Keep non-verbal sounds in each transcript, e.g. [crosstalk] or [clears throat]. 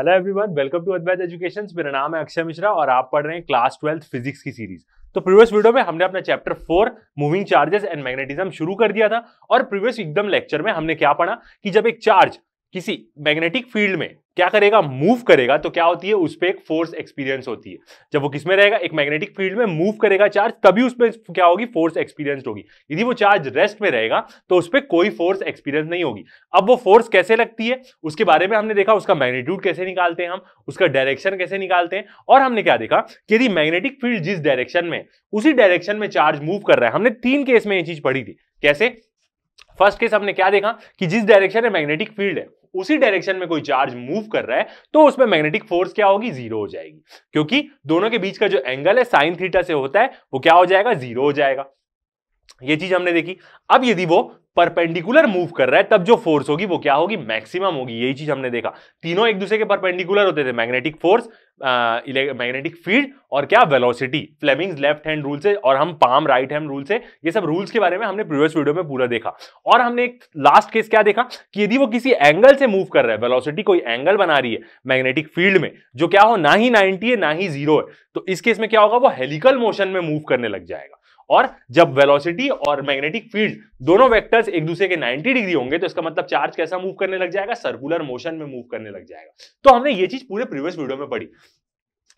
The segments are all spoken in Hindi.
Hello everyone welcome to Advait education मेरा नाम है अक्षय मिश्रा और आप पढ़ रहे हैं क्लास ट्वेल्थ फिजिक्स की सीरीज तो प्रीवियस वीडियो में हमने अपना chapter four moving charges and magnetism शुरू कर दिया था और प्रीवियस एकदम लेक्चर में हमने क्या पढ़ा कि जब एक चार्ज किसी मैग्नेटिक फील्ड में क्या करेगा मूव करेगा तो क्या होती है उस पर एक फोर्स एक्सपीरियंस होती है जब वो किसमें रहेगा एक मैग्नेटिक फील्ड में मूव करेगा चार्ज तभी उस पर क्या होगी फोर्स एक्सपीरियंस होगी यदि वो चार्ज रेस्ट में रहेगा तो उस पर कोई फोर्स एक्सपीरियंस नहीं होगी अब वो फोर्स कैसे लगती है उसके बारे में हमने देखा उसका मैग्नीट्यूड कैसे निकालते हैं हम उसका डायरेक्शन कैसे निकालते हैं और हमने क्या देखा कि यदि मैग्नेटिक फील्ड जिस डायरेक्शन में उसी डायरेक्शन में चार्ज मूव कर रहा है हमने तीन केस में ये चीज पढ़ी थी कैसे फर्स्ट केस हमने क्या देखा कि जिस डायरेक्शन में मैग्नेटिक फील्ड है उसी डायरेक्शन में कोई चार्ज मूव कर रहा है तो उसमें मैग्नेटिक फोर्स क्या होगी जीरो हो जाएगी क्योंकि दोनों के बीच का जो एंगल है साइन थीटा से होता है वो क्या हो जाएगा जीरो हो जाएगा ये चीज हमने देखी अब यदि वो परपेंडिकुलर मूव कर रहा है तब जो फोर्स होगी वो क्या होगी मैक्सिमम होगी यही चीज हमने देखा तीनों एक दूसरे के परपेंडिकुलर होते थे मैग्नेटिक फोर्स मैग्नेटिक फील्ड और क्या velocity Fleming's left hand rule से और हम पाम राइट हैंड रूल से ये सब रूल्स के बारे में हमने प्रीवियस वीडियो में पूरा देखा और हमने एक लास्ट केस क्या देखा कि यदि वो किसी एंगल से मूव कर रहा है वेलोसिटी कोई एंगल बना रही है मैग्नेटिक फील्ड में जो क्या हो ना ही नाइनटी है ना ही जीरो है तो इस केस में क्या होगा वो हेलिकल मोशन में मूव करने लग जाएगा और जब वेलोसिटी और मैग्नेटिक फील्ड दोनों वेक्टर्स एक दूसरे के 90 डिग्री होंगे तो इसका मतलब चार्ज कैसा मूव करने लग जाएगा सर्कुलर मोशन में मूव करने लग जाएगा तो हमने ये चीज पूरे प्रीवियस वीडियो में पढ़ी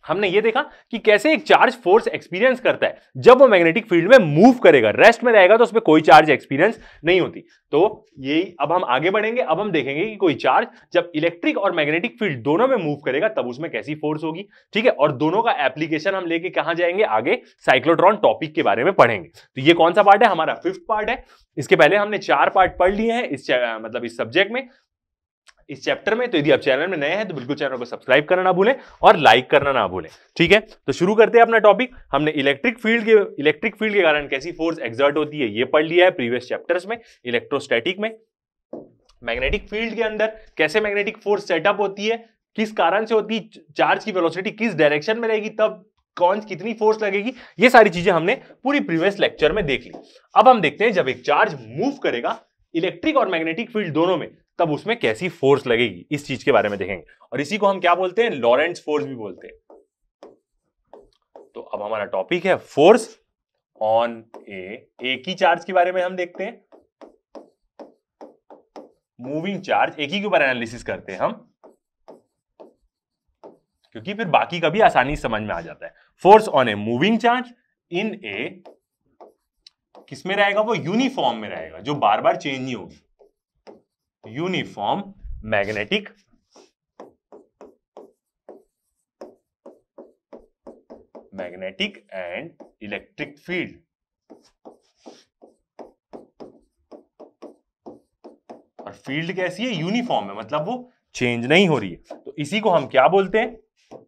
हमने ये देखा कि कैसे एक चार्ज फोर्स एक्सपीरियंस करता है जब वो मैग्नेटिक फील्ड में मूव करेगा रेस्ट में रहेगा तो उसमें कोई चार्ज एक्सपीरियंस नहीं होती तो यही अब हम आगे बढ़ेंगे अब हम देखेंगे कि कोई चार्ज जब इलेक्ट्रिक और मैग्नेटिक फील्ड दोनों में मूव करेगा तब उसमें कैसी फोर्स होगी ठीक है और दोनों का एप्लीकेशन हम लेके कहा जाएंगे आगे साइक्लोट्रॉन टॉपिक के बारे में पढ़ेंगे तो ये कौन सा पार्ट है हमारा फिफ्थ पार्ट है इसके पहले हमने चार पार्ट पढ़ लिए हैं इस मतलब इस सब्जेक्ट में इस चैप्टर में तो यदि आप चैनल में नए हैं तो बिल्कुल चैनल को सब्सक्राइब करना ना भूलें और लाइक करना ना भूलें ठीक है तो शुरू करते हैं अपना टॉपिक हमने इलेक्ट्रिक फील्ड के इलेक्ट्रिक फील्ड के कारण कैसी फोर्स एक्सर्ट होती है ये पढ़ लिया है प्रीवियस चैप्टर्स में इलेक्ट्रोस्टैटिक में मैग्नेटिक फील्ड के अंदर कैसे मैग्नेटिक फोर्स सेटअप होती है किस कारण से होती है चार्ज की वेलोसिटी किस डायरेक्शन में रहेगी तब कौन कितनी फोर्स लगेगी ये सारी चीजें हमने पूरी प्रीवियस लेक्चर में देख ली अब हम देखते हैं जब एक चार्ज मूव करेगा इलेक्ट्रिक और मैग्नेटिक फील्ड दोनों में तब उसमें कैसी फोर्स लगेगी इस चीज के बारे में देखेंगे और इसी को हम क्या बोलते हैं लॉरेंस फोर्स भी बोलते हैं तो अब हमारा टॉपिक है फोर्स ऑन ए एक ही चार्ज के बारे में हम देखते हैं मूविंग चार्ज एक ही के ऊपर एनालिसिस करते हैं हम क्योंकि फिर बाकी का भी आसानी समझ में आ जाता है force on a moving charge in a किसमें रहेगा वो यूनिफॉर्म में रहेगा जो बार बार चेंज नहीं होगी uniform magnetic magnetic and electric field और फील्ड कैसी है यूनिफॉर्म है मतलब वो चेंज नहीं हो रही है तो इसी को हम क्या बोलते हैं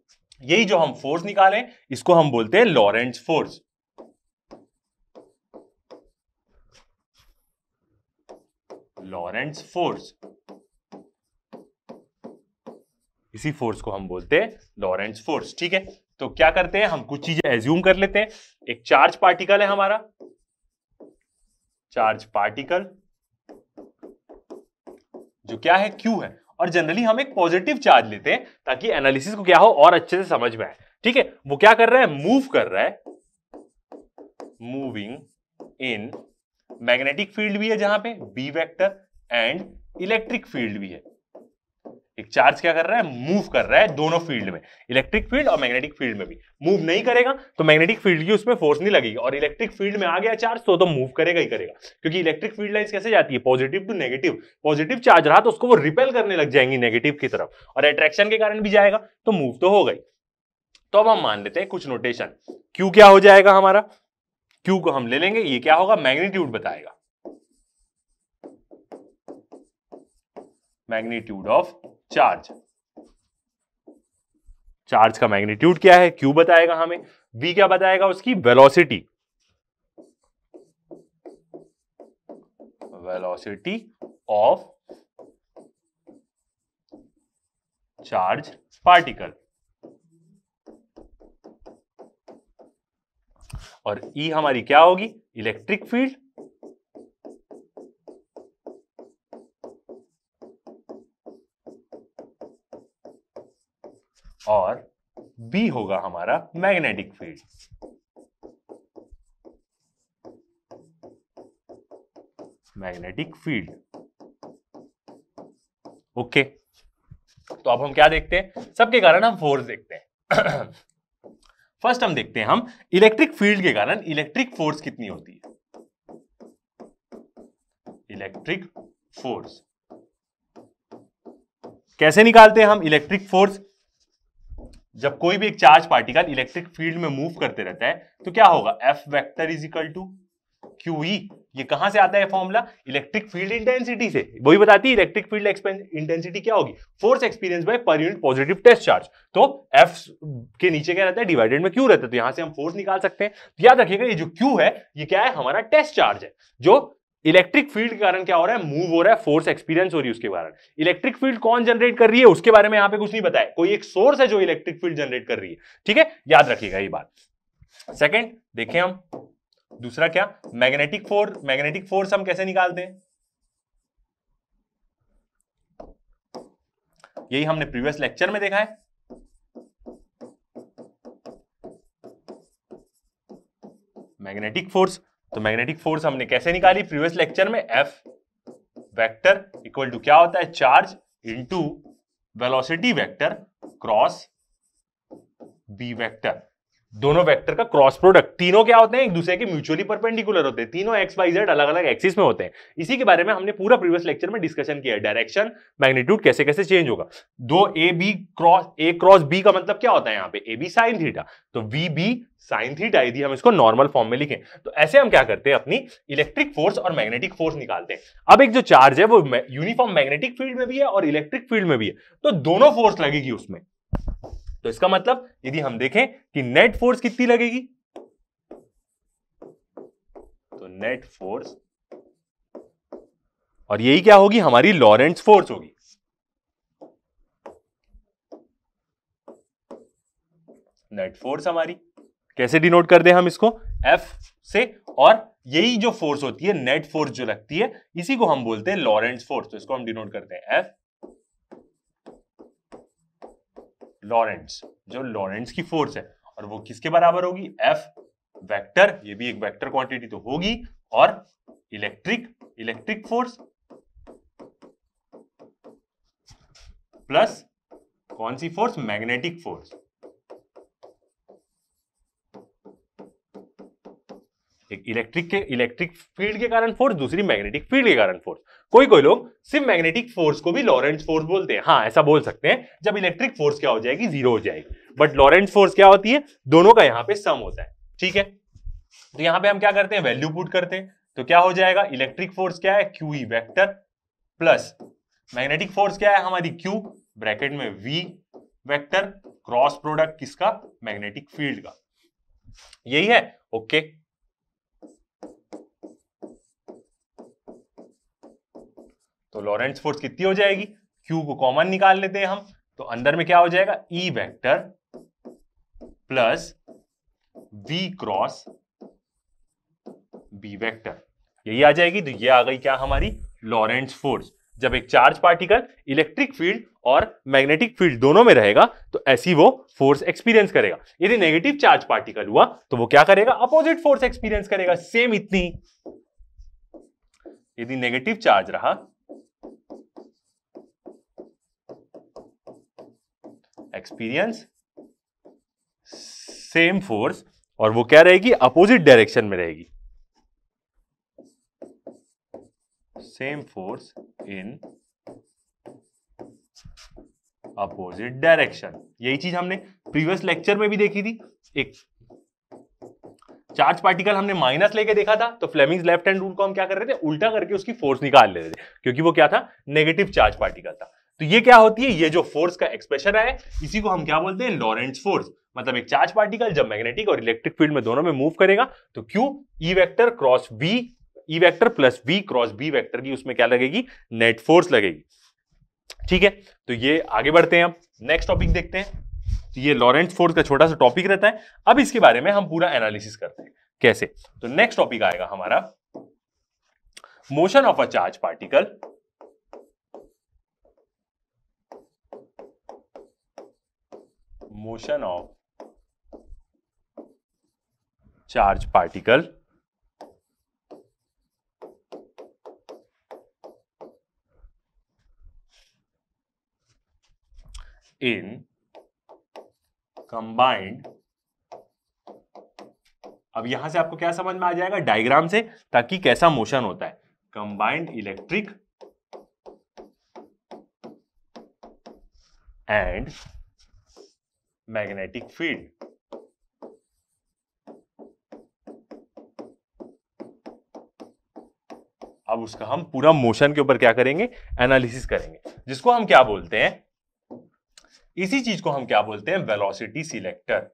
यही जो हम फोर्स निकालें इसको हम बोलते हैं लॉरेंट्स फोर्स लॉरेंट्स फोर्स इसी फोर्स को हम बोलते हैं लॉरेंट्स फोर्स ठीक है तो क्या करते हैं हम कुछ चीजें एज्यूम कर लेते हैं एक चार्ज पार्टिकल है हमारा चार्ज पार्टिकल जो क्या है क्यू है और जनरली हम एक पॉजिटिव चार्ज लेते हैं ताकि एनालिसिस को क्या हो और अच्छे से समझ में आए ठीक है वो क्या कर रहा है मूव कर रहा है मूविंग इन मैग्नेटिक फील्ड भी है जहां पे B vector and electric field भी है एक चार्ज क्या कर रहा है मूव कर रहा है दोनों फील्ड में इलेक्ट्रिक फील्ड और मैग्नेटिक फील्ड में भी मूव नहीं करेगा तो मैग्नेटिक फील्ड की उसमें फोर्स नहीं लगेगी और इलेक्ट्रिक फील्ड में आ गया चार्ज तो तो मूव करेगा ही करेगा क्योंकि इलेक्ट्रिक फील्ड लाइन कैसे जाती है positive to negative positive charge रहा तो उसको वो रिपेल करने लग जाएंगी नेगेटिव की तरफ और अट्रैक्शन के कारण भी जाएगा तो मूव तो हो गई तो अब हम मान लेते हैं कुछ नोटेशन क्यू क्या हो जाएगा हमारा क्यू को हम ले लेंगे ये क्या होगा मैग्नीट्यूड बताएगा मैग्नीट्यूड ऑफ चार्ज चार्ज का मैग्नीट्यूड क्या है क्यू बताएगा हमें वी क्या बताएगा उसकी velocity velocity of charge particle और ई e हमारी क्या होगी इलेक्ट्रिक फील्ड और बी होगा हमारा magnetic field magnetic field okay तो अब हम क्या देखते हैं सबके कारण हम फोर्स देखते हैं [clears throat] फर्स्ट हम देखते हैं हम इलेक्ट्रिक फील्ड के कारण इलेक्ट्रिक फोर्स कितनी होती है इलेक्ट्रिक फोर्स कैसे निकालते हैं हम इलेक्ट्रिक फोर्स जब कोई भी एक चार्ज पार्टिकल इलेक्ट्रिक फील्ड में मूव करते रहता है तो क्या होगा F vector is equal to Q E ये कहां से आता है फॉर्मुला इलेक्ट्रिक फील्ड इंटेंसिटी से वही बताती है इलेक्ट्रिक फील्ड इंटेंसिटी क्या होगी force experience by per unit positive test charge तो एफ के नीचे क्या रहता है डिवाइडेड में क्यू रहता है तो यहां से हम फोर्स निकाल सकते हैं तो याद रखिएगा ये जो क्यू है ये क्या है हमारा टेस्ट चार्ज है जो इलेक्ट्रिक फील्ड के कारण क्या हो रहा है मूव हो रहा है फोर्स एक्सपीरियंस हो रही है उसके कारण इलेक्ट्रिक फील्ड कौन जनरेट कर रही है उसके बारे में यहां पे कुछ नहीं बताया कोई एक सोर्स है जो इलेक्ट्रिक फील्ड जनरेट कर रही है ठीक है याद रखिएगा ये बात सेकंड देखें हम दूसरा क्या मैग्नेटिक फोर्स मैग्नेटिक फोर्स हम कैसे निकालते हैं यही हमने प्रीवियस लेक्चर में देखा है मैग्नेटिक फोर्स तो मैग्नेटिक फोर्स हमने कैसे निकाली प्रीवियस लेक्चर में एफ वेक्टर इक्वल टू क्या होता है charge into velocity vector cross B vector दोनों वेक्टर का क्रॉस प्रोडक्ट तीनों क्या होते हैं एक दूसरे के म्यूचुअली परपेंडिकुलर होते हैं तीनों एक्स वाई जेड अलग अलग एक्सिस में होते हैं इसी के बारे में हमने पूरा प्रीवियस लेक्चर में डिस्कशन किया डायरेक्शन मैग्नीट्यूड कैसे कैसे चेंज होगा दो A B cross A cross B का मतलब क्या होता है यहाँ पे ए बी साइन थीटा तो वी बी साइन थीटा यदि हम इसको नॉर्मल फॉर्म में लिखें तो ऐसे हम क्या करते हैं अपनी इलेक्ट्रिक फोर्स और मैग्नेटिक फोर्स निकालते हैं अब एक जो चार्ज है वो यूनिफॉर्म मैग्नेटिक फील्ड में भी है और इलेक्ट्रिक फील्ड में भी है तो दोनों फोर्स लगेगी उसमें तो इसका मतलब यदि हम देखें कि नेट फोर्स कितनी लगेगी तो नेट फोर्स और यही क्या होगी हमारी लॉरेंस फोर्स होगी नेट फोर्स हमारी कैसे डिनोट कर दे हम इसको एफ से और यही जो फोर्स होती है नेट फोर्स जो लगती है इसी को हम बोलते हैं लॉरेंस फोर्स तो इसको हम डिनोट करते हैं एफ लॉरेंट्स जो लॉरेंट्स की फोर्स है और वो किसके बराबर होगी एफ वेक्टर ये भी एक वेक्टर क्वांटिटी तो होगी और इलेक्ट्रिक इलेक्ट्रिक फोर्स प्लस कौन सी फोर्स मैग्नेटिक फोर्स एक इलेक्ट्रिक के इलेक्ट्रिक फील्ड के कारण फोर्स दूसरी मैग्नेटिक फील्ड के कारण फोर्स कोई कोई लोग सिर्फ मैग्नेटिक फोर्स को भी लॉरेंस फोर्स बोलते हैं हाँ ऐसा बोल सकते हैं जब इलेक्ट्रिक फोर्स क्या हो जाएगी जीरो हो जाएगी बट लॉरेंस फोर्स क्या होती है दोनों का यहाँ पे सम होता है ठीक है तो यहाँ पे हम क्या करते हैं वैल्यू पुट करते हैं तो क्या हो जाएगा इलेक्ट्रिक फोर्स क्या है Q E vector plus magnetic force क्या है हमारी क्यू ब्रैकेट में वी वेक्टर क्रॉस प्रोडक्ट किसका मैग्नेटिक फील्ड का यही है ओके okay. तो लॉरेंस फोर्स कितनी हो जाएगी क्यू को कॉमन निकाल लेते हैं हम तो अंदर में क्या हो जाएगा E vector plus V cross B vector यही आ जाएगी तो ये आ गई क्या हमारी लॉरेंस फोर्स जब एक चार्ज पार्टिकल इलेक्ट्रिक फील्ड और मैग्नेटिक फील्ड दोनों में रहेगा तो ऐसी वो फोर्स एक्सपीरियंस करेगा यदि नेगेटिव चार्ज पार्टिकल हुआ तो वो क्या करेगा अपोजिट फोर्स एक्सपीरियंस करेगा सेम इतनी यदि नेगेटिव चार्ज रहा एक्सपीरियंस सेम फोर्स और वो क्या रहेगी अपोजिट डायरेक्शन में रहेगी same force in opposite direction यही चीज हमने प्रीवियस लेक्चर में भी देखी थी एक चार्ज पार्टिकल हमने माइनस लेके देखा था तो फ्लेमिंग्स लेफ्ट हैंड रूल को हम क्या कर रहे थे उल्टा करके उसकी फोर्स निकाल ले रहे थे क्योंकि वो क्या था नेगेटिव चार्ज पार्टिकल था तो ये क्या होती है ये जो फोर्स का एक्सप्रेशन है इसी को हम क्या बोलते हैं लॉरेंस फोर्स मतलब एक चार्ज पार्टिकल जब मैग्नेटिक और इलेक्ट्रिक फील्ड में दोनों में मूव करेगा तो Q E vector cross B E vector plus B cross B vector की उसमें क्या लगेगी नेट फोर्स लगेगी ठीक है तो ये आगे बढ़ते हैं अब नेक्स्ट टॉपिक देखते हैं तो ये लॉरेंस फोर्स का छोटा सा टॉपिक रहता है अब इसके बारे में हम पूरा एनालिसिस करते हैं कैसे तो नेक्स्ट टॉपिक आएगा हमारा motion of a charge particle motion of charge particle in combined अब यहां से आपको क्या समझ में आ जाएगा डायग्राम से ताकि कैसा मोशन होता है combined electric and magnetic field अब उसका हम पूरा मोशन के ऊपर क्या करेंगे एनालिसिस करेंगे जिसको हम क्या बोलते हैं इसी चीज को हम क्या बोलते हैं वेलोसिटी सिलेक्टर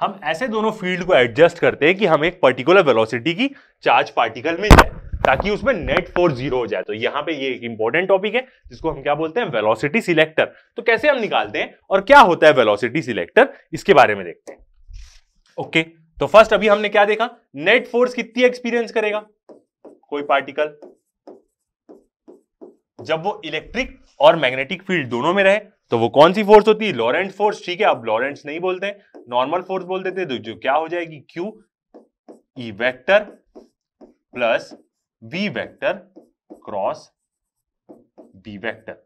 हम ऐसे दोनों फील्ड को एडजस्ट करते हैं कि हम एक पर्टिकुलर वेलोसिटी की चार्ज पार्टिकल मिल जाए ताकि उसमें नेट फोर्स जीरो हो जाए तो यहाँ पे ये एक इंपॉर्टेंट टॉपिक है जिसको हम क्या बोलते हैं वेलोसिटी सिलेक्टर तो कैसे हम निकालते हैं और क्या होता है वेलोसिटी सिलेक्टर इसके बारे में देखते हैं ओके तो फर्स्ट अभी हमने क्या देखा नेट फोर्स कितनी एक्सपीरियंस करेगा कोई पार्टिकल जब वो इलेक्ट्रिक और मैग्नेटिक फील्ड दोनों में रहे तो वो कौन सी फोर्स होती है लॉरेंट फोर्स ठीक है अब लॉरेंट्स नहीं बोलते नॉर्मल फोर्स बोल देते तो जो क्या हो जाएगी Q E vector plus V vector cross B vector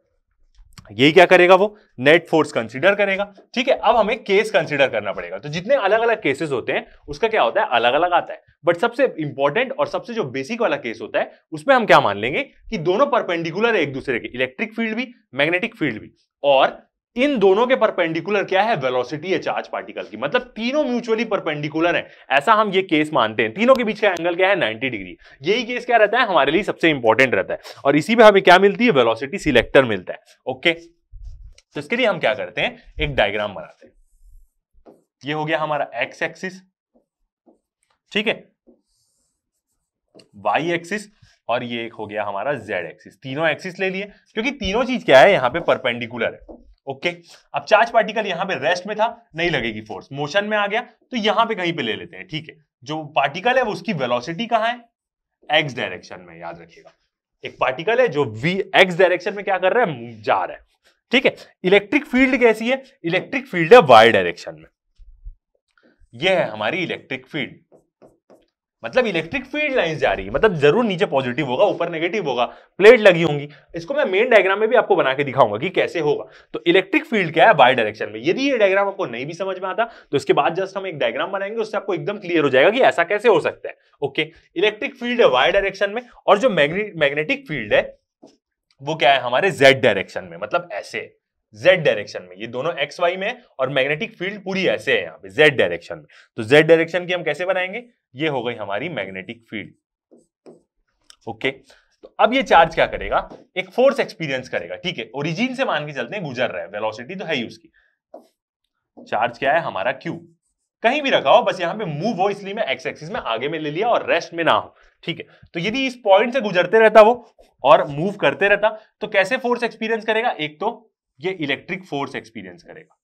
यही क्या करेगा वो नेट फोर्स कंसीडर करेगा ठीक है अब हमें केस कंसीडर करना पड़ेगा तो जितने अलग अलग केसेस होते हैं उसका क्या होता है अलग अलग आता है बट सबसे इंपॉर्टेंट और सबसे जो बेसिक वाला केस होता है उसमें हम क्या मान लेंगे कि दोनों परपेंडिकुलर एक दूसरे के इलेक्ट्रिक फील्ड भी मैग्नेटिक फील्ड भी और इन दोनों के परपेंडिकुलर क्या है वेलोसिटी है चार्ज पार्टिकल की मतलब तीनों म्यूचुअली परपेंडिकुलर है ऐसा हम ये केस मानते हैं तीनों के बीच का एंगल क्या है 90 डिग्री यही केस क्या रहता है हमारे लिए सबसे इंपॉर्टेंट रहता है और इसी में हमें क्या मिलती है वेलोसिटी सिलेक्टर मिलता है ओके तो इसके लिए हम क्या करते हैं एक डायग्राम बनाते हैं ये हो गया हमारा एक्स एक्सिस ठीक है वाई एक्सिस और ये एक हो गया हमारा जेड एक्सिस तीनों एक्सिस ले लिए क्योंकि तीनों चीज क्या है यहां पे परपेंडिकुलर है ओके अब चार्ज पार्टिकल यहां पे रेस्ट में था नहीं लगेगी फोर्स मोशन में आ गया तो यहां पे कहीं पे ले लेते हैं ठीक है जो पार्टिकल है वो उसकी वेलोसिटी कहां है एक्स डायरेक्शन में याद रखिएगा एक पार्टिकल है जो वी एक्स डायरेक्शन में क्या कर रहा है जा रहा है ठीक है इलेक्ट्रिक फील्ड कैसी है इलेक्ट्रिक फील्ड है वाई डायरेक्शन में यह है हमारी इलेक्ट्रिक फील्ड मतलब इलेक्ट्रिक फील्ड लाइन जा रही है मतलब जरूर नीचे पॉजिटिव होगा ऊपर नेगेटिव होगा प्लेट लगी होंगी इसको मैं मेन डायग्राम में भी आपको बना के दिखाऊंगा कि कैसे होगा तो इलेक्ट्रिक फील्ड क्या है बाय डायरेक्शन में यदि ये डायग्राम आपको नहीं भी समझ में आता तो इसके बाद जस्ट हम एक डायग्राम बनाएंगे उससे आपको एकदम क्लियर हो जाएगा कि ऐसा कैसे हो सकता है ओके इलेक्ट्रिक फील्ड है वाई डायरेक्शन में और जो मैग्नेटिक फील्ड है वो क्या है हमारे जेड डायरेक्शन में मतलब ऐसे जेड डायरेक्शन में ये दोनों एक्स वाई में और मैग्नेटिक फील्ड पूरी ऐसे है यहाँ पे जेड डायरेक्शन में तो जेड डायरेक्शन की हम कैसे बनाएंगे ये हो गई हमारी मैग्नेटिक फील्ड ओके तो अब ये चार्ज क्या करेगा एक फोर्स एक्सपीरियंस करेगा ठीक है ओरिजिन से मान के चलते हैं गुजर रहा है वेलोसिटी तो है ही उसकी चार्ज क्या है हमारा क्यू कहीं भी रखा हो बस यहां पे मूव हो इसलिए मैं एक्स एक्सिस में आगे में ले लिया और रेस्ट में ना हो ठीक है तो यदि इस पॉइंट से गुजरते रहता वो और मूव करते रहता तो कैसे फोर्स एक्सपीरियंस करेगा एक तो ये इलेक्ट्रिक फोर्स एक्सपीरियंस करेगा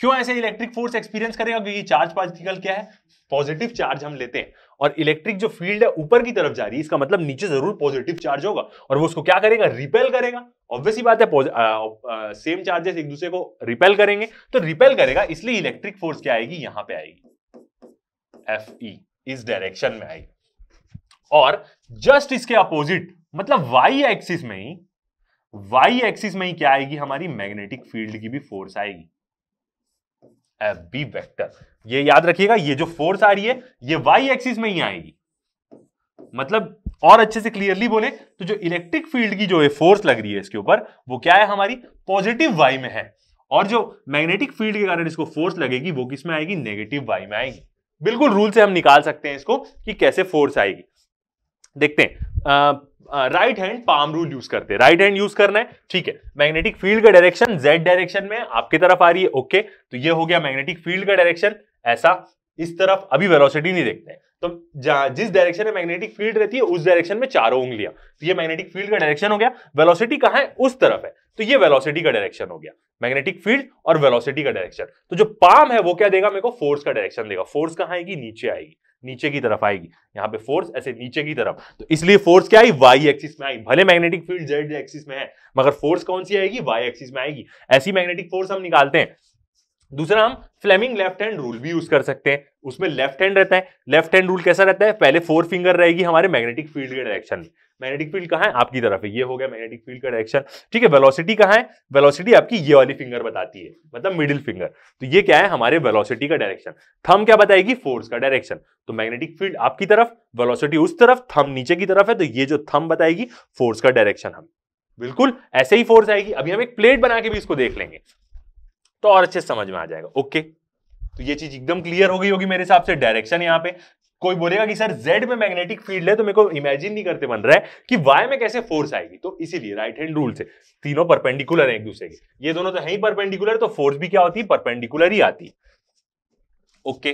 क्यों ऐसे इलेक्ट्रिक फोर्स एक्सपीरियंस करेगा क्योंकि चार्ज पार्टिकल क्या है पॉजिटिव चार्ज हम लेते हैं और इलेक्ट्रिक जो फील्ड है ऊपर की तरफ जा रही है इसका मतलब नीचे जरूर पॉजिटिव चार्ज होगा और वो उसको क्या करेगा रिपेल करेगा ऑब्वियसली बात है आ, आ, सेम चार्जेस एक दूसरे को रिपेल करेंगे तो रिपेल करेगा इसलिए इलेक्ट्रिक फोर्स क्या आएगी यहां पर आएगी एफ ई इस डायरेक्शन में आएगी और जस्ट इसके अपोजिट मतलब वाई एक्सिस में ही वाई एक्सिस में ही क्या आएगी हमारी मैग्नेटिक फील्ड की भी फोर्स आएगी एफ बी वैक्टर यह याद रखिएगा ये जो फोर्स आ रही है ये वाई एक्सिस में ही आएगी मतलब और अच्छे से क्लियरली बोले तो जो इलेक्ट्रिक फील्ड की जो फोर्स लग रही है इसके ऊपर वो क्या है हमारी पॉजिटिव वाई में है और जो मैग्नेटिक फील्ड के कारण इसको फोर्स लगेगी वो किस में आएगी नेगेटिव वाई में आएगी बिल्कुल रूल से हम निकाल सकते हैं इसको कि कैसे फोर्स आएगी देखते हैं आ, right hand palm rule use करते हैं राइट हैंड यूज करना है ठीक है मैग्नेटिक फील्ड का डायरेक्शन जेड डायरेक्शन में आपकी तरफ आ रही है ओके तो ये हो गया मैग्नेटिक फील्ड का डायरेक्शन ऐसा इस तरफ अभी वेलोसिटी नहीं देखते हैं तो जिस डायरेक्शन में मैग्नेटिक फील्ड रहती है उस डायरेक्शन में चारों उंगलियां तो ये मैग्नेटिक फील्ड का डायरेक्शन हो गया वेलोसिटी कहा है उस तरफ है तो ये वेलोसिटी का डायरेक्शन हो गया मैग्नेटिक फील्ड और वेलोसिटी का डायरेक्शन तो जो पाम है वो क्या देगा मेरे को फोर्स का डायरेक्शन देगा फोर्स कहाँ आएगी नीचे आएगी नीचे की तरफ आएगी यहाँ पे फोर्स ऐसे नीचे की तरफ तो इसलिए फोर्स क्या आई वाई एक्सिस में आई भले मैग्नेटिक फील्ड जेड एक्सिस में है मगर फोर्स कौन सी आएगी वाई एक्सिस में आएगी ऐसी मैग्नेटिक फोर्स हम निकालते हैं दूसरा हम फ्लेमिंग लेफ्ट हैंड रूल भी यूज कर सकते हैं उसमें लेफ्ट हैंड रहता है लेफ्ट हैंड रूल कैसा रहता है पहले फोर फिंगर रहेगी हमारे मैग्नेटिक फील्ड के डायरेक्शन में मैग्नेटिक फील्ड कहाँ है आपकी तरफ है ये हो गया मैग्नेटिक फील्ड का डायरेक्शन ठीक है वेलोसिटी कहाँ है वेलोसिटी आपकी ये वाली फिंगर बताती है मतलब मिडिल फिंगर तो ये क्या है हमारे वेलोसिटी का डायरेक्शन थम क्या बताएगी फोर्स का डायरेक्शन तो मैग्नेटिक फील्ड आपकी तरफ वेलोसिटी उस तरफ थम नीचे की तरफ है तो ये जो थम बताएगी फोर्स का डायरेक्शन हम बिल्कुल ऐसे ही फोर्स आएगी अभी हम एक प्लेट बना के भी इसको देख लेंगे तो और अच्छे समझ में आ जाएगा ओके तो ये चीज एकदम क्लियर हो गई होगी मेरे हिसाब से डायरेक्शन यहाँ पे कोई बोलेगा कि सर जेड में मैग्नेटिक फील्ड है तो मेरे को इमेजिन नहीं करते बन रहा है कि वाई में कैसे फोर्स आएगी तो इसीलिए राइट हैंड रूल से तीनों परपेंडिकुलर हैं एक दूसरे के ये दोनों तो है ही परपेंडिकुलर तो फोर्स भी क्या होती है परपेंडिकुलर ही आती ओके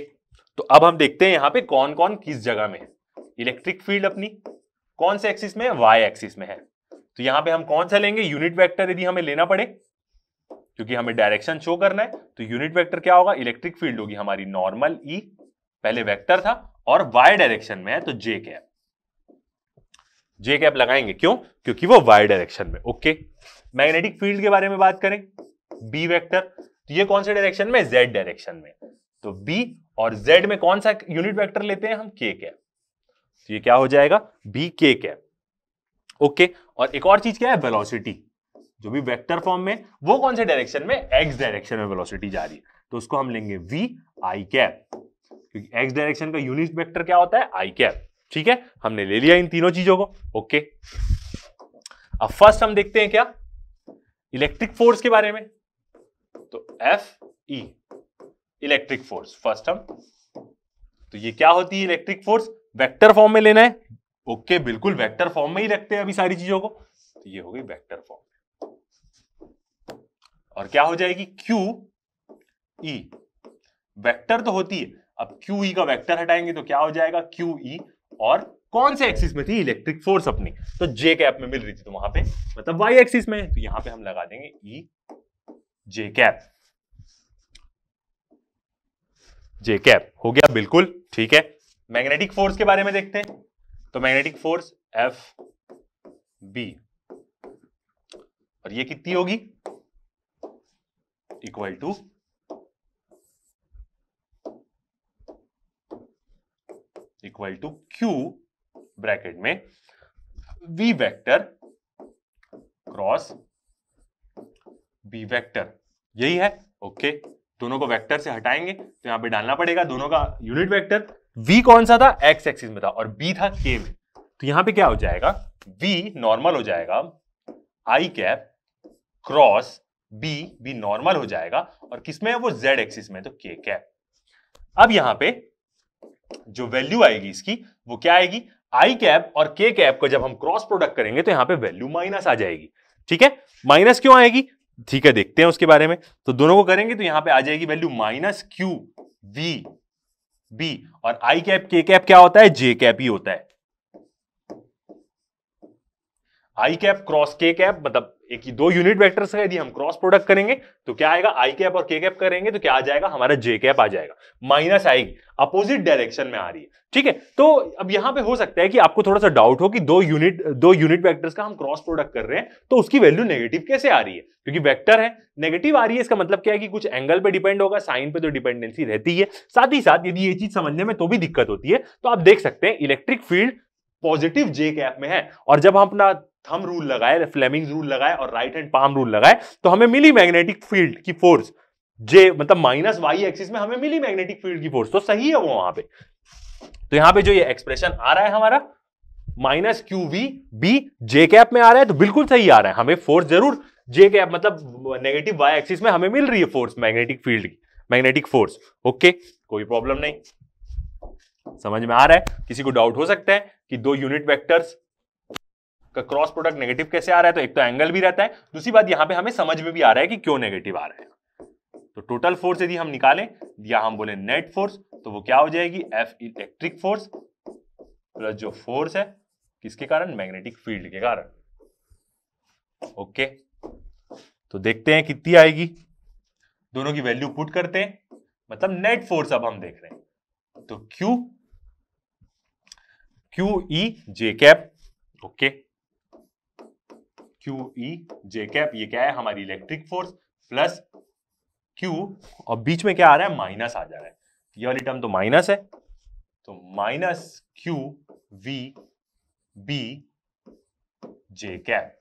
तो अब हम देखते हैं यहां पर कौन कौन किस जगह में इलेक्ट्रिक फील्ड अपनी कौन से एक्सिस में वाई एक्सिस में है तो यहां पे हम कौन सा लेंगे यूनिट वेक्टर यदि हमें लेना पड़े क्योंकि हमें डायरेक्शन शो करना है तो यूनिट वेक्टर क्या होगा इलेक्ट्रिक फील्ड होगी हमारी नॉर्मल ई e, पहले वेक्टर था और वाई डायरेक्शन में है तो जे कैप जे कैप लगाएंगे क्यों क्योंकि वो वाई डायरेक्शन में ओके मैग्नेटिक फील्ड के बारे में बात करें बी वैक्टर तो ये कौन से डायरेक्शन में जेड डायरेक्शन में तो बी और जेड में कौन सा यूनिट वैक्टर लेते हैं हम के कैप तो ये क्या हो जाएगा बी के कैप ओके और एक और चीज क्या है वेलोसिटी जो भी वेक्टर फॉर्म में वो कौन से डायरेक्शन में एक्स डायरेक्शन में वेलोसिटी जा रही है तो उसको हम लेंगे वी आई कैप क्योंकि एक्स डायरेक्शन का यूनिट वेक्टर क्या होता है आई कैप ठीक है हमने ले लिया इन तीनों चीजों को ओके अब फर्स्ट हम देखते हैं क्या इलेक्ट्रिक फोर्स के बारे में तो F E electric force first हम तो ये क्या होती है इलेक्ट्रिक फोर्स वेक्टर फॉर्म में लेना है ओके बिल्कुल वेक्टर फॉर्म में ही रखते हैं अभी सारी चीजों को तो ये हो गई वेक्टर फॉर्म और क्या हो जाएगी क्यू ई वेक्टर तो होती है अब क्यू ई e का वेक्टर हटाएंगे तो क्या हो जाएगा क्यू ई e. और कौन से एक्सिस में थी इलेक्ट्रिक फोर्स अपनी तो जे कैप में मिल रही थी तो वहां पे मतलब वाई एक्सिस में तो यहां पे हम लगा देंगे ई जे कैप जे कैप हो गया बिल्कुल ठीक है मैग्नेटिक फोर्स के बारे में देखते हैं तो मैग्नेटिक फोर्स एफ बी और ये कितनी होगी equal to equal to q bracket में v vector cross b vector यही है ओके दोनों को वेक्टर से हटाएंगे तो यहां पे डालना पड़ेगा दोनों का यूनिट वेक्टर v कौन सा था x एक्सिस में था और b था k में तो यहां पे क्या हो जाएगा v नॉर्मल हो जाएगा i cap cross B B normal हो जाएगा और किसमें है वो जेड एक्सिस में तो के कैप अब यहां पे जो वैल्यू आएगी इसकी वो क्या आएगी आई कैप और के कैप को जब हम क्रॉस प्रोडक्ट करेंगे तो यहां पे वैल्यू माइनस आ जाएगी ठीक है माइनस क्यों आएगी ठीक है देखते हैं उसके बारे में तो दोनों को करेंगे तो यहां पे आ जाएगी value minus Q V B और आई कैप के कैप क्या होता है जे कैप ही होता है I cap cross K cap मतलब एक ही दो यूनिट वेक्टर्स का यदि हम क्रॉस प्रोडक्ट करेंगे तो क्या आएगा आई कैप और के कैप करेंगे तो क्या आ जाएगा हमारा जे कैप आ जाएगा माइनस आई अपोजिट डायरेक्शन में आ रही है ठीक है तो अब यहां पे हो सकता है कि आपको थोड़ा सा डाउट हो कि दो यूनिट दो यूनिट वेक्टर्स का हम क्रॉस प्रोडक्ट कर रहे हैं तो उसकी वैल्यू नेगेटिव कैसे आ रही है क्योंकि वेक्टर है नेगेटिव आ रही है इसका मतलब क्या है कि कुछ एंगल पे डिपेंड होगा साइन पे तो डिपेंडेंसी रहती है साथ ही साथ यदि ये चीज समझने में तो भी दिक्कत होती है तो आप देख सकते हैं electric field positive J cap में है और जब हम अपना थम रूल लगाए फ्लेमिंग रूल लगाए और राइट हैंड पाम रूल लगाए तो हमें मिली मैग्नेटिक फील्ड की फोर्स जे मतलब माइनस वाई एक्सिस में हमें मिली मैग्नेटिक फील्ड की फोर्स तो सही है वो वहां पे तो यहां पे जो ये एक्सप्रेशन आ रहा है हमारा minus Q V B J cap में आ रहा है तो बिल्कुल सही आ रहा है हमें फोर्स जरूर जे कैप मतलब नेगेटिव वाई एक्सिस में हमें मिल रही है फोर्स मैग्नेटिक फील्ड की मैग्नेटिक फोर्स ओके कोई प्रॉब्लम नहीं समझ में आ रहा है किसी को डाउट हो सकता है कि दो यूनिट वेक्टर्स का क्रॉस प्रोडक्ट नेगेटिव कैसे आ रहा है तो एक तो एंगल भी रहता है दूसरी बात यहां पे हमें समझ में भी आ रहा है कि क्यों नेगेटिव आ रहा है तो टोटल फोर्स यदि हम निकालें या हम बोले नेट फोर्स तो वो क्या हो जाएगी एफ इलेक्ट्रिक फोर्स प्लस जो फोर्स है किसके कारण मैग्नेटिक फील्ड के कारण ओके तो देखते हैं कितनी आएगी दोनों की वैल्यू पुट करते हैं मतलब नेट फोर्स अब हम देख रहे हैं तो Q Q E J cap okay okay. Q E J cap ये क्या है हमारी इलेक्ट्रिक फोर्स प्लस क्यू और बीच में क्या आ रहा है माइनस आ जा रहा है ये वाली टर्म तो माइनस है तो minus Q V B J cap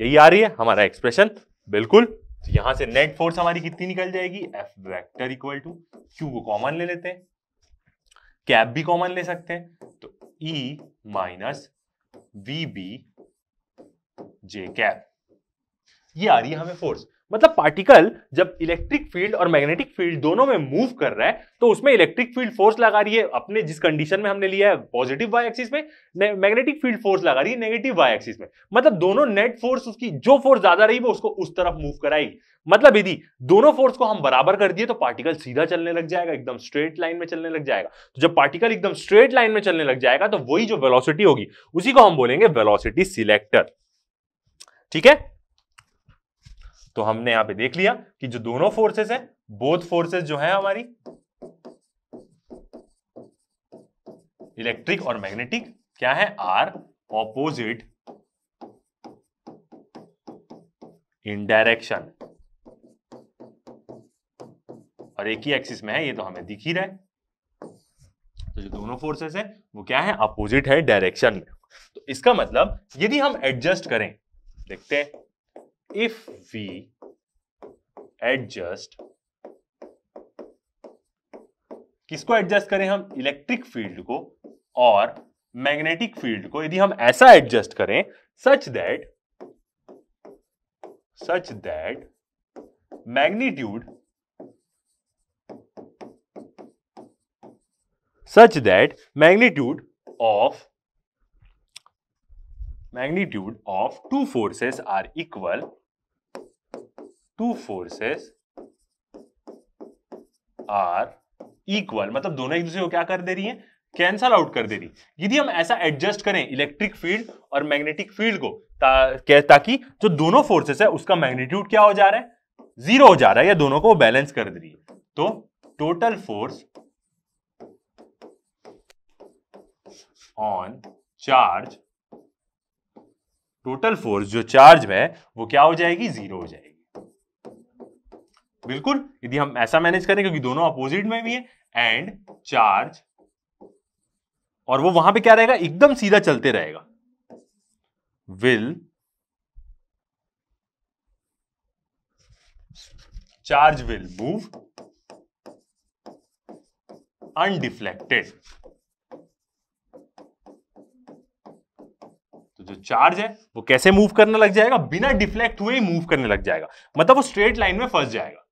यही आ रही है हमारा एक्सप्रेशन बिल्कुल तो यहां से नेट फोर्स हमारी कितनी निकल जाएगी F vector equal to Q को कॉमन ले लेते हैं कैप भी कॉमन ले सकते हैं तो E minus V B J cap ये आ रही है हमें फोर्स मतलब पार्टिकल जब इलेक्ट्रिक फील्ड और मैग्नेटिक फील्ड दोनों में मूव कर रहा है तो उसमें इलेक्ट्रिक फील्ड फोर्स लगा रही है अपने जिस कंडीशन में हमने लिया है पॉजिटिव वाई एक्सिस में मैग्नेटिक फील्ड फोर्स लगा रही है नेगेटिव वाई एक्सिस में मतलब दोनों नेट फोर्स उसकी जो फोर्स ज्यादा रही वो उसको उस तरफ मूव कराएगी मतलब यदि दोनों फोर्स को हम बराबर कर दिए तो पार्टिकल सीधा चलने लग जाएगा एकदम स्ट्रेट लाइन में चलने लग जाएगा तो जब पार्टिकल एकदम स्ट्रेट लाइन में चलने लग जाएगा तो वही जो वेलोसिटी होगी उसी को हम बोलेंगे वेलोसिटी सिलेक्टर ठीक है तो हमने यहां पे देख लिया कि जो दोनों फोर्सेस हैं बोथ फोर्सेस जो है हमारी इलेक्ट्रिक और मैग्नेटिक क्या है आर ऑपोजिट इन डायरेक्शन और एक ही एक्सिस में है ये तो हमें दिख ही रहा है तो जो दोनों फोर्सेस हैं वो क्या है अपोजिट है डायरेक्शन में तो इसका मतलब यदि हम एडजस्ट करें देखते हैं इफ वी एडजस्ट किसको एडजस्ट करें हम इलेक्ट्रिक फील्ड को और मैग्नेटिक फील्ड को यदि हम ऐसा एडजस्ट करें such that such that magnitude such that magnitude of magnitude of two forces are equal two forces are equal मतलब दोनों एक दूसरे को क्या कर दे रही हैं कैंसल आउट कर दे रही यदि हम ऐसा एडजस्ट करें इलेक्ट्रिक फील्ड और मैग्नेटिक फील्ड को ता, ताकि जो दोनों फोर्सेस है उसका मैग्नीट्यूड क्या हो जा रहा है जीरो हो जा रहा है या दोनों को बैलेंस कर दे रही है तो total force on charge total force जो चार्ज है वो क्या हो जाएगी जीरो हो जाएगी बिल्कुल यदि हम ऐसा मैनेज करें क्योंकि दोनों अपोजिट में भी है एंड चार्ज और वो वहां पे क्या रहेगा एकदम सीधा चलते रहेगा will charge will move undeflected तो जो चार्ज है वो कैसे मूव करने लग जाएगा बिना डिफ्लेक्ट हुए ही मूव करने लग जाएगा मतलब वो स्ट्रेट लाइन में फंस जाएगा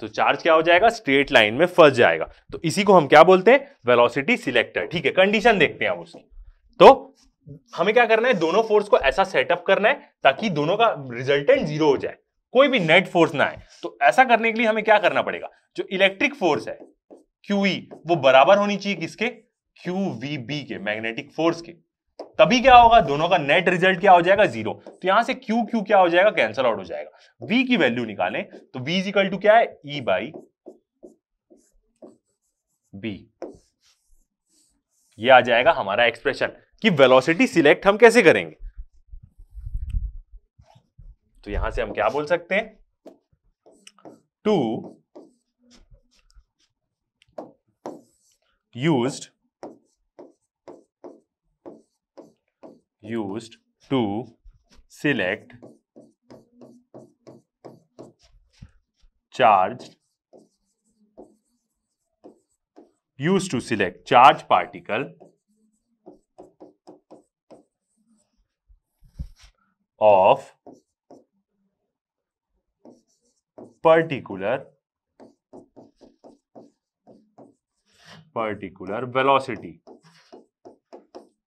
तो चार्ज क्या हो जाएगा स्ट्रेट लाइन में फंस जाएगा तो इसी को हम क्या बोलते हैं वेलोसिटी सिलेक्टर ठीक है कंडीशन देखते हैं उसकी तो हमें क्या करना है दोनों फोर्स को ऐसा सेटअप करना है ताकि दोनों का रिजल्टेंट जीरो हो जाए कोई भी नेट फोर्स ना आए तो ऐसा करने के लिए हमें क्या करना पड़ेगा जो इलेक्ट्रिक फोर्स है क्यूई e, वो बराबर होनी चाहिए किसके क्यू वी बी के मैग्नेटिक फोर्स के तभी क्या होगा दोनों का नेट रिजल्ट क्या हो जाएगा जीरो तो यहां से क्यू क्यू क्या हो जाएगा कैंसल आउट हो जाएगा वी की वैल्यू निकालें तो वी इज इक्वल टू क्या है ई बाई बी ये आ जाएगा हमारा एक्सप्रेशन कि वेलोसिटी सिलेक्ट हम कैसे करेंगे तो यहां से हम क्या बोल सकते हैं to used used to select charged used to select charge particle of particular particular velocity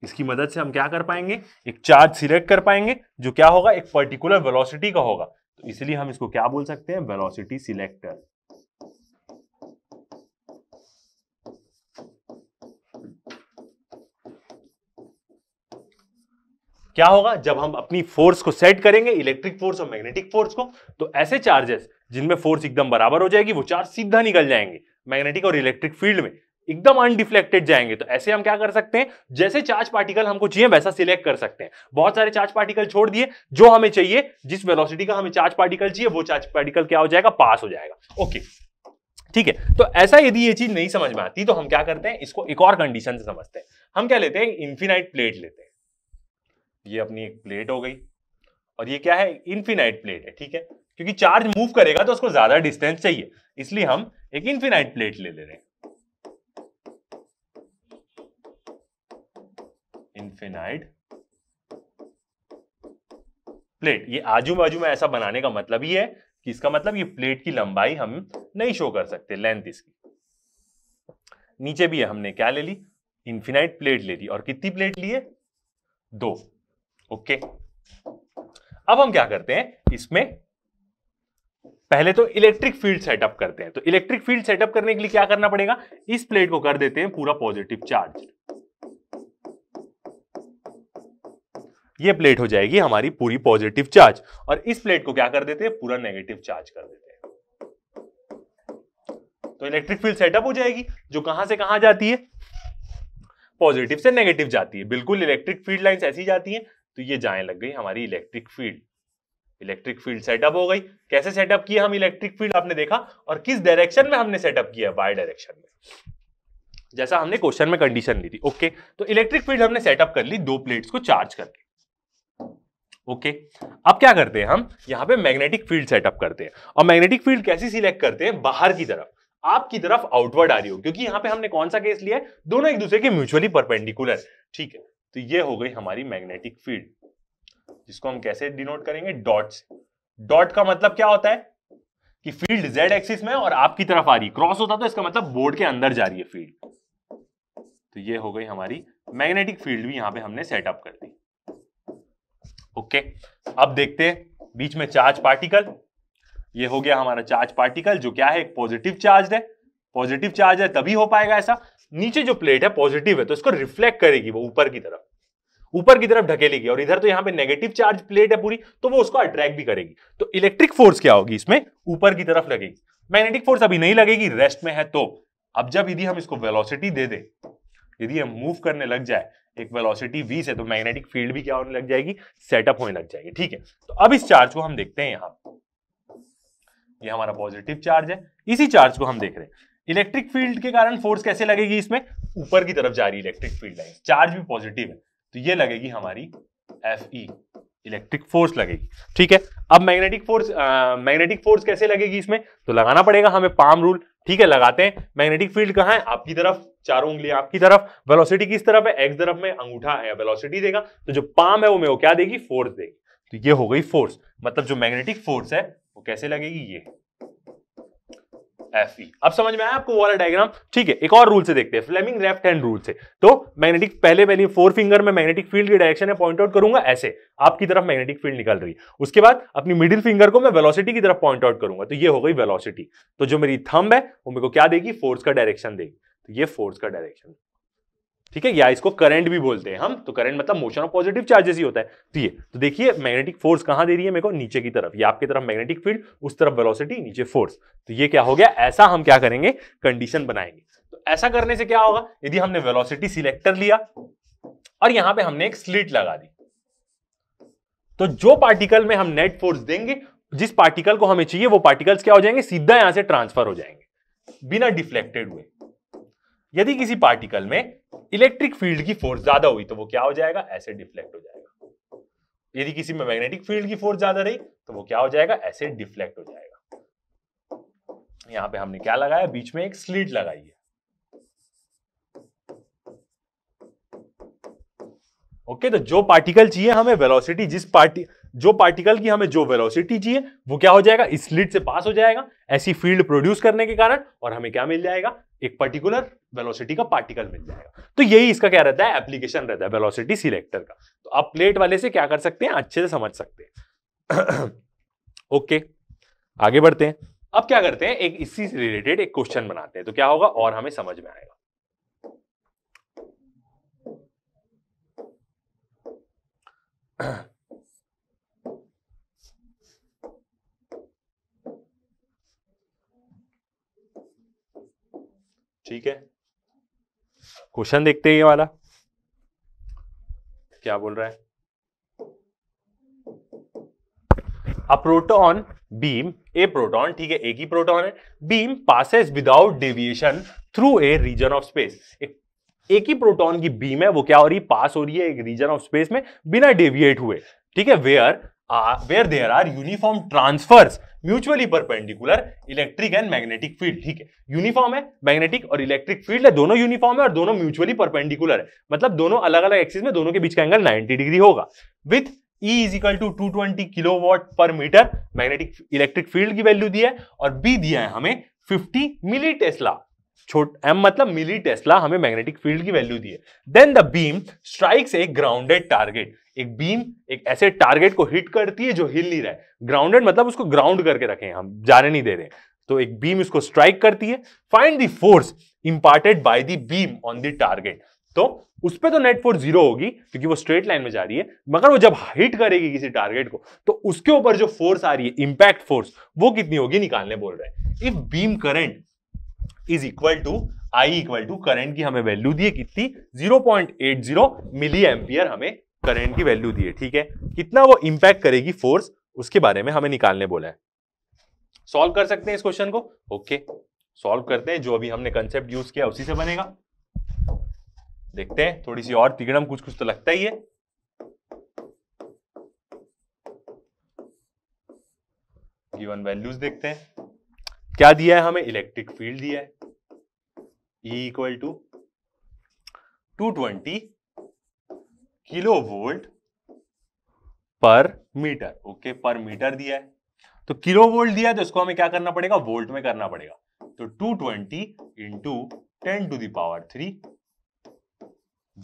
इसकी मदद से हम क्या कर पाएंगे एक चार्ज सिलेक्ट कर पाएंगे जो क्या होगा एक पर्टिकुलर वेलोसिटी का होगा तो इसलिए हम इसको क्या बोल सकते हैं वेलोसिटी सिलेक्टर क्या होगा जब हम अपनी फोर्स को सेट करेंगे इलेक्ट्रिक फोर्स और मैग्नेटिक फोर्स को तो ऐसे चार्जेस जिनमें फोर्स एकदम बराबर हो जाएगी वो चार्ज सीधा निकल जाएंगे मैग्नेटिक और इलेक्ट्रिक फील्ड में एकदम अनडिफ्लेक्टेड जाएंगे तो ऐसे हम क्या कर सकते हैं जैसे चार्ज पार्टिकल हमको चाहिए वैसा सिलेक्ट कर सकते हैं बहुत सारे चार्ज पार्टिकल छोड़ दिए जो हमें चाहिए जिस वेलोसिटी का हमें चार्ज पार्टिकल चाहिए वो चार्ज पार्टिकल क्या हो जाएगा पास हो जाएगा ओके ठीक है तो ऐसा यदि ये चीज नहीं समझ में आती तो हम क्या करते हैं इसको एक और कंडीशन से समझते हैं हम क्या लेते हैं इन्फिनाइट प्लेट लेते हैं ये अपनी एक प्लेट हो गई और ये क्या है इन्फिनाइट प्लेट है ठीक है क्योंकि चार्ज मूव करेगा तो उसको ज्यादा डिस्टेंस चाहिए इसलिए हम एक इन्फिनाइट प्लेट ले ले रहे हैं इन्फेनाइड प्लेट ये आजू बाजू में ऐसा बनाने का मतलब ही है कि इसका मतलब ये प्लेट की लंबाई हम नहीं शो कर सकते लेंथ इसकी नीचे भी है हमने क्या ले ली इंफिनाइट प्लेट ले ली और कितनी प्लेट ली है दो ओके अब हम क्या करते हैं इसमें पहले तो इलेक्ट्रिक फील्ड सेटअप करते हैं तो इलेक्ट्रिक फील्ड सेटअप करने के लिए क्या करना पड़ेगा इस प्लेट को कर देते हैं पूरा पॉजिटिव चार्ज ये प्लेट हो जाएगी हमारी पूरी पॉजिटिव चार्ज और इस प्लेट को क्या कर देते हैं पूरा नेगेटिव चार्ज कर देते हैं तो इलेक्ट्रिक फील्ड सेटअप हो जाएगी जो कहां से कहां जाती है पॉजिटिव से नेगेटिव जाती है बिल्कुल इलेक्ट्रिक फील्ड लाइन ऐसी जाती है तो ये जाए लग गई हमारी electric field electric field setup हो गई कैसे सेटअप किया हम इलेक्ट्रिक फील्ड आपने देखा और किस डायरेक्शन में हमने सेटअप किया वाई डायरेक्शन में जैसा हमने क्वेश्चन में कंडीशन ली थी ओके तो इलेक्ट्रिक फील्ड हमने सेटअप कर ली दो प्लेट्स को चार्ज करके ओके okay. अब क्या करते हैं हम यहाँ पे मैग्नेटिक फील्ड सेटअप करते हैं और मैग्नेटिक फील्ड कैसी सिलेक्ट करते हैं बाहर की तरफ आपकी तरफ आउटवर्ड आ रही हो क्योंकि यहाँ पे हमने कौन सा केस लिया है दोनों एक दूसरे के म्यूचुअली परपेंडिकुलर ठीक है तो ये हो गई हमारी मैग्नेटिक फील्ड जिसको हम कैसे डिनोट करेंगे डॉट से डॉट का मतलब क्या होता है कि फील्ड जेड एक्सिस में और आपकी तरफ आ रही क्रॉस होता तो इसका मतलब बोर्ड के अंदर जा रही है फील्ड तो ये हो गई हमारी मैग्नेटिक फील्ड भी यहां पे हमने सेटअप कर दी ओके अब देखते हैं बीच में चार्ज पार्टिकल ये हो गया हमारा चार्ज पार्टिकल जो क्या है एक पॉजिटिव चार्ज है पॉजिटिव चार्ज है तभी हो पाएगा ऐसा नीचे जो प्लेट है पॉजिटिव है तो इसको रिफ्लेक्ट करेगी वो ऊपर की तरफ ऊपर की तरफ ढकेलेगी और इधर तो यहां पे नेगेटिव चार्ज प्लेट है पूरी तो वो उसको अट्रैक्ट भी करेगी तो इलेक्ट्रिक फोर्स क्या होगी इसमें ऊपर की तरफ लगेगी मैग्नेटिक फोर्स अभी नहीं लगेगी रेस्ट में है तो अब जब यदि हम इसको वेलोसिटी दे दें यदि हम मूव करने लग जाए एक वेलोसिटी वी से तो मैग्नेटिक फील्ड भी क्या होने लग जाएगी सेटअप होने लग जाएगी ठीक है तो अब इस चार्ज को हम देखते हैं यहाँ ये यह हमारा पॉजिटिव चार्ज है इसी चार्ज को हम देख रहे हैं इलेक्ट्रिक फील्ड के कारण फोर्स कैसे लगेगी इसमें ऊपर की तरफ जा रही इलेक्ट्रिक फील्ड लाइन चार्ज भी पॉजिटिव है तो ये लगेगी हमारी एफ ई इलेक्ट्रिक फोर्स लगेगी ठीक है अब मैग्नेटिक फोर्स मैग्नेटिक फोर्स कैसे लगेगी इसमें तो लगाना पड़ेगा हमें पाम रूल ठीक है लगाते हैं मैग्नेटिक फील्ड कहा है आपकी तरफ चारों उंगलियां आपकी तरफ वेलोसिटी किस तरफ है एक्स तरफ में अंगूठा है वेलोसिटी देगा तो जो पाम है वो मेरे को क्या देगी फोर्स देगी तो ये हो गई फोर्स मतलब जो मैग्नेटिक फोर्स है वो कैसे लगेगी ये एफ ई अब समझ में आया आपको वाला डायग्राम ठीक है एक और रूल से देखते हैं फ्लेमिंग लेफ्ट हैंड रूल से तो मैग्नेटिक पहले पहले फोर फिंगर में मैग्नेटिक फील्ड की डायरेक्शन है पॉइंट आउट करूंगा ऐसे आपकी तरफ मैग्नेटिक फील्ड निकल रही है उसके बाद अपनी मिडिल फिंगर को मैं वेलोसिटी की तरफ पॉइंट आउट करूंगा तो ये हो गई वेलोसिटी तो जो मेरी थंब है वो मेरे को क्या देगी फोर्स का डायरेक्शन देगी तो ये फोर्स का डायरेक्शन ठीक है या इसको करंट भी बोलते हैं हम तो करंट मतलब मोशन ऑफ पॉजिटिव चार्जेस ही होता है तो ये तो देखिए मैग्नेटिक फोर्स कहां दे रही है मेरे को नीचे की तरफ ये आपकी तरफ मैग्नेटिक फील्ड उस तरफ वेलोसिटी नीचे फोर्स तो ये क्या हो गया ऐसा हम क्या करेंगे कंडीशन बनाएंगे तो ऐसा करने से क्या होगा यदि हमने वेलोसिटी सिलेक्टर लिया और यहां पर हमने एक स्लिट लगा दी तो जो पार्टिकल में हम नेट फोर्स देंगे जिस पार्टिकल को हमें चाहिए वो पार्टिकल्स क्या हो जाएंगे सीधा यहां से ट्रांसफर हो जाएंगे बिना डिफ्लेक्टेड हुए यदि किसी पार्टिकल में इलेक्ट्रिक फील्ड की फोर्स ज्यादा हुई तो वो क्या हो जाएगा ऐसे डिफ्लेक्ट हो जाएगा यदि किसी में मैग्नेटिक फील्ड की फोर्स ज्यादा रही तो वो क्या हो जाएगा ऐसे डिफ्लेक्ट हो जाएगा यहां पे हमने क्या लगाया बीच में एक स्लीट लगाई है ओके तो जो पार्टिकल चाहिए हमें वेलोसिटी जिस पार्टी जो पार्टिकल की हमें जो वेलोसिटी चाहिए वो क्या हो जाएगा इस लीड से पास हो जाएगा ऐसी फील्ड प्रोड्यूस करने के कारण और हमें क्या मिल जाएगा एक पर्टिकुलर वेलोसिटी का पार्टिकल मिल जाएगा तो यही इसका क्या रहता है एप्लीकेशन रहता है वेलोसिटी सिलेक्टर का तो आप प्लेट वाले से क्या कर सकते हैं अच्छे से समझ सकते हैं ओके [clears throat] आगे बढ़ते हैं अब क्या करते हैं एक इसी से रिलेटेड एक क्वेश्चन बनाते हैं तो क्या होगा और हमें समझ में आएगा [clears throat] ठीक है क्वेश्चन देखते हैं ये वाला क्या बोल रहा है a proton beam a proton ठीक है एक ही प्रोटॉन है beam passes without deviation through a region of space एक ही प्रोटॉन की बीम है वो क्या हो रही है पास हो रही है एक रीजन ऑफ स्पेस में बिना डेविएट हुए ठीक है where where there are uniform transverse mutually perpendicular electric and magnetic field ठीक है यूनिफॉर्म है मैग्नेटिक और इलेक्ट्रिक फील्ड है दोनों यूनिफॉर्म है और दोनों म्यूचुअली परपेंडिकुलर है मतलब दोनों अलग अलग एक्सिस में दोनों के बीच का एंगल 90 डिग्री होगा with E is equal to two twenty kilo watt per metre magnetic electric field की वैल्यू दी है और B दिया है हमें 50 मिली टेस्ला छोट एम मतलब मिली टेस्ला हमें मैग्नेटिक फील्ड की वैल्यू दी है then the beam strikes a grounded target एक बीम एक ऐसे टारगेट को हिट करती है जो हिल नहीं रहा है ग्राउंडेड मतलब उसको ग्राउंड करके रखें हम जाने नहीं दे रहे तो एक बीम इसको स्ट्राइक करती है find the force imparted by the beam on the target तो उस पर तो नेट फोर्स जीरो होगी क्योंकि वो स्ट्रेट लाइन में जा रही है मगर वो जब हिट करेगी किसी टारगेट को तो उसके ऊपर जो फोर्स आ रही है इंपैक्ट फोर्स वो कितनी होगी निकालने बोल रहे हैं if beam current is equal to I equal to current की हमें वैल्यू दी है कितनी 0.80 मिली एम्पियर हमें करेंट की वैल्यू दी है ठीक है कितना वो इंपैक्ट करेगी फोर्स उसके बारे में हमें निकालने बोला है सॉल्व कर सकते हैं इस क्वेश्चन को ओके सॉल्व करते हैं जो अभी हमने कंसेप्ट यूज किया उसी से बनेगा देखते हैं थोड़ी सी और तिगड़म कुछ कुछ तो लगता ही है गिवन वैल्यूज देखते हैं क्या दिया है हमें इलेक्ट्रिक फील्ड दिया है equal to two 220 kilo volt per metre okay per metre दिया है तो किलो वोल्ट दिया है तो इसको हमें क्या करना पड़ेगा वोल्ट में करना पड़ेगा तो 220 twenty into ten to the power three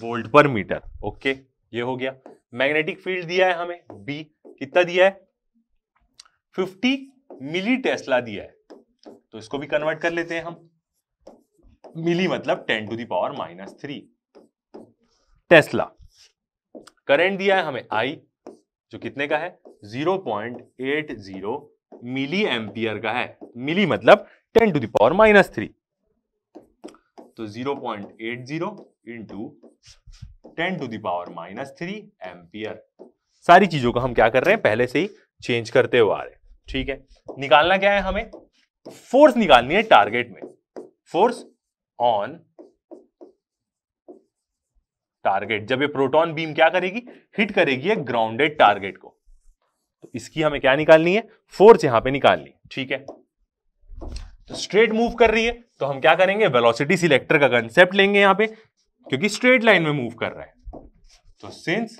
volt per metre okay ये हो गया मैग्नेटिक फील्ड दिया है हमें बी कितना दिया है 50 मिली टेस्ला दिया है तो इसको भी कन्वर्ट कर लेते हैं हम मिली मतलब ten to the power minus three tesla current दिया है हमें आई जो कितने का है जीरो मिली एम्पियर का है मिली मतलब ten to the power minus three तो zero point eight zero into ten to the power minus three ampere सारी चीजों का हम क्या कर रहे हैं पहले से ही चेंज करते हुए आ रहे हैं ठीक है निकालना क्या है हमें फोर्स निकालनी है टारगेट में फोर्स ऑन टारगेट जब ये प्रोटॉन बीम क्या करेगी हिट करेगी एक ग्राउंडेड टारगेट को तो इसकी हमें क्या निकालनी है फोर्स यहां पे निकालनी ठीक है तो स्ट्रेट मूव कर रही है तो हम क्या करेंगे वेलोसिटी सिलेक्टर का कंसेप्ट लेंगे यहां पे क्योंकि स्ट्रेट लाइन में मूव कर रहा है तो since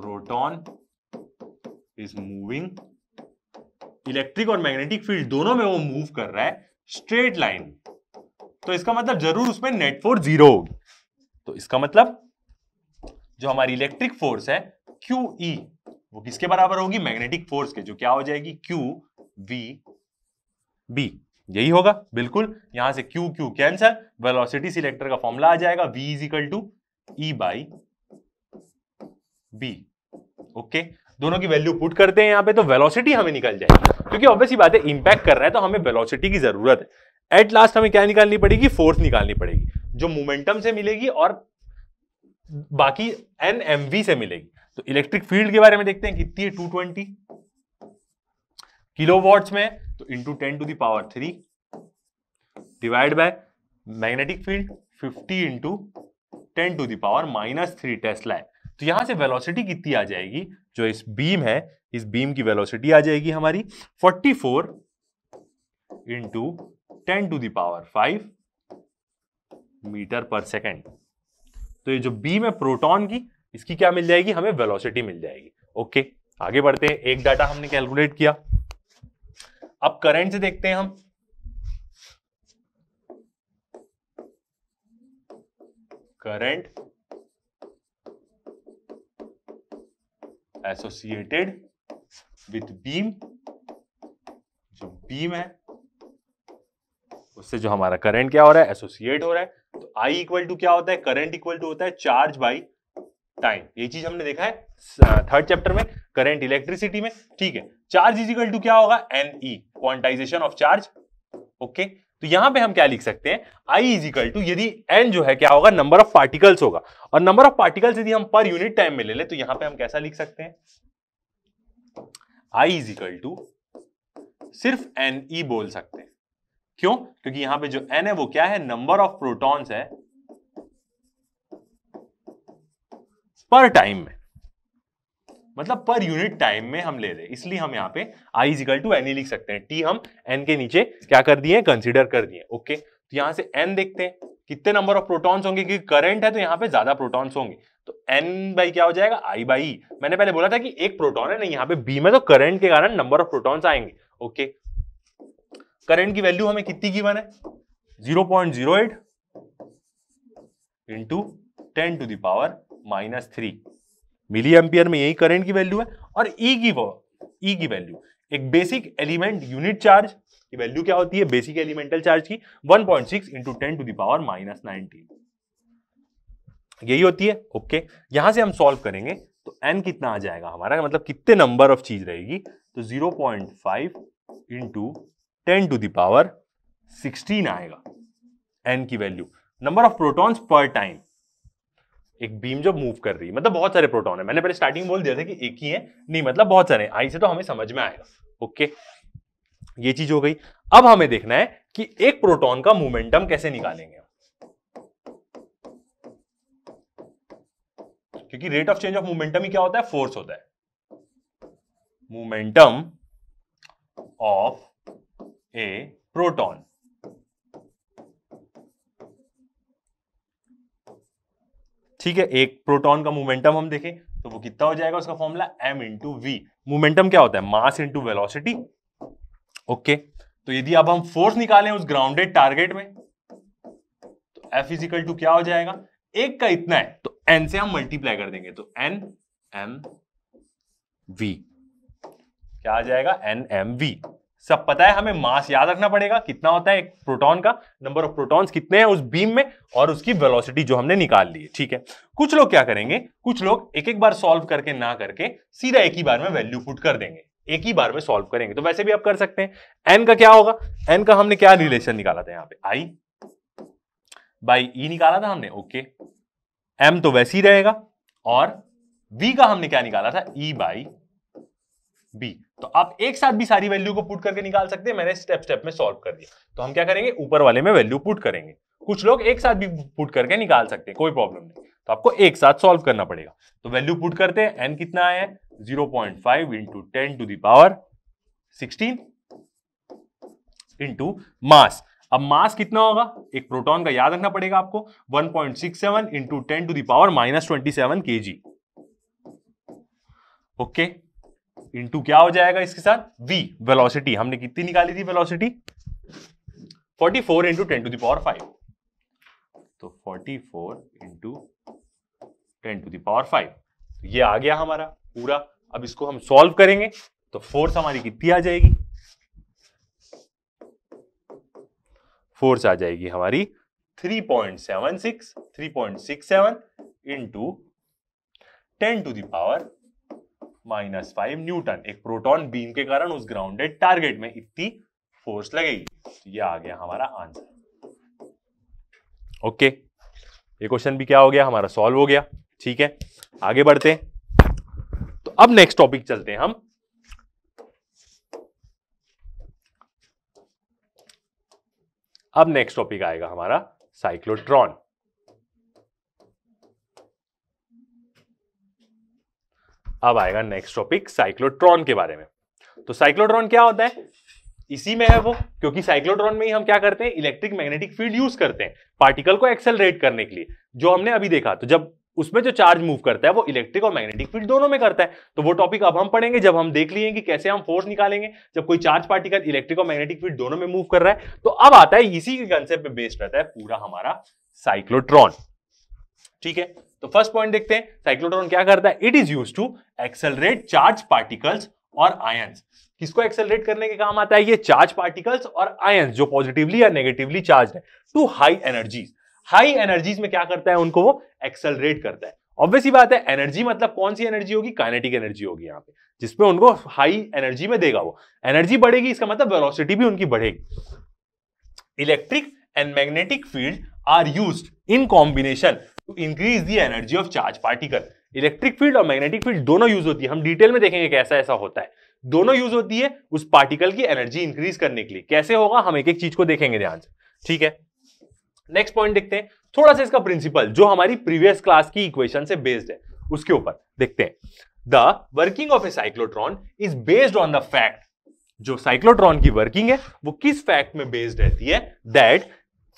proton is moving electric और मैग्नेटिक फील्ड दोनों में वो मूव कर रहा है स्ट्रेट लाइन तो इसका मतलब जरूर उसमें नेट फोर्स जीरो होगी तो इसका मतलब जो हमारी इलेक्ट्रिक फोर्स है क्यू ई e, वो किसके बराबर होगी मैग्नेटिक फोर्स के जो क्या हो जाएगी क्यू वी बी यही होगा बिल्कुल यहां से q q cancel velocity selector का फॉर्मूला आ जाएगा v is equal to E by B okay दोनों की वैल्यू पुट करते हैं यहाँ पे तो वेलोसिटी हमें निकल जाएगी क्योंकि ऑब्वियसली बात है इंपैक्ट कर रहा है तो हमें वेलोसिटी की जरूरत है एट लास्ट हमें क्या निकालनी पड़ेगी फोर्स निकालनी पड़ेगी जो मोमेंटम से मिलेगी और बाकी एन एम वी से मिलेगी तो इलेक्ट्रिक फील्ड के बारे में देखते हैं कितनी है टू ट्वेंटी किलो वॉट में तो into ten to the power three divide by magnetic field fifty into ten to the power minus three tesla है तो यहां से वेलोसिटी कितनी आ जाएगी जो इस बीम है इस बीम की वेलोसिटी आ जाएगी हमारी 44 four into ten to the power five metre per second तो ये जो बीम है प्रोटॉन की इसकी क्या मिल जाएगी हमें वेलोसिटी मिल जाएगी ओके आगे बढ़ते हैं एक डाटा हमने कैलकुलेट किया अब करंट से देखते हैं हम करंट एसोसिएटेड विथ बीम जो बीम है उससे जो हमारा करंट क्या हो रहा है एसोसिएट हो रहा है तो आई इक्वल टू क्या होता है करंट इक्वल टू होता है चार्ज बाई टाइम ये चीज हमने देखा है थर्ड चैप्टर में करंट इलेक्ट्रिसिटी में ठीक है चार्ज इज इक्वल टू क्या होगा n e quantization of charge okay तो यहां पे हम क्या लिख सकते हैं आई इज टू यदि एन जो है क्या होगा नंबर ऑफ पार्टिकल्स होगा और नंबर ऑफ पार्टिकल्स यदि हम पर यूनिट टाइम में ले लें तो यहां पे हम कैसा लिख सकते हैं आई इज टू सिर्फ एन ई e बोल सकते हैं क्यों क्योंकि यहां पे जो एन है वो क्या है नंबर ऑफ प्रोटॉन्स है पर टाइम में मतलब पर यूनिट टाइम में हम ले रहे हैं इसलिए हम यहाँ पे आई इजिकल टू एन ही लिख सकते हैं टी हम एन के नीचे क्या कर दिए कंसिडर कर दिए ओके तो यहाँ से एन देखते हैं कितने नंबर ऑफ प्रोटॉन्स होंगे क्योंकि करंट है तो यहाँ पे ज्यादा प्रोटॉन्स होंगे तो एन बाई क्या हो जाएगा आई बाई e. मैंने पहले बोला था कि एक प्रोटॉन है नहीं यहाँ पे बी में तो करंट के कारण नंबर ऑफ प्रोटॉन्स आएंगे ओके करंट की वैल्यू हमें कितनी गिवन है zero point zero eight into ten to the power minus three milli ampere में यही करंट की वैल्यू है और ई e की वो ई e की वैल्यू एक बेसिक एलिमेंट यूनिट चार्ज की वैल्यू क्या होती है बेसिक एलिमेंटल चार्ज की 1.6 point six into ten to the power minus nineteen यही होती है ओके okay. यहां से हम सॉल्व करेंगे तो एन कितना आ जाएगा हमारा मतलब कितने नंबर ऑफ चीज रहेगी तो 0.5 point five into ten to the power sixteen आएगा एन की value number of protons per time एक बीम जो मूव कर रही है मतलब बहुत सारे प्रोटॉन है मैंने पहले स्टार्टिंग बोल दिया था कि एक ही है नहीं मतलब बहुत सारे आई से तो हमें समझ में आएगा ओके ये चीज हो गई अब हमें देखना है कि एक प्रोटॉन का मोमेंटम कैसे निकालेंगे क्योंकि rate of change of momentum ही क्या होता है फोर्स होता है मोमेंटम ऑफ ए प्रोटॉन ठीक है एक प्रोटॉन का मोमेंटम हम देखें तो वो कितना हो जाएगा उसका formula m into v momentum क्या होता है मास इंटू वेलोसिटी ओके तो यदि अब हम फोर्स निकालें उस ग्राउंडेड टारगेट में तो एफ इजिकल टू क्या हो जाएगा एक का इतना है तो एन से हम मल्टीप्लाई कर देंगे तो एन एम वी क्या आ जाएगा एन एम वी सब पता है हमें मास याद रखना पड़ेगा कितना होता है एक प्रोटॉन का नंबर ऑफ प्रोटॉन्स कितने हैं उस बीम में और उसकी वेलोसिटी जो हमने निकाल ली है ठीक है कुछ लोग क्या करेंगे कुछ लोग एक एक बार सॉल्व करके ना करके सीधा एक ही बार में वैल्यू फुट कर देंगे एक ही बार में सॉल्व करेंगे तो वैसे भी आप कर सकते हैं एन का क्या होगा एन का हमने क्या रिलेशन निकाला था यहाँ पे आई बाई ई निकाला था हमने ओके एम तो वैसे ही रहेगा और वी का हमने क्या निकाला था ई e बाई बी तो आप एक साथ भी सारी वैल्यू को पुट करके निकाल सकते हैं मैंने स्टेप स्टेप में सॉल्व कर दिया तो हम क्या करेंगे ऊपर वाले में वैल्यू पुट करेंगे कुछ लोग एक साथ भी पुट करके निकाल सकते हैं कोई प्रॉब्लम नहीं तो आपको एक साथ सॉल्व करना पड़ेगा तो वैल्यू पुट करते हैं एन कितना आया zero point five into ten to the power sixteen into mass अब मास कितना होगा एक प्रोटॉन का याद रखना पड़ेगा आपको 1.67 point six seven into ten to the power minus twenty seven के जी ओके इंटू क्या हो जाएगा इसके साथ v वेलोसिटी हमने कितनी निकाली थी velocity 44 four into ten to the power five तो 44 four into ten to the power five ये आ गया हमारा पूरा अब इसको हम सॉल्व करेंगे तो फोर्स हमारी कितनी आ जाएगी फोर्स आ जाएगी हमारी 3.76 3.67 three into ten to the power minus five newton एक प्रोटॉन बीम के कारण उस ग्राउंडेड टारगेट में इतनी फोर्स लगेगी तो ये आ गया हमारा आंसर ओके ये क्वेश्चन भी क्या हो गया हमारा सॉल्व हो गया ठीक है आगे बढ़ते तो अब नेक्स्ट टॉपिक चलते हैं हम अब नेक्स्ट टॉपिक आएगा हमारा साइक्लोट्रॉन अब आएगा नेक्स्ट टॉपिक साइक्लोट्रॉन के बारे में तो साइक्लोट्रॉन क्या होता है इसी में है वो क्योंकि साइक्लोट्रॉन में ही हम क्या करते हैं इलेक्ट्रिक मैग्नेटिक फील्ड यूज करते हैं पार्टिकल को एक्सेलरेट करने के लिए जो हमने अभी देखा तो जब उसमें जो चार्ज मूव करता है वो इलेक्ट्रिक और मैग्नेटिक फील्ड दोनों में करता है तो वो टॉपिक अब हम पढ़ेंगे जब हम देख लिए कि कैसे हम फोर्स निकालेंगे जब कोई चार्ज पार्टिकल इलेक्ट्रिक और मैग्नेटिक फील्ड दोनों में मूव कर रहा है तो अब आता है इसी के कंसेप्ट बेस्ड रहता है पूरा हमारा साइक्लोट्रॉन ठीक है तो फर्स्ट पॉइंट देखते हैं साइक्लोट्रॉन क्या करता है it is use to accelerate charge particles और आयन किसको एक्सेलरेट करने के काम आता है ये चार्ज पार्टिकल्स और आयन जो पॉजिटिवली या नेगेटिवली चार्ज है to high energies high energies में क्या करता है उनको वो एक्सेलरेट करता है ऑब्वियसली बात है एनर्जी मतलब कौन सी एनर्जी होगी काइनेटिक एनर्जी होगी यहाँ पे जिसमें उनको हाई एनर्जी में देगा वो एनर्जी बढ़ेगी इसका मतलब वेलोसिटी भी उनकी बढ़ेगी electric and magnetic field are used in combination to increase the energy of charge particle electric field और मैग्नेटिक फील्ड दोनों यूज होती है हम डिटेल में देखेंगे कैसा ऐसा होता है दोनों यूज होती है उस पार्टिकल की एनर्जी इंक्रीज करने के लिए कैसे होगा हम एक एक चीज को देखेंगे ध्यान से ठीक है नेक्स्ट पॉइंट देखते हैं थोड़ा सा इसका प्रिंसिपल जो हमारी प्रीवियस क्लास की इक्वेशन से बेस्ड है उसके ऊपर देखते हैं the working of a cyclotron is based on the fact जो साइक्लोट्रॉन की वर्किंग है वो किस फैक्ट में बेस्ड रहती है that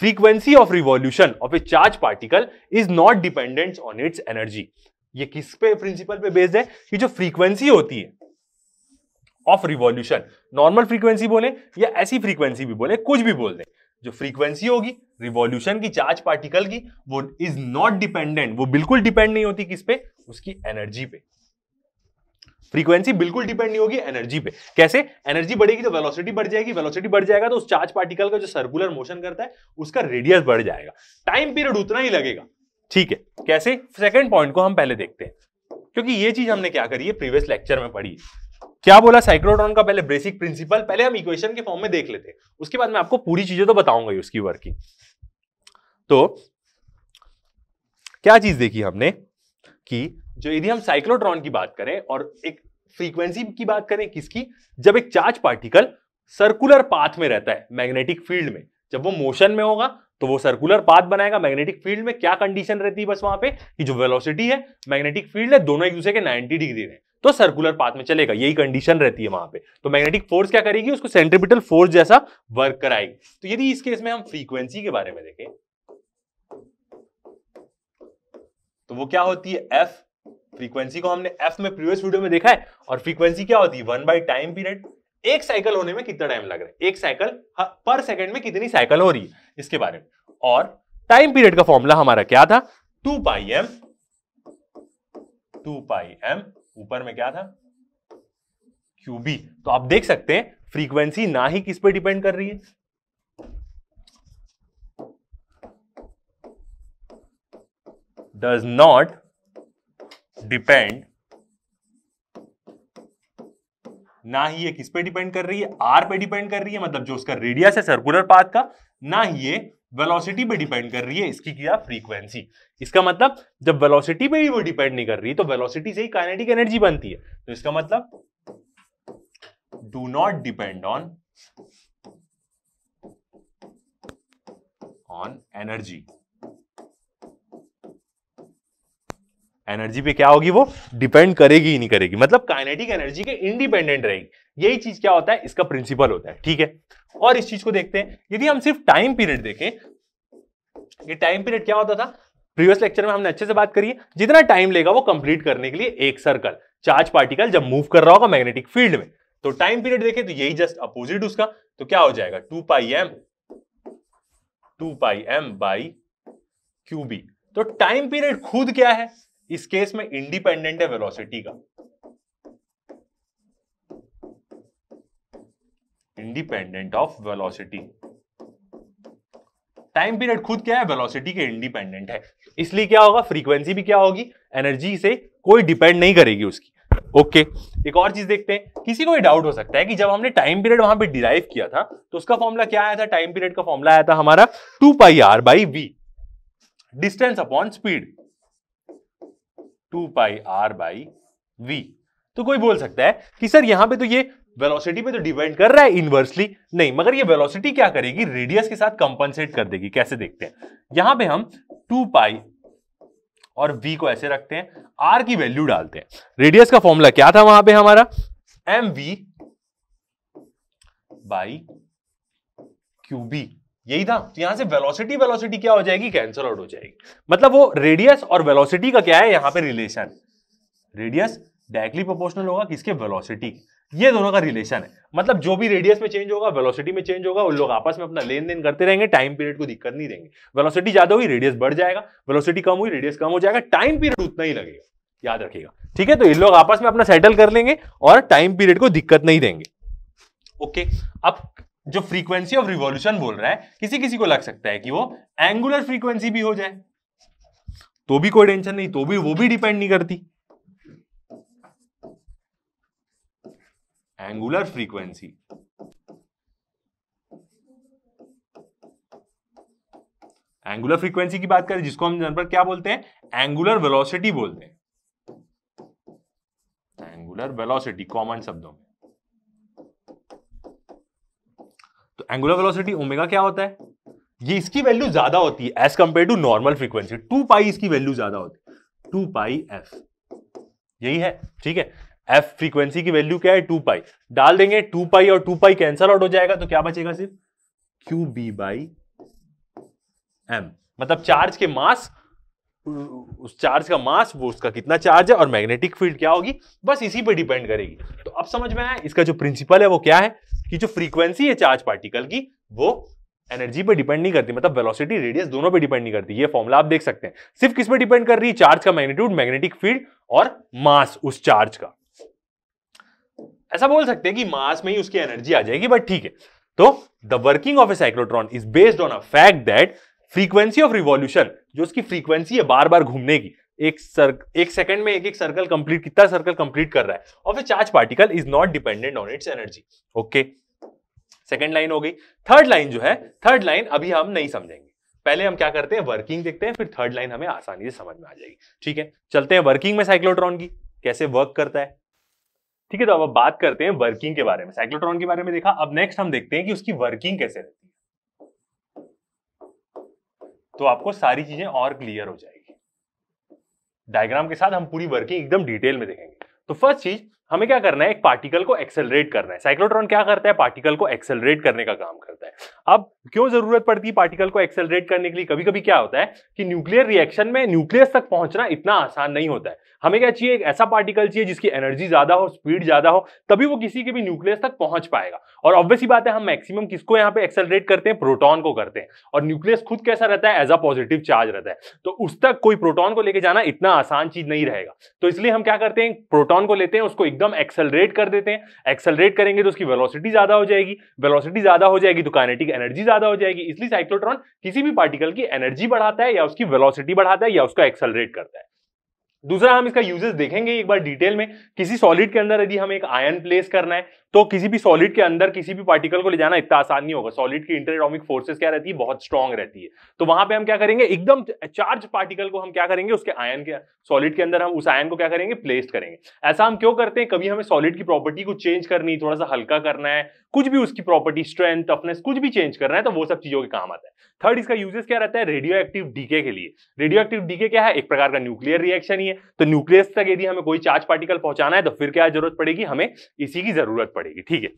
frequency of revolution of a charge particle is not dependent on its energy ये किस पे प्रिंसिपल पे बेस्ड है कि जो फ्रीक्वेंसी होती है ऑफ रिवॉल्यूशन नॉर्मल फ्रीक्वेंसी बोले या ऐसी फ्रीक्वेंसी भी बोले कुछ भी बोल दें जो फ्रीक्वेंसी होगी रिवॉल्यूशन की चार्ज पार्टिकल की वो इज नॉट डिपेंडेंट वो बिल्कुल डिपेंड नहीं होती किस पे उसकी एनर्जी पे फ्रीक्वेंसी बिल्कुल डिपेंड नहीं होगी एनर्जी पे कैसे एनर्जी बढ़ेगी तो वेलोसिटी बढ़ जाएगी वेलोसिटी बढ़ जाएगा तो उस चार्ज पार्टिकल का जो सर्कुलर मोशन करता है उसका रेडियस बढ़ जाएगा टाइम पीरियड उतना ही लगेगा ठीक है कैसे सेकेंड पॉइंट को हम पहले देखते हैं क्योंकि ये चीज हमने क्या करी है प्रीवियस लेक्चर में पढ़ी क्या बोला साइक्रोट्रॉन का पहले बेसिक प्रिंसिपल पहले हम इक्वेशन के फॉर्म में देख लेते हैं उसके बाद मैं आपको पूरी चीजें तो बताऊंगा उसकी वर्किंग तो क्या चीज देखी हमने कि जो यदि हम साइक्लोट्रॉन की बात करें और एक फ्रीक्वेंसी की बात करें किसकी जब एक चार्ज पार्टिकल सर्कुलर पाथ में रहता है मैग्नेटिक फील्ड में जब वो मोशन में होगा तो वो सर्कुलर पाथ बनाएगा मैग्नेटिक फील्ड में क्या कंडीशन रहती है बस वहां पे कि जो वेलोसिटी है मैग्नेटिक फील्ड है दोनों एक दूसरे के 90 डिग्री में तो सर्कुलर पाथ में चलेगा यही कंडीशन रहती है वहां पे तो मैग्नेटिक फोर्स क्या करेगी उसको सेंट्रिपिटल फोर्स जैसा वर्क कराएगी तो यदि इस केस में हम फ्रीक्वेंसी के बारे में देखें तो वो क्या होती है एफ फ्रीक्वेंसी को हमने एफ में प्रीवियस वीडियो में देखा है और फ्रीक्वेंसी क्या होती है वन बाई टाइम पीरियड एक साइकिल होने में कितना टाइम लग रहा है एक साइकिल पर सेकेंड में कितनी साइकिल हो रही है इसके बारे में और टाइम पीरियड का फॉर्मूला हमारा क्या था two pi m two pi m ऊपर में क्या था क्यूबी तो आप देख सकते हैं फ्रीक्वेंसी ना ही किस पे डिपेंड कर रही है डज नॉट डिपेंड ना ही ये किस पे डिपेंड कर रही है आर पे डिपेंड कर रही है मतलब जो उसका रेडियस है सर्कुलर पाथ का ना ही ये वेलोसिटी पे डिपेंड कर रही है इसकी क्या फ्रीक्वेंसी इसका मतलब जब वेलोसिटी पे ही वो डिपेंड नहीं कर रही तो वेलोसिटी से ही काइनेटिक एनर्जी बनती है तो इसका मतलब do not depend on on energy energy पे क्या होगी वो डिपेंड करेगी ही नहीं करेगी मतलब काइनेटिक एनर्जी के इंडिपेंडेंट रहेगी यही चीज क्या होता है इसका प्रिंसिपल होता है ठीक है और इस चीज को देखते हैं यदि हम सिर्फ टाइम पीरियड देखें ये टाइम पीरियड क्या होता था प्रीवियस लेक्चर में हमने अच्छे से बात करी है जितना टाइम लेगा वो कंप्लीट करने के लिए एक सर्कल चार्ज पार्टिकल जब मूव कर रहा होगा मैग्नेटिक फील्ड में तो टाइम पीरियड देखें तो यही जस्ट अपोजिट उसका तो क्या हो जाएगा two pi m two pi M by q B तो टाइम पीरियड खुद क्या है इस केस में इंडिपेंडेंट है वेलोसिटी का independent of velocity time period खुद क्या है वेलोसिटी के इंडिपेंडेंट है इसलिए क्या होगा फ्रीक्वेंसी भी क्या होगी एनर्जी से कोई डिपेंड नहीं करेगी उसकी ओके okay. एक और चीज देखते हैं किसी को डाउट हो सकता है कि जब हमने टाइम पीरियड वहां पे डिराइव किया था तो उसका फॉर्मूला क्या आया था टाइम पीरियड का फॉर्मूला आया था हमारा two pi r by v distance upon speed two pi r by v तो कोई बोल सकता है कि सर यहां पे तो ये वेलोसिटी पे तो डिपेंड कर रहा है इनवर्सली नहीं मगर ये वेलोसिटी क्या करेगी रेडियस के साथ कंपनसेट कर देगी कैसे देखते हैं यहां पे हम टू पाई और वी को ऐसे रखते हैं आर की वैल्यू डालते हैं रेडियस का फॉर्मूला क्या था वहां पे हमारा एम वी बाई क्यूबी यही था तो यहां से वेलोसिटी वेलोसिटी क्या हो जाएगी कैंसल आउट हो जाएगी मतलब वो रेडियस और वेलोसिटी का क्या है यहां पे रिलेशन रेडियस डायरेक्टली प्रोपोर्शनल होगा किसके वेलोसिटी ये दोनों का रिलेशन है मतलब जो भी रेडियस में चेंज होगा वेलोसिटी में चेंज होगा उन लोग आपस में अपना लेन देन करते रहेंगे टाइम पीरियड को दिक्कत नहीं देंगे वेलोसिटी ज्यादा हुई रेडियस बढ़ जाएगा वेलोसिटी कम हुई रेडियस कम हो जाएगा टाइम पीरियड उतना ही लगेगा याद रखिएगा ठीक है तो इन लोग आपस में अपना सेटल कर लेंगे और टाइम पीरियड को दिक्कत नहीं देंगे ओके अब जो फ्रीक्वेंसी ऑफ रिवॉल्यूशन बोल रहा है किसी किसी को लग सकता है कि वो एंगुलर फ्रीक्वेंसी भी हो जाए तो भी कोई टेंशन नहीं तो भी वो भी डिपेंड नहीं करती एंगुलर फ्रीक्वेंसी एंगुलर फ्रीक्वेंसी की बात करें जिसको हम पर क्या बोलते हैं एंगुलर वेलोसिटी बोलते हैं एंगुलर वेलोसिटी कॉमन शब्दों में तो एंगुलर वेलोसिटी ओमेगा क्या होता है ये इसकी वैल्यू ज्यादा होती है as compare to normal frequency two pi इसकी वैल्यू ज्यादा होती है टू पाई एफ यही है ठीक है एफ फ्रीक्वेंसी की वैल्यू क्या है टू पाई डाल देंगे टू पाई और टू पाई कैंसल आउट हो जाएगा तो क्या बचेगा सिर्फ क्यू बी बाई एम मतलब चार्ज के मास उस चार्ज का मास वो उसका कितना चार्ज है और मैग्नेटिक फील्ड क्या होगी बस इसी पे डिपेंड करेगी तो अब समझ में आया इसका जो प्रिंसिपल है वो क्या है कि जो फ्रीक्वेंसी है चार्ज पार्टिकल की वो एनर्जी पे डिपेंड नहीं करती मतलब वेलोसिटी रेडियस दोनों पे डिपेंड नहीं करती ये फॉर्मुला आप देख सकते हैं सिर्फ किस पे डिपेंड कर रही है चार्ज का मैग्नीट्यूड मैग्नेटिक फील्ड और मास उस चार्ज का ऐसा बोल सकते हैं कि मास में ही उसकी एनर्जी आ जाएगी बट ठीक है तो the working of a cyclotron is based on a fact that frequency of revolution जो उसकी फ्रीक्वेंसी है बार बार घूमने की एक सर एक सेकंड में एक एक सर्कल कंप्लीट कितना सर्कल कंप्लीट कर रहा है और फिर charge particle is not dependent on its energy okay second line हो गई थर्ड लाइन जो है थर्ड लाइन अभी हम नहीं समझेंगे पहले हम क्या करते हैं वर्किंग देखते हैं फिर थर्ड लाइन हमें आसानी से समझ में आ जाएगी ठीक है चलते हैं वर्किंग में साइक्लोट्रॉन की कैसे वर्क करता है ठीक है तो अब बात करते हैं वर्किंग के बारे में साइक्लोट्रॉन के बारे में देखा अब नेक्स्ट हम देखते हैं कि उसकी वर्किंग कैसे रहती है तो आपको सारी चीजें और क्लियर हो जाएगी डायग्राम के साथ हम पूरी वर्किंग एकदम डिटेल में देखेंगे तो फर्स्ट चीज हमें क्या करना है एक पार्टिकल को एक्सेलरेट करना है साइक्लोट्रॉन क्या करता है पार्टिकल को एक्सेलरेट करने का काम करता है अब क्यों जरूरत पड़ती है पार्टिकल को एक्सेलरेट करने के लिए कभी कभी क्या होता है कि न्यूक्लियर रिएक्शन में न्यूक्लियस तक पहुंचना इतना आसान नहीं होता है हमें क्या चाहिए एक ऐसा पार्टिकल चाहिए जिसकी एनर्जी ज्यादा हो स्पीड ज्यादा हो तभी वो किसी के भी न्यूक्लियस तक पहुंच पाएगा और ऑब्वियसली बात है हम मैक्सिमम किसको यहाँ पे एक्सेलरेट करते हैं प्रोटोन को करते हैं और न्यूक्लियस खुद कैसा रहता है एज अ पॉजिटिव चार्ज रहता है तो उस तक कोई प्रोटोन को लेकर जाना इतना आसान चीज नहीं रहेगा तो इसलिए हम क्या करते हैं प्रोटोन को लेते हैं उसको एकदम एक्सेलरेट कर देते हैं एक्सेलरेट करेंगे तो उसकी वेलोसिटी ज्यादा हो जाएगी वेलोसिटी ज्यादा हो जाएगी तो कानेटिक एनर्जी ज्यादा हो जाएगी इसलिए साइक्लोट्रॉन किसी भी पार्टिकल की एनर्जी बढ़ाता है या उसकी वेलोसिटी बढ़ाता है या उसको एक्सेलरेट करता है दूसरा हम इसका यूजेस देखेंगे एक बार डिटेल में किसी सॉलिड के अंदर यदि हमें एक आयन प्लेस करना है तो किसी भी सॉलिड के अंदर किसी भी पार्टिकल को ले जाना इतना आसान नहीं होगा सॉलिड की इंटरएटॉमिक फोर्सेस क्या रहती है बहुत स्ट्रांग रहती है तो वहां पे हम क्या करेंगे एकदम चार्ज पार्टिकल को हम क्या करेंगे उसके आयन के सॉलिड के अंदर हम उस आयन को क्या करेंगे प्लेस्ड करेंगे ऐसा हम क्यों करते हैं कभी हमें सॉलिड की प्रॉपर्टी को चेंज करनी थोड़ा सा हल्का करना है कुछ भी उसकी प्रॉपर्टी स्ट्रेंथ टफनेस कुछ भी चेंज करना है तो वो सब चीजों के काम आता है थर्ड इसका यूजेस क्या रहता है रेडियो एक्टिव डीके के लिए रेडियो एक्टिव डीके क्या है एक प्रकार का न्यूक्लियर रिएक्शन ही है तो न्यूक्लियस तक यदि हमें कोई चार्ज पार्टिकल पहुंचाना है तो फिर क्या जरूरत पड़ेगी हमें इसी की जरूरत पड़ेगी ठीक है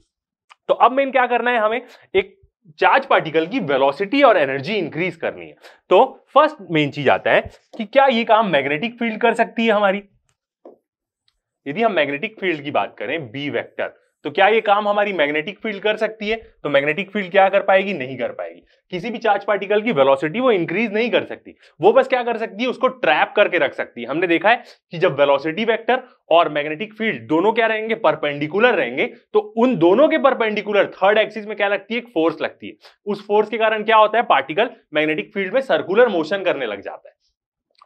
तो अब मेन क्या करना है हमें एक चार्ज पार्टिकल की वेलोसिटी और एनर्जी इंक्रीज करनी है तो फर्स्ट मेन चीज आता है कि क्या ये काम मैग्नेटिक फील्ड कर सकती है हमारी यदि हम मैग्नेटिक फील्ड की बात करें बी वेक्टर तो क्या ये काम हमारी मैग्नेटिक फील्ड कर सकती है तो मैग्नेटिक फील्ड क्या कर पाएगी नहीं कर पाएगी किसी भी चार्ज पार्टिकल की वेलोसिटी वो इंक्रीज नहीं कर सकती वो बस क्या कर सकती है उसको ट्रैप करके रख सकती है हमने देखा है कि जब वेलोसिटी वेक्टर और मैग्नेटिक फील्ड दोनों क्या रहेंगे परपेंडिकुलर रहेंगे तो उन दोनों के परपेंडिकुलर थर्ड एक्सिस में क्या लगती है एक फोर्स लगती है उस फोर्स के कारण क्या होता है पार्टिकल मैग्नेटिक फील्ड में सर्कुलर मोशन करने लग जाता है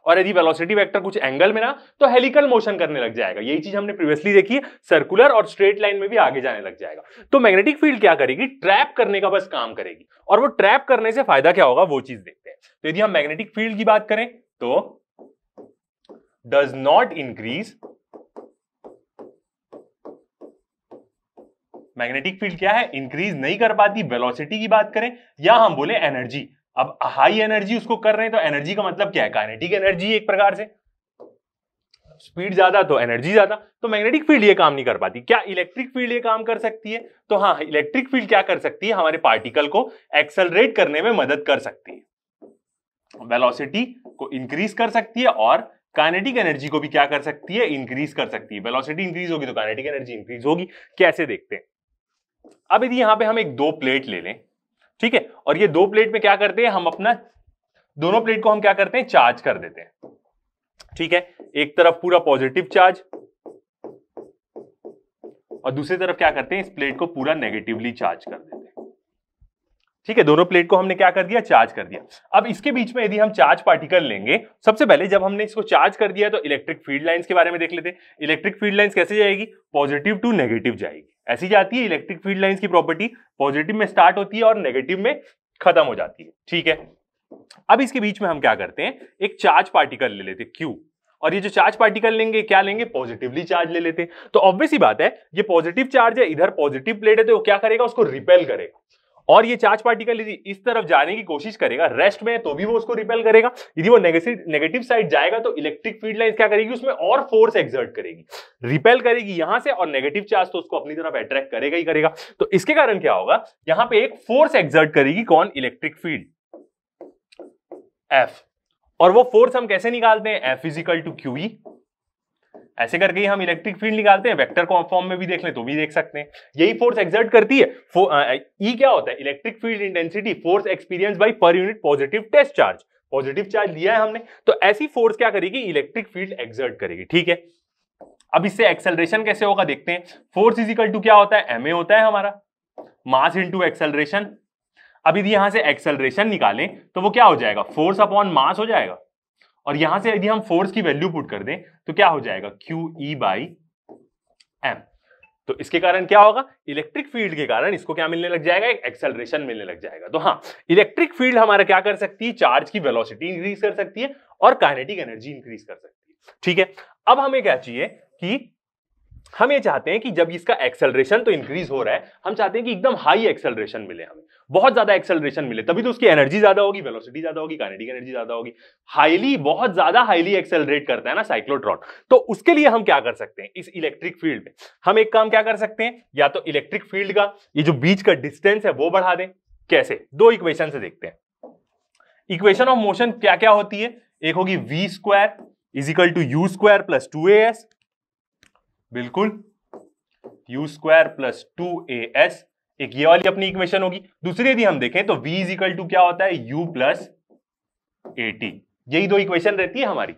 और यदि वेलोसिटी वेक्टर कुछ एंगल में ना तो हेलिकल मोशन करने लग जाएगा यही चीज हमने प्रीवियसली देखी है सर्कुलर और स्ट्रेट लाइन में भी आगे जाने लग जाएगा तो मैग्नेटिक फील्ड क्या करेगी ट्रैप करने का बस काम करेगी और वो ट्रैप करने से फायदा क्या होगा वो चीज देखते हैं तो यदि हम मैग्नेटिक फील्ड की बात करें तो does not increase magnetic field क्या है इंक्रीज नहीं कर पाती वेलोसिटी की बात करें या हम बोले एनर्जी अब हाई एनर्जी उसको कर रहे हैं तो एनर्जी का मतलब क्या है काइनेटिक एनर्जी एक प्रकार से स्पीड ज्यादा तो एनर्जी ज्यादा तो मैग्नेटिक फील्ड ये काम नहीं कर पाती क्या इलेक्ट्रिक फील्ड ये काम कर सकती है तो हाँ इलेक्ट्रिक फील्ड क्या कर सकती है हमारे पार्टिकल को एक्सेलरेट करने में मदद कर सकती है वेलोसिटी को इंक्रीज कर सकती है और काइनेटिक एनर्जी को भी क्या कर सकती है इंक्रीज कर सकती है वेलोसिटी इंक्रीज होगी तो काइनेटिक एनर्जी इंक्रीज होगी कैसे देखते हैं अब यदि यहां पे हम एक दो प्लेट ले लें ठीक है और ये दो प्लेट में क्या करते हैं हम अपना दोनों प्लेट को हम क्या करते हैं चार्ज कर देते हैं ठीक है एक तरफ पूरा पॉजिटिव चार्ज और दूसरी तरफ क्या करते हैं इस प्लेट को पूरा नेगेटिवली चार्ज कर देते हैं ठीक है दोनों प्लेट को हमने क्या कर दिया चार्ज कर दिया अब इसके बीच में यदि हम चार्ज पार्टिकल लेंगे सबसे पहले जब हमने इसको चार्ज कर दिया तो इलेक्ट्रिक फील्ड लाइंस के बारे में देख लेते हैं इलेक्ट्रिक फील्ड लाइंस कैसे जाएगी पॉजिटिव टू नेगेटिव जाएगी ऐसी जाती है इलेक्ट्रिक फील्ड लाइन की प्रॉपर्टी पॉजिटिव में स्टार्ट होती है और नेगेटिव में खत्म हो जाती है ठीक है अब इसके बीच में हम क्या करते हैं एक चार्ज पार्टिकल ले लेते क्यू और ये जो चार्ज पार्टिकल लेंगे क्या लेंगे पॉजिटिवली चार्ज ले लेते हैं तो ऑब्वियस ही बात है ये पॉजिटिव चार्ज है इधर पॉजिटिव प्लेट है तो क्या करेगा उसको रिपेल करेगा और ये चार्ज पार्टिकल यदि इस तरफ जाने की कोशिश करेगा रेस्ट में तो भी वो उसको रिपेल करेगा यदि वो नेगेटिव साइड जाएगा तो इलेक्ट्रिक फील्ड लाइन क्या करेगी उसमें और फोर्स एक्सर्ट करेगी रिपेल करेगी यहां से और नेगेटिव चार्ज तो उसको अपनी तरफ अट्रैक्ट करेगा ही करेगा तो इसके कारण क्या होगा यहां पर एक फोर्स एक्सर्ट करेगी कौन इलेक्ट्रिक फील्ड एफ और वो फोर्स हम कैसे निकालते हैं एफ इजिकल टू क्यू ऐसे करके हम इलेक्ट्रिक फील्ड निकालते हैं वेक्टर फॉर्म में भी देख लें तो भी देख सकते हैं यही फोर्स एक्सर्ट करती है ई e क्या होता है electric field intensity force experience by per unit positive test charge positive charge लिया है हमने तो ऐसी फोर्स क्या करेगी इलेक्ट्रिक फील्ड एक्सर्ट करेगी ठीक है अब इससे एक्सेलरेशन कैसे होगा देखते हैं फोर्स इजिकल टू क्या होता है एम होता है हमारा मास इंटू एक्सेलरेशन अब यदि यहां से एक्सेलरेशन निकालें तो वो क्या हो जाएगा फोर्स अपॉन मास हो जाएगा और यहां से यदि हम फोर्स की वैल्यू पुट कर दें तो क्या हो जाएगा क्यू ई बाई एम तो इसके कारण क्या होगा इलेक्ट्रिक फील्ड के कारण इसको क्या मिलने लग जाएगा एक एक्सेलरेशन मिलने लग जाएगा तो हाँ इलेक्ट्रिक फील्ड हमारा क्या कर सकती है चार्ज की वेलोसिटी इंक्रीज कर सकती है और काइनेटिक एनर्जी इंक्रीज कर सकती है ठीक है अब हमें क्या चाहिए कि हम ये चाहते हैं कि जब इसका एक्सेलरेशन तो इंक्रीज हो रहा है हम चाहते हैं कि एकदम हाई एक्सेलरेशन मिले हमें बहुत ज्यादा एक्सेलरेशन मिले तभी तो उसकी एनर्जी ज्यादा होगी वेलोसिटी ज्यादा होगी काइनेटिक एनर्जी ज्यादा होगी हाईली बहुत ज्यादा हाईली एक्सेलरेट करता है ना साइक्लोट्रॉन तो उसके लिए हम क्या कर सकते हैं इस इलेक्ट्रिक फील्ड में हम एक काम क्या कर सकते हैं या तो इलेक्ट्रिक फील्ड का ये जो बीच का डिस्टेंस है वो बढ़ा दें कैसे दो इक्वेशन से देखते हैं इक्वेशन ऑफ मोशन क्या क्या होती है एक होगी v square is equal to u square plus two a s बिल्कुल u square plus two a s एक ये वाली अपनी इक्वेशन होगी दूसरी यदि हम देखें तो वी इज इक्वल टू क्या होता है यू प्लस ए यही दो इक्वेशन रहती है हमारी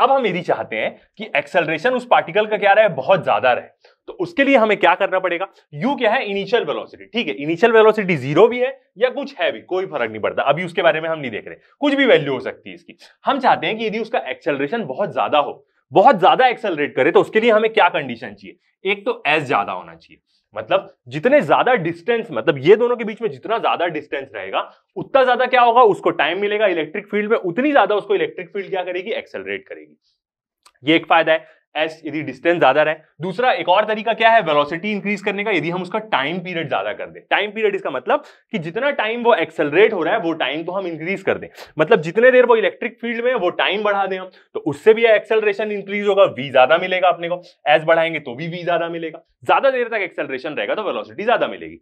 अब हम यदि चाहते हैं कि एक्सेलरेशन उस पार्टिकल का क्या रहे बहुत ज्यादा रहे तो उसके लिए हमें क्या करना पड़ेगा u क्या है इनिशियल वेलोसिटी ठीक है इनिशियल वेलोसिटी जीरो भी है या कुछ है भी कोई फर्क नहीं पड़ता अभी उसके बारे में हम नहीं देख रहे कुछ भी वैल्यू हो सकती है इसकी हम चाहते हैं कि यदि उसका एक्सेलरेशन बहुत ज्यादा हो बहुत ज्यादा एक्सेलरेट करे तो उसके लिए हमें क्या कंडीशन चाहिए एक तो एस ज्यादा होना चाहिए मतलब जितने ज्यादा डिस्टेंस मतलब ये दोनों के बीच में जितना ज्यादा डिस्टेंस रहेगा उतना ज्यादा क्या होगा उसको टाइम मिलेगा इलेक्ट्रिक फील्ड में उतनी ज्यादा उसको इलेक्ट्रिक फील्ड क्या करेगी एक्सेलरेट करेगी ये एक फायदा है एस यदि डिस्टेंस ज्यादा रहे दूसरा एक और तरीका क्या है वेलोसिटी इंक्रीज करने का यदि हम उसका टाइम पीरियड ज्यादा कर दें टाइम पीरियड इसका मतलब कि जितना टाइम वो एक्सेलरेट हो रहा है वो टाइम को हम इंक्रीज कर दें मतलब जितने देर वो इलेक्ट्रिक फील्ड में वो टाइम बढ़ा दें हम तो उससे भी एक्सेलरेशन इंक्रीज होगा वी ज्यादा मिलेगा अपने को एस बढ़ाएंगे तो भी वी ज्यादा मिलेगा ज्यादा देर तक एक्सेलरेशन रहेगा तो वेलोसिटी ज्यादा मिलेगी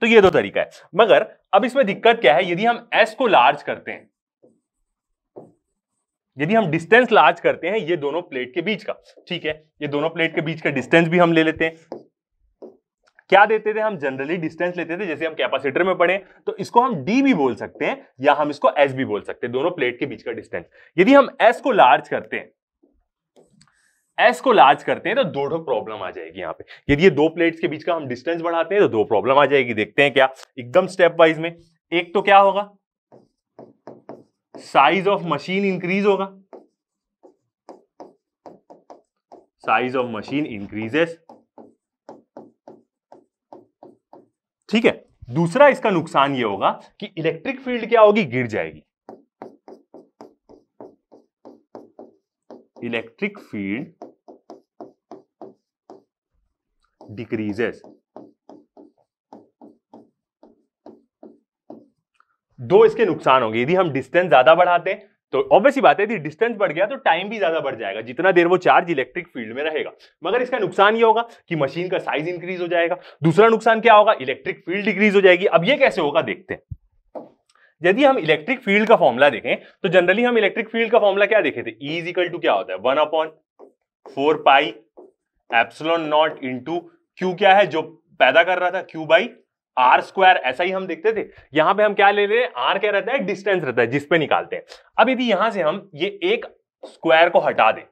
तो ये दो तरीका है मगर अब इसमें दिक्कत क्या है यदि हम एस को लार्ज करते हैं यदि हम डिस्टेंस लार्ज करते हैं ये दोनों प्लेट के बीच का ठीक है ये दोनों प्लेट के बीच का डिस्टेंस भी हम ले लेते हैं क्या देते थे हम जनरली डिस्टेंस लेते थे जैसे हम कैपेसिटर में पढ़े तो इसको हम डी भी बोल सकते हैं या हम इसको एस भी बोल सकते हैं दोनों प्लेट के बीच का डिस्टेंस यदि हम एस को लार्ज करते हैं एस को लार्ज करते हैं तो दो ढो प्रॉब्लम आ जाएगी यहाँ पे यदि ये दो प्लेट्स के बीच का हम डिस्टेंस बढ़ाते हैं तो दो प्रॉब्लम आ जाएगी देखते हैं क्या एकदम स्टेप वाइज में एक तो क्या होगा साइज ऑफ मशीन इंक्रीज होगा साइज ऑफ मशीन इंक्रीजेस ठीक है दूसरा इसका नुकसान ये होगा कि इलेक्ट्रिक फील्ड क्या होगी गिर जाएगी इलेक्ट्रिक फील्ड डिक्रीजेस दो इसके नुकसान होंगे यदि हम डिस्टेंस ज्यादा बढ़ाते हैं तो ऑब्वियसली बात है यदि डिस्टेंस बढ़ गया तो टाइम भी ज्यादा बढ़ जाएगा जितना देर वो चार्ज इलेक्ट्रिक फील्ड में रहेगा मगर इसका नुकसान ये होगा कि मशीन का साइज इंक्रीज हो जाएगा दूसरा नुकसान क्या होगा इलेक्ट्रिक फील्ड डिक्रीज हो जाएगी अब ये कैसे होगा देखते हैं यदि हम इलेक्ट्रिक फील्ड का फॉर्मुला देखें तो जनरली हम इलेक्ट्रिक फील्ड का फॉर्मुला क्या देखे थे ई इजिकल टू क्या होता है one upon four pi epsilon nought into q क्या है जो पैदा कर रहा था क्यू बाई आर स्क्वायर ऐसा ही हम देखते थे यहां पे हम क्या ले रहे हैं आर क्या रहता है डिस्टेंस रहता है जिसपे निकालते हैं अब यदि यहां से हम ये एक स्क्वायर को हटा दें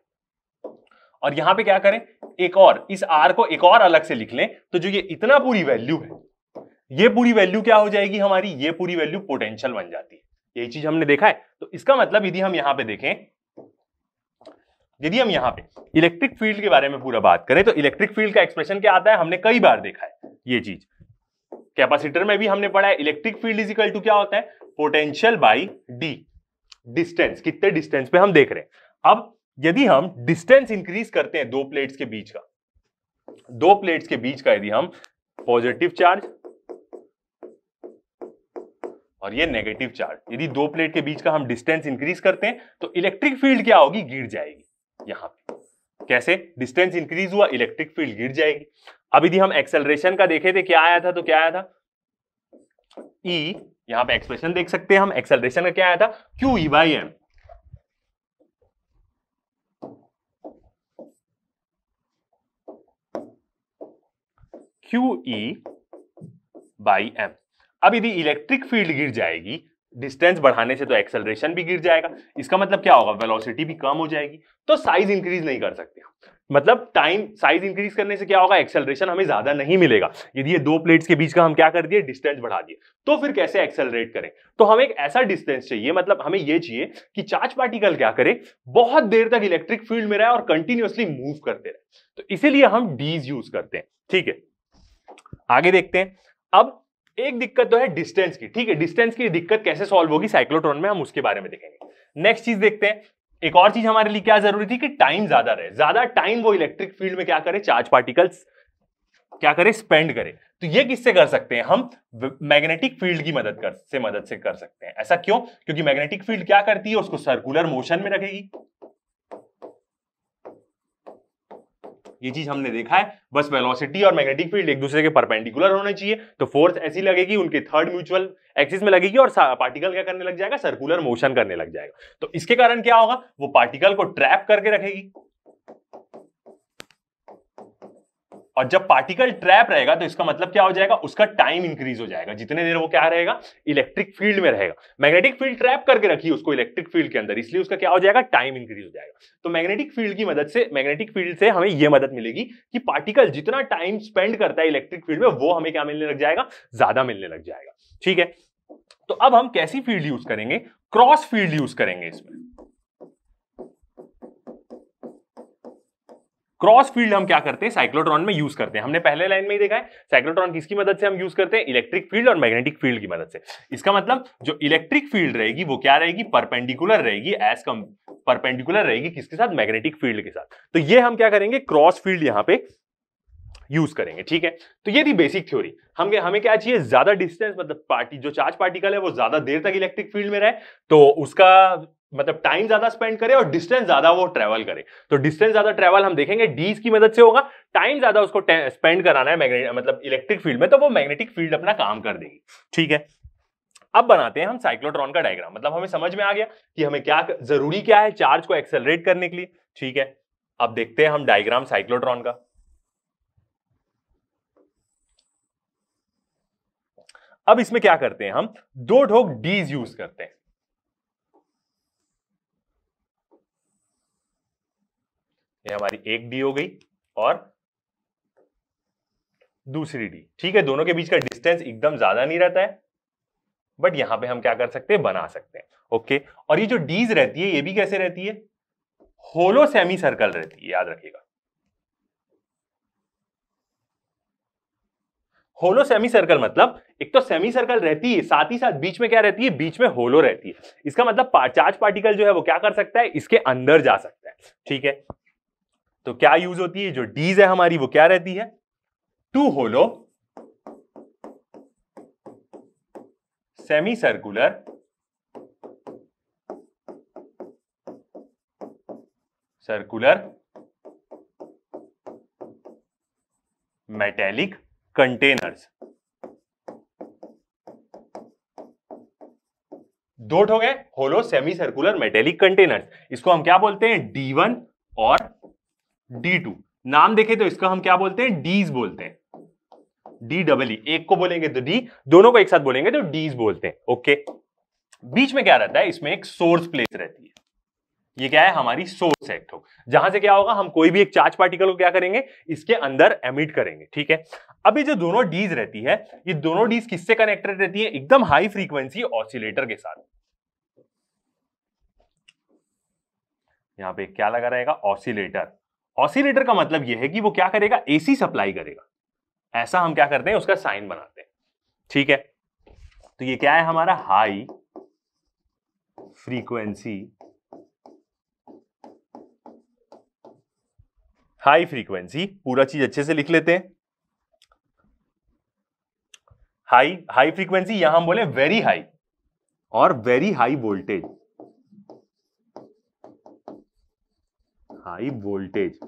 और यहां पे क्या करें एक और इस आर को एक और अलग से लिख लें तो जो ये इतना पूरी वैल्यू है ये पूरी वैल्यू क्या हो जाएगी हमारी ये पूरी वैल्यू पोटेंशियल बन जाती है यही चीज हमने देखा है तो इसका मतलब यदि हम यहां पे देखें यदि हम यहां पे इलेक्ट्रिक फील्ड के बारे में पूरा बात करें तो इलेक्ट्रिक फील्ड का एक्सप्रेशन क्या आता है हमने कई बार देखा है ये चीज कैपेसिटर में भी हमने पढ़ा है electric field is equal to क्या होता है पोटेंशियल बाई डी डिस्टेंस कितने डिस्टेंस पे हम देख रहे हैं अब यदि हम डिस्टेंस इंक्रीज करते हैं दो प्लेट्स के बीच का दो प्लेट्स के बीच का यदि हम पॉजिटिव चार्ज और ये नेगेटिव चार्ज यदि दो प्लेट के बीच का हम डिस्टेंस इंक्रीज करते हैं तो इलेक्ट्रिक फील्ड क्या होगी गिर जाएगी यहां पे कैसे डिस्टेंस इंक्रीज हुआ इलेक्ट्रिक फील्ड गिर जाएगी अभी हम एक्सेलरेशन का देखे थे क्या आया था तो क्या आया था ई e, यहां पे एक्सप्रेशन देख सकते हैं हम एक्सेलरेशन का क्या आया था q E by m q E by m अब यदि इलेक्ट्रिक फील्ड गिर जाएगी डिस्टेंस बढ़ाने से तो एक्सेलरेशन भी गिर जाएगा इसका मतलब क्या होगा वेलोसिटी भी कम हो जाएगी तो साइज इंक्रीज नहीं कर सकते मतलब टाइम साइज इंक्रीज करने से क्या होगा एक्सेलरेशन हमें ज्यादा नहीं मिलेगा यदि ये दो प्लेट्स के बीच का हम क्या कर दिए डिस्टेंस बढ़ा दिए तो फिर कैसे एक्सेलरेट करें तो हमें एक ऐसा डिस्टेंस चाहिए मतलब हमें ये चाहिए कि चार्ज पार्टिकल क्या करे बहुत देर तक इलेक्ट्रिक फील्ड में रहे और कंटिन्यूअसली मूव करते रहे तो इसीलिए हम डीज यूज करते हैं ठीक है आगे देखते हैं अब एक दिक्कत तो है डिस्टेंस की ठीक है डिस्टेंस की दिक्कत कैसे सॉल्व होगी साइक्लोट्रॉन में हम उसके बारे में देखेंगे नेक्स्ट चीज देखते हैं एक और चीज हमारे लिए क्या जरूरी थी कि टाइम ज्यादा रहे ज्यादा टाइम वो इलेक्ट्रिक फील्ड में क्या करे चार्ज पार्टिकल्स क्या करे स्पेंड करे तो ये किससे कर सकते हैं हम मैग्नेटिक फील्ड की मदद कर से मदद से कर सकते हैं ऐसा क्यों क्योंकि मैग्नेटिक फील्ड क्या करती है उसको सर्कुलर मोशन में रखेगी ये चीज हमने देखा है बस वेलोसिटी और मैग्नेटिक फील्ड एक दूसरे के परपेंडिकुलर होने चाहिए तो फोर्स ऐसी लगेगी उनके थर्ड म्यूचुअल एक्सिस में लगेगी और पार्टिकल क्या करने लग जाएगा सर्कुलर मोशन करने लग जाएगा तो इसके कारण क्या होगा वो पार्टिकल को ट्रैप करके रखेगी और जब पार्टिकल ट्रैप रहेगा तो इसका मतलब क्या हो जाएगा उसका टाइम इंक्रीज हो जाएगा जितने देर वो क्या रहेगा इलेक्ट्रिक फील्ड में रहेगा मैग्नेटिक फील्ड ट्रैप करके रखी उसको इलेक्ट्रिक फील्ड के अंदर इसलिए उसका क्या हो जाएगा टाइम इंक्रीज हो जाएगा तो मैग्नेटिक फील्ड की मदद से मैग्नेटिक फील्ड से हमें यह मदद मिलेगी कि पार्टिकल जितना टाइम स्पेंड करता है इलेक्ट्रिक फील्ड में वो हमें क्या मिलने लग जाएगा ज्यादा मिलने लग जाएगा ठीक है तो अब हम कैसी फील्ड यूज करेंगे क्रॉस फील्ड यूज करेंगे इसमें क्रॉस फील्ड हम क्या करते हैं साइक्लोट्रॉन में यूज करते हैं हमने पहले लाइन में ही देखा है साइक्लोट्रॉन किसकी मदद से हम यूज करते हैं इलेक्ट्रिक फील्ड और मैग्नेटिक फील्ड की मदद से इसका मतलब जो इलेक्ट्रिक फील्ड रहेगी वो क्या रहेगी परपेंडिकुलर रहेगी एज कम परपेंडिकुलर रहेगी किसके साथ मैग्नेटिक फील्ड के साथ तो ये हम क्या करेंगे क्रॉस फील्ड यहाँ पे यूज करेंगे ठीक है तो ये थी बेसिक थ्योरी हम हमें क्या चाहिए ज्यादा डिस्टेंस मतलब पार्टी जो चार्ज पार्टिकल है वो ज्यादा देर तक इलेक्ट्रिक फील्ड में रहे तो उसका मतलब टाइम ज्यादा स्पेंड करे और डिस्टेंस ज्यादा वो ट्रेवल करे तो डिस्टेंस ज्यादा ट्रेवल हम देखेंगे डीज की मदद से होगा टाइम ज्यादा उसको स्पेंड कराना है मैग्नेट मतलब इलेक्ट्रिक फील्ड में तो वो मैग्नेटिक फील्ड अपना काम कर देगी ठीक है अब बनाते हैं हम साइक्लोट्रॉन का डायग्राम मतलब हमें समझ में आ गया कि हमें क्या जरूरी क्या है चार्ज को एक्सेलरेट करने के लिए ठीक है अब देखते हैं हम डायग्राम साइक्लोट्रॉन का अब इसमें क्या करते हैं हम दो ठोक डीज यूज करते हैं ये हमारी एक डी हो गई और दूसरी डी ठीक है दोनों के बीच का डिस्टेंस एकदम ज्यादा नहीं रहता है बट यहां पे हम क्या कर सकते हैं बना सकते हैं ओके और ये जो डीज रहती है ये भी कैसे रहती है होलो सेमी सर्कल रहती है याद रखिएगा होलो सेमी सर्कल मतलब एक तो सेमी सर्कल रहती है साथ ही साथ बीच में क्या रहती है बीच में होलो रहती है इसका मतलब चार्ज पार्टिकल जो है वो क्या कर सकता है इसके अंदर जा सकता है ठीक है तो क्या यूज होती है जो डीज है हमारी वो क्या रहती है two hollow semi circular circular metallic containers दो हो गए hollow semi circular metallic containers इसको हम क्या बोलते हैं डी वन और डी टू नाम देखे तो इसको हम क्या बोलते हैं डीज बोलते हैं डी डबल ई एक को बोलेंगे तो डी दोनों को एक साथ बोलेंगे तो डीज बोलते हैं ओके बीच में क्या रहता है इसमें एक सोर्स प्लेस रहती है ये क्या है हमारी सोर्स एक्ट हो जहां से क्या होगा हम कोई भी एक चार्ज पार्टिकल को क्या करेंगे इसके अंदर एमिट करेंगे ठीक है अभी जो दोनों डीज रहती है ये दोनों डीज किससे कनेक्टेड रहती है एकदम हाई फ्रीक्वेंसी ऑसिलेटर के साथ यहां पे क्या लगा रहेगा ऑसिलेटर ऑसिलेटर का मतलब यह है कि वो क्या करेगा एसी सप्लाई करेगा ऐसा हम क्या करते हैं उसका साइन बनाते हैं ठीक है तो ये क्या है हमारा हाई फ्रीक्वेंसी हाई फ्रीक्वेंसी पूरा चीज अच्छे से लिख लेते हैं हाई हाई फ्रीक्वेंसी यहां हम बोले वेरी हाई और very high voltage high voltage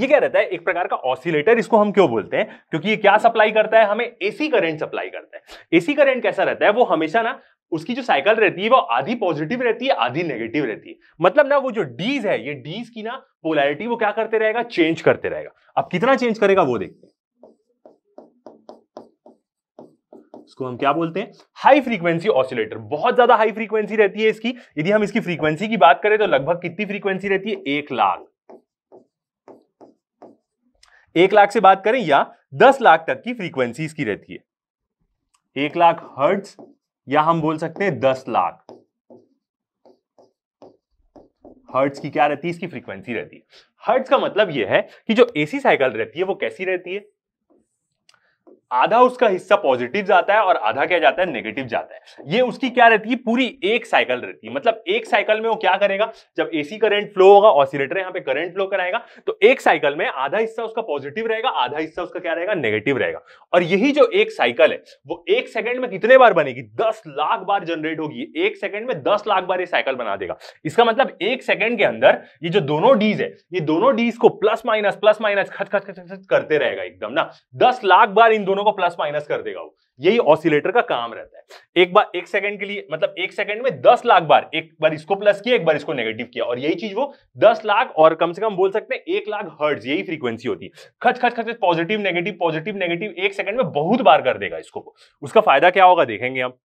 ये क्या रहता है एक प्रकार का ऑसिलेटर इसको हम क्यों बोलते हैं क्योंकि ये क्या सप्लाई करता है हमें एसी करंट सप्लाई करता है एसी करंट कैसा रहता है वो हमेशा ना उसकी जो साइकिल रहती है वो आधी पॉजिटिव रहती है आधी नेगेटिव रहती है मतलब ना वो जो डीज है ये डीज की ना पोलैरिटी वो क्या करते रहेगा चेंज करते रहेगा अब कितना चेंज करेगा वो देखते हैं इसको हम क्या बोलते हैं हाई फ्रीक्वेंसी ऑसिलेटर बहुत ज्यादा हाई फ्रीक्वेंसी रहती है इसकी यदि हम इसकी फ्रीक्वेंसी की बात करें तो लगभग कितनी फ्रीक्वेंसी रहती है एक लाख एक लाख से बात करें या दस लाख तक की फ्रीक्वेंसी इसकी रहती है एक लाख हर्ट्स या हम बोल सकते हैं दस लाख हर्ट्स की क्या रहती है इसकी फ्रीक्वेंसी रहती है हर्ट्स का मतलब यह है कि जो एसी साइकिल रहती है वो कैसी रहती है आधा उसका हिस्सा पॉजिटिव जाता है और आधा क्या जाता है नेगेटिव जाता है ये उसकी क्या रहती है पूरी एक साइकिल रहती है मतलब एक साइकिल में वो क्या करेगा जब एसी करंट फ्लो होगा ऑसिलेटर यहाँ पे करंट फ्लो कराएगा तो एक साइकिल में आधा हिस्सा उसका पॉजिटिव रहेगा आधा हिस्सा उसका क्या रहेगा नेगेटिव रहेगा और यही जो एक साइकिल है वो एक सेकंड में कितने बार बनेगी दस लाख बार जनरेट होगी एक सेकंड में दस लाख बार ये साइकिल बना देगा इसका मतलब एक सेकंड के अंदर ये जो दोनों डीज है ये दोनों डीज को प्लस माइनस प्लस माइनस खच खच खच करते रहेगा एकदम ना दस लाख बार इन दोनों दोनों को प्लस माइनस कर देगा वो यही ऑसिलेटर का काम रहता है एक बार एक सेकंड के लिए मतलब एक सेकंड में दस लाख बार एक बार इसको प्लस किया एक बार इसको नेगेटिव किया और यही चीज वो दस लाख और कम से कम बोल सकते हैं एक लाख हर्ट्ज यही फ्रीक्वेंसी होती है खच खच खच पॉजिटिव नेगेटिव पॉजिटिव नेगेटिव एक सेकंड में बहुत बार कर देगा इसको उसका फायदा क्या होगा देखेंगे हम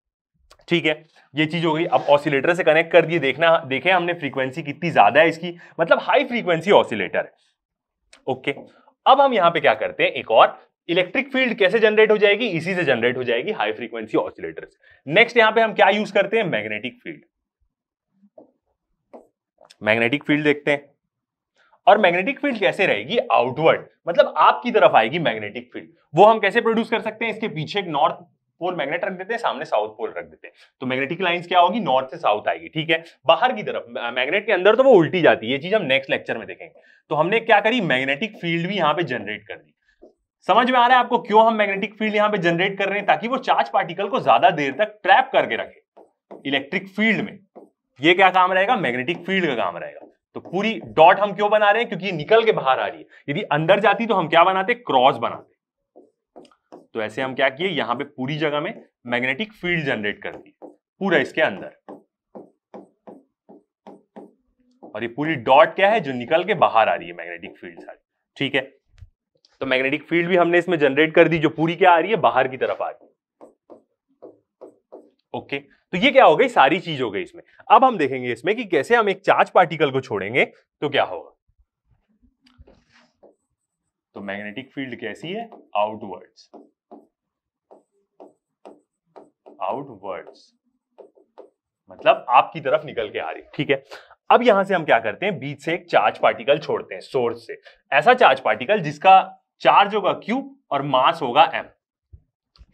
ठीक है ये चीज हो गई अब ऑसिलेटर से कनेक्ट कर दिए देखना देखें हमने फ्रीक्वेंसी कितनी ज्यादा है इसकी मतलब हाई फ्रीक्वेंसी ऑसिलेटर है ओके अब हम यहां पे क्या करते हैं एक और इलेक्ट्रिक फील्ड कैसे जनरेट हो जाएगी इसी से जनरेट हो जाएगी हाई फ्रीक्वेंसी ऑसिलेटर नेक्स्ट यहां पे हम क्या यूज करते हैं मैग्नेटिक फील्ड मैग्नेटिक फील्ड देखते हैं और मैग्नेटिक फील्ड कैसे रहेगी आउटवर्ड मतलब आपकी तरफ आएगी मैग्नेटिक फील्ड वो हम कैसे प्रोड्यूस कर सकते हैं इसके पीछे एक नॉर्थ पोल मैग्नेट रख देते हैं सामने साउथ पोल रख देते हैं तो मैग्नेटिक लाइंस क्या होगी नॉर्थ से साउथ आएगी ठीक है बाहर की तरफ मैग्नेट के अंदर तो वो उल्टी जाती है ये चीज हम नेक्स्ट लेक्चर में देखेंगे तो हमने क्या करी मैग्नेटिक फील्ड भी यहाँ पे जनरेट कर दी समझ में आ रहा है आपको क्यों हम मैग्नेटिक फील्ड यहां पे जनरेट कर रहे हैं ताकि वो चार्ज पार्टिकल को ज्यादा देर तक ट्रैप करके रखे इलेक्ट्रिक फील्ड में ये क्या काम रहेगा मैग्नेटिक फील्ड का काम रहेगा तो पूरी डॉट हम क्यों बना रहे हैं क्योंकि ये निकल के बाहर आ रही है यदि अंदर जाती तो हम क्या बनाते क्रॉस बनाते तो ऐसे हम क्या किए यहां पर पूरी जगह में मैग्नेटिक फील्ड जनरेट कर दी पूरा इसके अंदर और ये पूरी डॉट क्या है जो निकल के बाहर आ रही है मैग्नेटिक फील्ड सारी ठीक है तो मैग्नेटिक फील्ड भी हमने इसमें जनरेट कर दी जो पूरी क्या आ रही है बाहर की तरफ आ रही है ओके तो ये क्या हो गई सारी चीज हो गई इसमें अब हम देखेंगे इसमें कि कैसे हम एक चार्ज पार्टिकल को छोड़ेंगे तो क्या होगा तो मैग्नेटिक फील्ड कैसी है आउटवर्ड्स आउटवर्ड्स मतलब आपकी तरफ निकल के आ रही ठीक है अब यहां से हम क्या करते हैं बीच से एक चार्ज पार्टिकल छोड़ते हैं सोर्स से ऐसा चार्ज पार्टिकल जिसका चार्ज होगा क्यू और मास होगा एम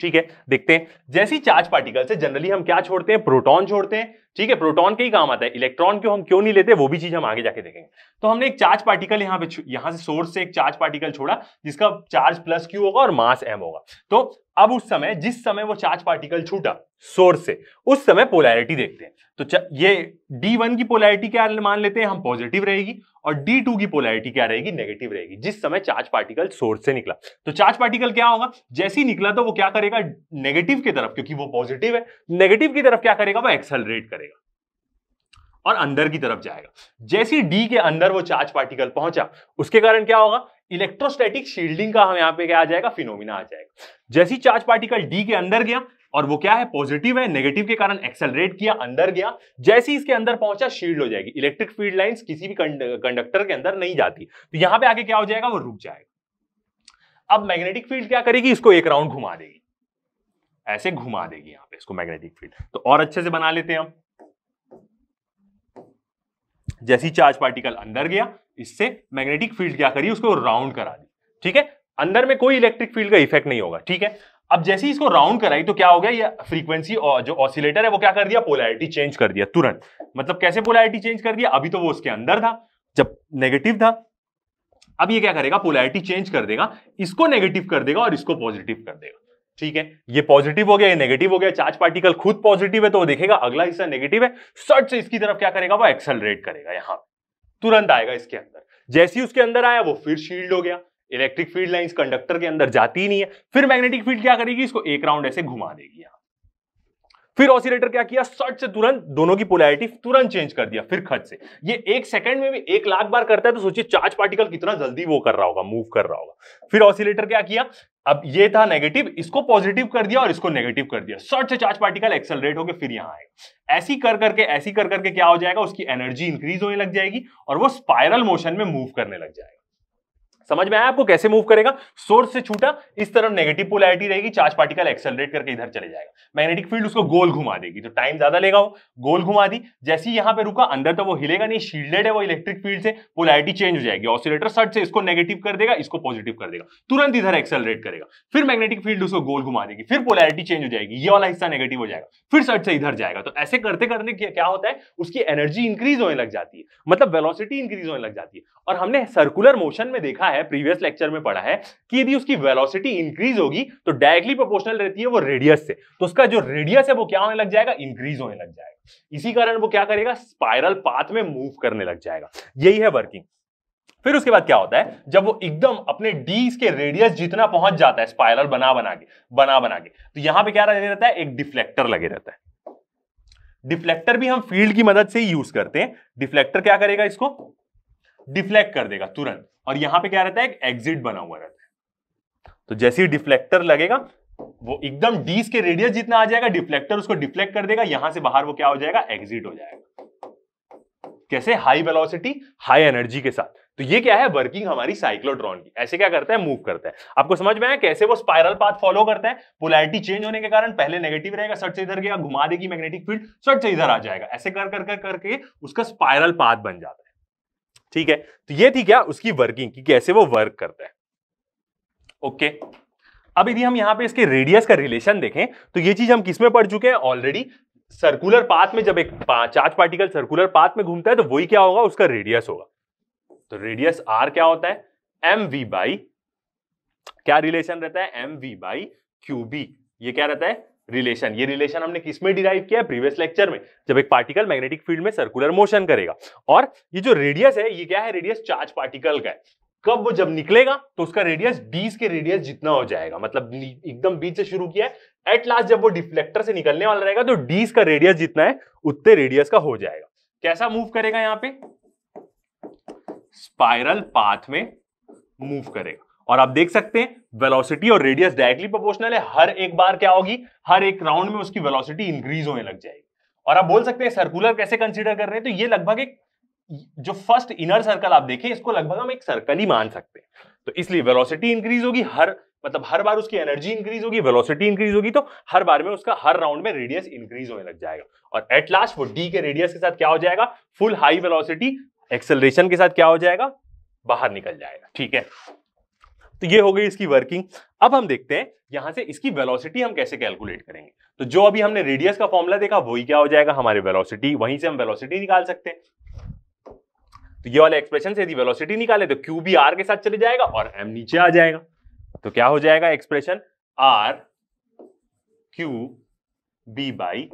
ठीक है देखते हैं जैसी चार्ज पार्टिकल से जनरली हम क्या छोड़ते हैं प्रोटॉन छोड़ते हैं ठीक है प्रोटॉन के ही काम आता है इलेक्ट्रॉन क्यों हम क्यों नहीं लेते वो भी चीज हम आगे जाके देखेंगे तो हमने एक चार्ज पार्टिकल यहाँ पे यहाँ से सोर्स से एक चार्ज पार्टिकल छोड़ा जिसका चार्ज प्लस क्यू होगा और मास एम होगा तो अब उस समय जिस समय वो चार्ज पार्टिकल छूटा सोर्स से उस समय पोलैरिटी देखते हैं तो ये वन की पोलैरिटी क्या मान लेते हैं हम पॉजिटिव रहेगी और टू की पोलैरिटी क्या रहेगी नेगेटिव रहेगी जिस समय चार्ज पार्टिकल सोर्स से निकला तो चार्ज पार्टिकल क्या होगा जैसे ही निकला तो वो क्या करेगा नेगेटिव की तरफ क्योंकि वो पॉजिटिव है नेगेटिव की तरफ क्या करेगा वो एक्सेलरेट करेगा और अंदर की तरफ जाएगा जैसी डी के अंदर वो चार्ज पार्टिकल पहुंचा उसके कारण क्या होगा इलेक्ट्रोस्टैटिक शील्डिंग का हम यहाँ पे क्या आ जाएगा फिनोमिना आ जाएगा जैसी चार्ज पार्टिकल डी के अंदर गया और वो क्या है पॉजिटिव है नेगेटिव के कारण एक्सेलरेट किया अंदर गया जैसे ही इसके अंदर पहुंचा शील्ड हो जाएगी इलेक्ट्रिक फील्ड लाइंस किसी भी कंडक्टर के अंदर नहीं जाती तो यहां पे आके क्या हो जाएगा वो रुक जाएगा अब मैग्नेटिक फील्ड क्या करेगी इसको एक राउंड घुमा देगी ऐसे घुमा देगी यहां पे इसको मैग्नेटिक फील्ड तो और अच्छे से बना लेते हैं हम जैसी चार्ज पार्टिकल अंदर गया इससे मैग्नेटिक फील्ड क्या करी उसको राउंड करा दी ठीक है अंदर में कोई इलेक्ट्रिक फील्ड का इफेक्ट नहीं होगा ठीक है अब जैसे ही इसको राउंड कराई तो क्या हो गया ये फ्रीक्वेंसी और जो ऑसिलेटर है वो क्या कर दिया पोलैरिटी चेंज कर दिया तुरंत मतलब कैसे पोलैरिटी चेंज कर दिया अभी तो वो उसके अंदर था जब नेगेटिव था अब ये क्या करेगा पोलैरिटी चेंज कर देगा इसको नेगेटिव कर देगा और इसको पॉजिटिव कर देगा ठीक है ये पॉजिटिव हो गया ये नेगेटिव हो गया चार्ज पार्टिकल खुद पॉजिटिव है तो वो देखेगा अगला हिस्सा नेगेटिव है सट से इसकी तरफ क्या करेगा वो एक्सलरेट करेगा यहां तुरंत आएगा इसके अंदर जैसे ही उसके अंदर आया वो फिर शील्ड हो गया इलेक्ट्रिक फील्ड लाइन कंडक्टर के अंदर जाती ही नहीं है फिर मैग्नेटिक फील्ड क्या करेगी इसको एक राउंड ऐसे घुमा देगी यहां फिर ऑसिलेटर क्या किया शर्ट से तुरंत दोनों की पोलैरिटी तुरंत चेंज कर दिया फिर खत से ये एक सेकंड में भी एक लाख बार करता है तो सोचिए चार्ज पार्टिकल कितना जल्दी वो कर रहा होगा मूव कर रहा होगा फिर ऑसिलेटर क्या किया अब ये था नेगेटिव इसको पॉजिटिव कर दिया और इसको नेगेटिव कर दिया शर्ट से चार्ज पार्टिकल एक्सेलरेट होकर फिर यहां आएगा ऐसी कर करके ऐसी कर करके क्या हो जाएगा उसकी एनर्जी इंक्रीज होने लग जाएगी और वो स्पायरल मोशन में मूव करने लग जाएगा समझ में आया आपको कैसे मूव करेगा सोर्स से छूटा इस तरफ नेगेटिव पोलैरिटी रहेगी चार्ज पार्टिकल एक्सेलरेट करके इधर चले जाएगा मैग्नेटिक फील्ड उसको गोल घुमा देगी तो टाइम ज्यादा लेगा वो गोल घुमा दी जैसे ही यहां पे रुका अंदर तो वो हिलेगा नहीं शील्डेड है वो इलेक्ट्रिक फील्ड से पोलैरिटी चेंज हो जाएगी ऑसिलेटर सर्ट से इसको नेगेटिव कर देगा इसको पॉजिटिव कर देगा तुरंत इधर एक्सेलरेट करेगा फिर मैग्नेटिक फील्ड उसको गोल घुमा देगी फिर पोलैरिटी चेंज हो जाएगी ये वाला हिस्सा नेगेटिव हो जाएगा फिर सर्ट से इधर जाएगा तो ऐसे करते करने क्या होता है उसकी एनर्जी इंक्रीज होने लग जाती है मतलब वेलोसिटी इंक्रीज होने लग जाती है और हमने सर्कुलर मोशन में देखा है है प्रीवियस लेक्चर में पढ़ा है कि यदि उसकी वेलोसिटी इंक्रीज होगी तो डायरेक्टली प्रोपोर्शनल रहती है वो रेडियस से तो उसका जो रेडियस है वो क्या होने लग जाएगा इंक्रीज होने लग जाएगा इसी कारण वो क्या करेगा स्पाइरल पाथ में मूव करने लग जाएगा यही है वर्किंग फिर उसके बाद क्या होता है जब वो एकदम अपने डीज के रेडियस जितना पहुंच जाता है स्पाइरल बना बना के बना बना के तो यहां पे क्या लगे रहता है एक डिफ्लेक्टर लगे रहता है डिफ्लेक्टर भी हम फील्ड की मदद से ही यूज करते हैं डिफ्लेक्टर क्या करेगा इसको डिफ्लेक्ट कर देगा तुरंत और यहां पे क्या रहता है एक एग्जिट बना हुआ रहता है तो जैसे ही डिफ्लेक्टर लगेगा वो एकदम डीस के रेडियस जितना आ जाएगा डिफ्लेक्टर उसको डिफ्लेक्ट कर देगा यहां से बाहर वो क्या हो जाएगा एग्जिट हो जाएगा कैसे हाई वेलोसिटी हाई एनर्जी के साथ तो ये क्या है वर्किंग हमारी साइक्लोट्रॉन की ऐसे क्या करता है मूव करता है आपको समझ में आया कैसे वो स्पाइरल पाथ फॉलो करता है पोलैरिटी चेंज होने के कारण पहले नेगेटिव रहेगा सट से इधर गया घुमा देगी मैग्नेटिक फील्ड सट से इधर आ जाएगा ऐसे कर कर कर करके उसका स्पाइरल पाथ बन जाता है ठीक है तो ये थी क्या उसकी वर्किंग कि कैसे वो वर्क करता है ओके अब यदि हम यहां पे इसके रेडियस का रिलेशन देखें तो ये चीज हम किसमें पढ़ चुके हैं ऑलरेडी सर्कुलर पाथ में जब एक चार्ज पार्टिकल सर्कुलर पाथ में घूमता है तो वही क्या होगा उसका रेडियस होगा तो रेडियस आर क्या होता है एम वी बाई क्या रिलेशन रहता है M V by Q B ये क्या रहता है रिलेशन ये रिलेशन हमने किस में डिराइव किया है प्रीवियस लेक्चर में जब एक पार्टिकल मैग्नेटिक फील्ड में सर्कुलर मोशन करेगा और ये जो रेडियस है ये क्या है रेडियस चार्ज पार्टिकल का है कब वो जब निकलेगा तो उसका रेडियस डीज के रेडियस जितना हो जाएगा मतलब एकदम बीच से शुरू किया है एट लास्ट जब वो डिफ्लेक्टर से निकलने वाला रहेगा तो डीज का रेडियस जितना है उतने रेडियस का हो जाएगा कैसा मूव करेगा यहाँ पे स्पाइरल पाथ में मूव करेगा और आप देख सकते हैं वेलोसिटी और रेडियस डायरेक्टली प्रोपोर्शनल है हर एक बार क्या होगी हर एक राउंड में उसकी वेलोसिटी इंक्रीज होने लग जाएगी और आप बोल सकते हैं सर्कुलर कैसे कंसीडर कर रहे हैं तो ये लगभग एक जो फर्स्ट इनर सर्कल आप देखें इसको लगभग हम एक सर्कल ही मान सकते हैं तो इसलिए वेलोसिटी इंक्रीज होगी हर मतलब हर बार उसकी एनर्जी इंक्रीज होगी वेलोसिटी इंक्रीज होगी तो हर बार में उसका हर राउंड में रेडियस इंक्रीज होने लग जाएगा और एट लास्ट वो डी के रेडियस के साथ क्या हो जाएगा फुल हाई वेलोसिटी एक्सेलरेशन के साथ क्या हो जाएगा बाहर निकल जाएगा ठीक है तो ये हो गई इसकी वर्किंग अब हम देखते हैं यहां से इसकी वेलोसिटी हम कैसे कैलकुलेट करेंगे तो जो अभी हमने रेडियस का फॉर्मूला देखा वही क्या हो जाएगा हमारे वेलोसिटी वहीं से हम वेलोसिटी निकाल सकते हैं तो ये वाले एक्सप्रेशन से यदि वेलोसिटी निकाले तो क्यू भी आर के साथ चले जाएगा और एम नीचे आ जाएगा तो क्या हो जाएगा expression R Q B by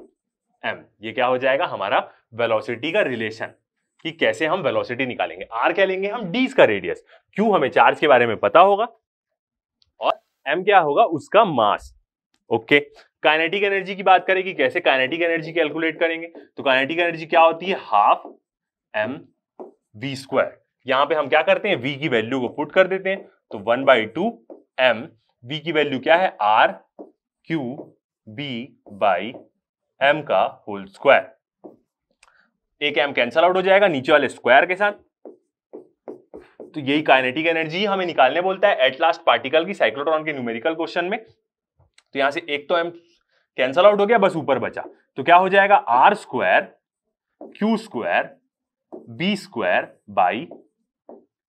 M ये क्या हो जाएगा हमारा वेलोसिटी का रिलेशन कि कैसे हम वेलोसिटी निकालेंगे आर क्या लेंगे हम डी का रेडियस क्यू हमें चार्ज के बारे में पता होगा और एम क्या होगा उसका मास ओके काइनेटिक एनर्जी की बात करें कि कैसे काइनेटिक एनर्जी कैलकुलेट करेंगे तो काइनेटिक एनर्जी क्या होती है हाफ एम वी स्क्वायर यहां पे हम क्या करते हैं वी की वैल्यू को पुट कर देते हैं तो one by two M V की वैल्यू क्या है R Q B by M का होल स्क्वायर एक एम कैंसल आउट हो जाएगा नीचे वाले स्क्वायर के साथ तो यही काइनेटिक एनर्जी हमें निकालने बोलता है एट लास्ट पार्टिकल की साइक्लोट्रॉन के न्यूमेरिकल क्वेश्चन में तो यहां से एक तो एम कैंसल आउट हो गया बस ऊपर बचा तो क्या हो जाएगा R square Q square B square by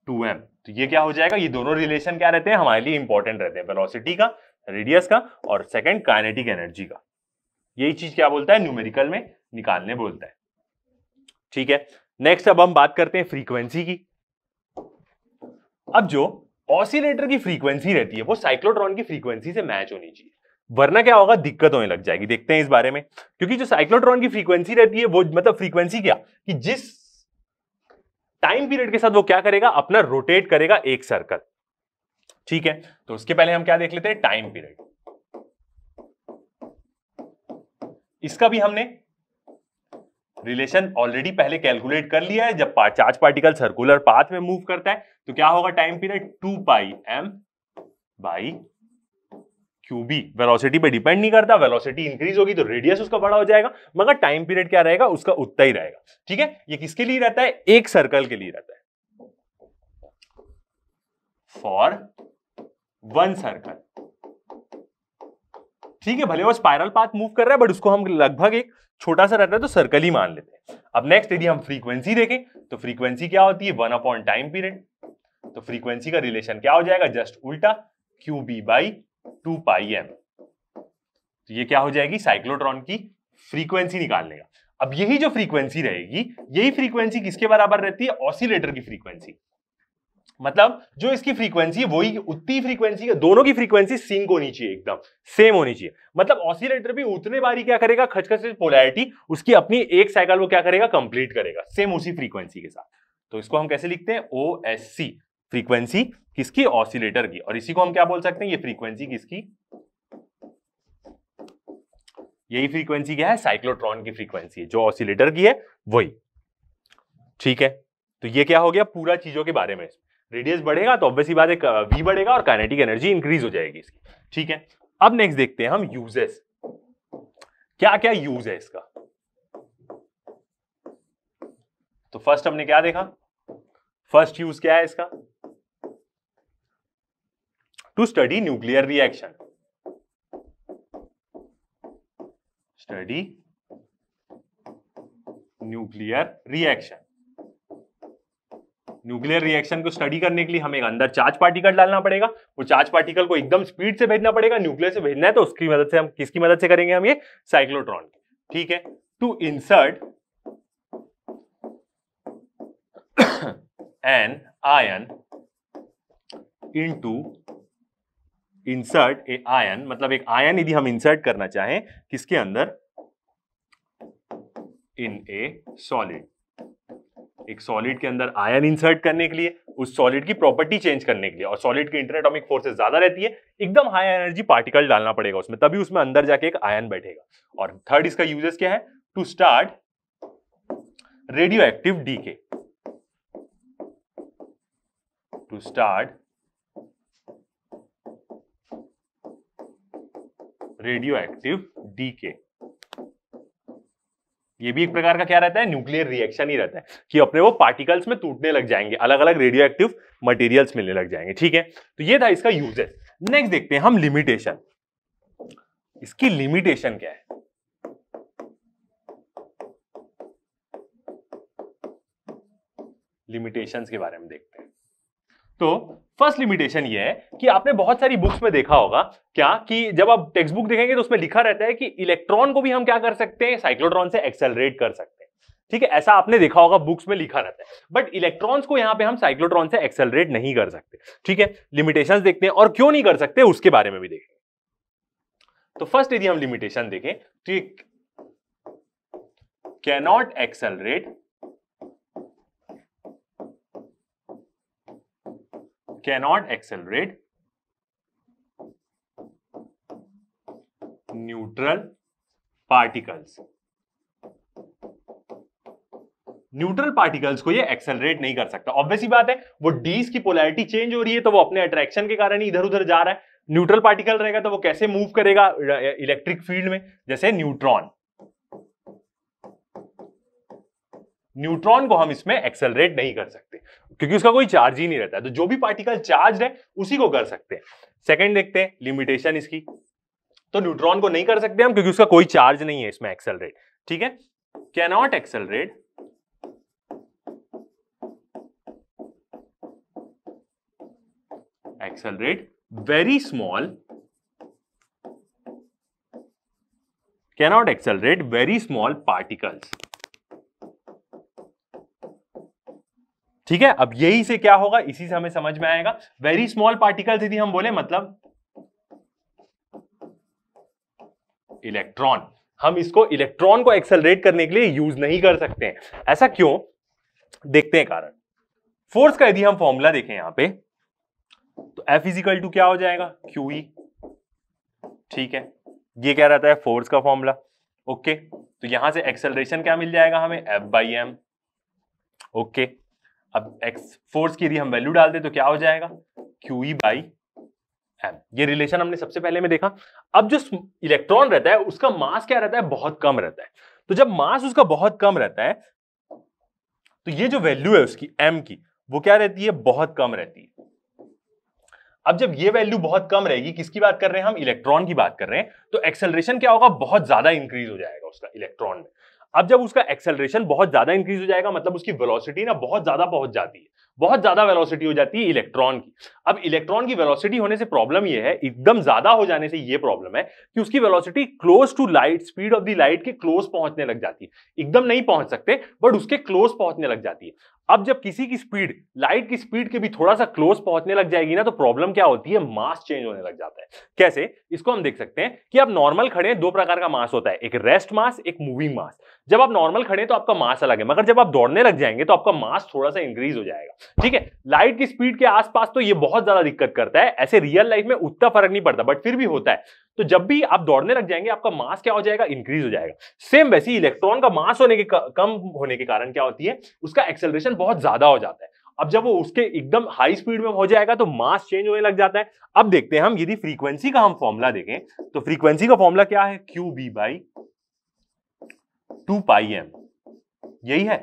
two M तो ये क्या हो जाएगा ये दोनों रिलेशन क्या रहते हैं हमारे लिए इंपॉर्टेंट रहते हैं वेलोसिटी का रेडियस का और सेकंड काइनेटिक एनर्जी का यही चीज क्या बोलता है न्यूमेरिकल में निकालने बोलता है ठीक है नेक्स्ट अब हम बात करते हैं फ्रीक्वेंसी की अब जो ऑसिलेटर की फ्रीक्वेंसी रहती है वो साइक्लोट्रॉन की फ्रीक्वेंसी से मैच होनी चाहिए वरना क्या होगा दिक्कत होने लग जाएगी देखते हैं इस बारे में क्योंकि जो साइक्लोट्रॉन की फ्रीक्वेंसी रहती है वो मतलब फ्रीक्वेंसी क्या कि जिस टाइम पीरियड के साथ वो क्या करेगा अपना रोटेट करेगा एक सर्कल ठीक है तो उसके पहले हम क्या देख लेते हैं टाइम पीरियड इसका भी हमने रिलेशन ऑलरेडी पहले कैलकुलेट कर लिया है जब चार्ज पार्टिकल सर्कुलर पाथ में मूव करता है तो क्या होगा time period two pi M by Q B velocity पे डिपेंड नहीं करता वेलोसिटी इंक्रीज होगी तो रेडियस उसका बड़ा हो जाएगा मगर टाइम पीरियड क्या रहेगा उसका उतना ही रहेगा ठीक है ये किसके लिए रहता है एक सर्कल के लिए रहता है फॉर वन सर्कल ठीक है भले वो स्पाइरल पाथ मूव कर रहा है बट उसको हम लगभग एक छोटा सा रहता है तो सर्कल ही मान लेते हैं अब नेक्स्ट यदि हम फ्रीक्वेंसी देखें तो फ्रीक्वेंसी क्या होती है वन अपॉन टाइम पीरियड तो फ्रीक्वेंसी का रिलेशन क्या हो जाएगा जस्ट उल्टा Q B by two pi M तो ये क्या हो जाएगी साइक्लोट्रॉन की फ्रीक्वेंसी निकाल लेगा अब यही जो फ्रीक्वेंसी रहेगी यही फ्रीक्वेंसी किसके बराबर रहती है ऑसिलेटर की फ्रीक्वेंसी मतलब जो इसकी फ्रीक्वेंसी है वही उतनी फ्रीक्वेंसी है दोनों की फ्रीक्वेंसी सिंक होनी चाहिए एकदम सेम होनी चाहिए मतलब ऑसिलेटर भी उतने बारी क्या करेगा खचखच पोलैरिटी उसकी अपनी एक साइकिल वो क्या करेगा कंप्लीट करेगा सेम उसी फ्रीक्वेंसी के साथ तो इसको हम कैसे लिखते हैं ओ एस सी फ्रीक्वेंसी किसकी ऑसिलेटर की और इसी को हम क्या बोल सकते हैं ये फ्रीक्वेंसी किसकी यही फ्रीक्वेंसी क्या है साइक्लोट्रॉन की फ्रीक्वेंसी है जो ऑसिलेटर की है वही ठीक है तो ये क्या हो गया पूरा चीजों के बारे में रेडियस बढ़ेगा तो ऑब्वियसली बात है वी बढ़ेगा और काइनेटिक एनर्जी इंक्रीज हो जाएगी इसकी ठीक है अब नेक्स्ट देखते हैं हम यूजेस क्या क्या यूज है इसका तो फर्स्ट हमने क्या देखा फर्स्ट यूज क्या है इसका to study nuclear reaction study nuclear reaction nuclear reaction को स्टडी करने के लिए हमें अंदर चार्ज पार्टिकल डालना पड़ेगा वो चार्ज पार्टिकल को एकदम स्पीड से भेजना पड़ेगा न्यूक्लियर से भेजना है तो उसकी मदद से हम किसकी मदद से करेंगे हम ये साइक्लोट्रॉन की ठीक है to insert ion in to insert a ion मतलब एक आयन यदि हम इंसर्ट करना चाहें किसके अंदर इन ए सॉलिड एक सॉलिड के अंदर आयन इंसर्ट करने के लिए उस सॉलिड की प्रॉपर्टी चेंज करने के लिए और सॉलिड की इंटरनेटॉमिक फोर्सेस ज्यादा रहती है एकदम हाई एनर्जी पार्टिकल डालना पड़ेगा उसमें तभी उसमें अंदर जाके एक आयन बैठेगा और थर्ड इसका यूजेस क्या है to start radio active decay to start radio radioactive decay ये भी एक प्रकार का क्या रहता है न्यूक्लियर रिएक्शन ही रहता है कि अपने वो पार्टिकल्स में टूटने लग जाएंगे अलग अलग रेडियो एक्टिव मटेरियल्स मिलने लग जाएंगे ठीक है तो ये था इसका यूजेस नेक्स्ट देखते हैं हम लिमिटेशन इसकी लिमिटेशन क्या है लिमिटेशंस के बारे में देखते हैं तो फर्स्ट लिमिटेशन ये है कि आपने बहुत सारी बुक्स में देखा होगा क्या कि जब आप टेक्स्ट बुक देखेंगे तो उसमें लिखा रहता है कि इलेक्ट्रॉन को भी हम क्या कर सकते हैं साइक्लोट्रॉन से एक्सेलरेट कर सकते हैं ठीक है ऐसा आपने देखा होगा बुक्स में लिखा रहता है बट इलेक्ट्रॉन्स को यहां पे हम साइक्लोट्रॉन से एक्सेलरेट नहीं कर सकते ठीक है लिमिटेशन देखते हैं और क्यों नहीं कर सकते उसके बारे में भी देखेंगे तो फर्स्ट यदि हम लिमिटेशन देखें ठीक cannot accelerate cannot accelerate neutral particles neutral particles को ये एक्सेलरेट नहीं कर सकता ऑब्वियसली बात है वो डीज की पोलैरिटी चेंज हो रही है तो वो अपने अट्रैक्शन के कारण इधर उधर जा रहा है न्यूट्रल पार्टिकल रहेगा तो वो कैसे मूव करेगा इलेक्ट्रिक फील्ड में जैसे न्यूट्रॉन न्यूट्रॉन को हम इसमें एक्सेलरेट नहीं कर सकते क्योंकि उसका कोई चार्ज ही नहीं रहता है तो जो भी पार्टिकल चार्ज है उसी को कर सकते हैं सेकेंड देखते हैं लिमिटेशन इसकी तो न्यूट्रॉन को नहीं कर सकते हम क्योंकि उसका कोई चार्ज नहीं है इसमें एक्सेलरेट ठीक है cannot accelerate accelerate very small cannot accelerate very small particles ठीक है अब यही से क्या होगा इसी से हमें समझ में आएगा वेरी स्मॉल पार्टिकल्स यदि हम बोले मतलब इलेक्ट्रॉन हम इसको इलेक्ट्रॉन को एक्सेलरेट करने के लिए यूज नहीं कर सकते हैं ऐसा क्यों देखते हैं कारण फोर्स का यदि हम फॉर्मूला देखें यहां पे तो एफ इजिकल टू क्या हो जाएगा क्यू ई ठीक है ये क्या रहता है फोर्स का फॉर्मूला ओके तो यहां से एक्सेलरेशन क्या मिल जाएगा हमें एफ बाई एम ओके अब एक्स फोर्स की यदि हम वैल्यू डाल दे तो क्या हो जाएगा क्यू बाई एम ये रिलेशन हमने सबसे पहले में देखा अब जो इलेक्ट्रॉन रहता है उसका मास क्या रहता है बहुत कम रहता है तो जब मास उसका बहुत कम रहता है तो ये जो वैल्यू है उसकी एम की वो क्या रहती है बहुत कम रहती है अब जब ये वैल्यू बहुत कम रहेगी किसकी बात कर रहे हैं हम इलेक्ट्रॉन की बात कर रहे हैं तो एक्सेलरेशन क्या होगा बहुत ज्यादा इंक्रीज हो जाएगा उसका इलेक्ट्रॉन में अब जब उसका एक्सेलरेशन बहुत ज्यादा इंक्रीज हो जाएगा मतलब उसकी वेलोसिटी ना बहुत ज्यादा पहुंच जाती है बहुत ज्यादा वेलोसिटी हो जाती है इलेक्ट्रॉन की अब इलेक्ट्रॉन की वेलोसिटी होने से प्रॉब्लम यह है एकदम ज्यादा हो जाने से यह प्रॉब्लम है कि उसकी velocity close to light speed of the light के क्लोज पहुंचने लग जाती है एकदम नहीं पहुंच सकते बट उसके क्लोज पहुंचने लग जाती है अब जब किसी की स्पीड लाइट की स्पीड के भी थोड़ा सा क्लोज पहुंचने लग जाएगी ना तो प्रॉब्लम क्या होती है मास चेंज होने लग जाता है कैसे इसको हम देख सकते हैं कि आप नॉर्मल खड़े हैं दो प्रकार का मास होता है एक रेस्ट मास एक मूविंग मास जब आप नॉर्मल खड़े हैं तो आपका मास अलग है मगर जब आप दौड़ने लग जाएंगे तो आपका मास थोड़ा सा इंक्रीज हो जाएगा ठीक है लाइट की स्पीड के आसपास तो ये बहुत ज्यादा दिक्कत करता है ऐसे रियल लाइफ में उतना फर्क नहीं पड़ता बट फिर भी होता है तो जब भी आप दौड़ने लग जाएंगे आपका मास क्या हो जाएगा इंक्रीज हो जाएगा सेम वैसे ही इलेक्ट्रॉन का मास होने के कम होने के कारण क्या होती है उसका एक्सेलरेशन बहुत ज्यादा हो जाता है अब जब वो उसके एकदम हाई स्पीड में हो जाएगा तो मास चेंज होने लग जाता है अब देखते हैं हम यदि फ्रीक्वेंसी का हम फॉर्मूला देखें तो फ्रीक्वेंसी का फॉर्मूला क्या है Q B by two pi M यही है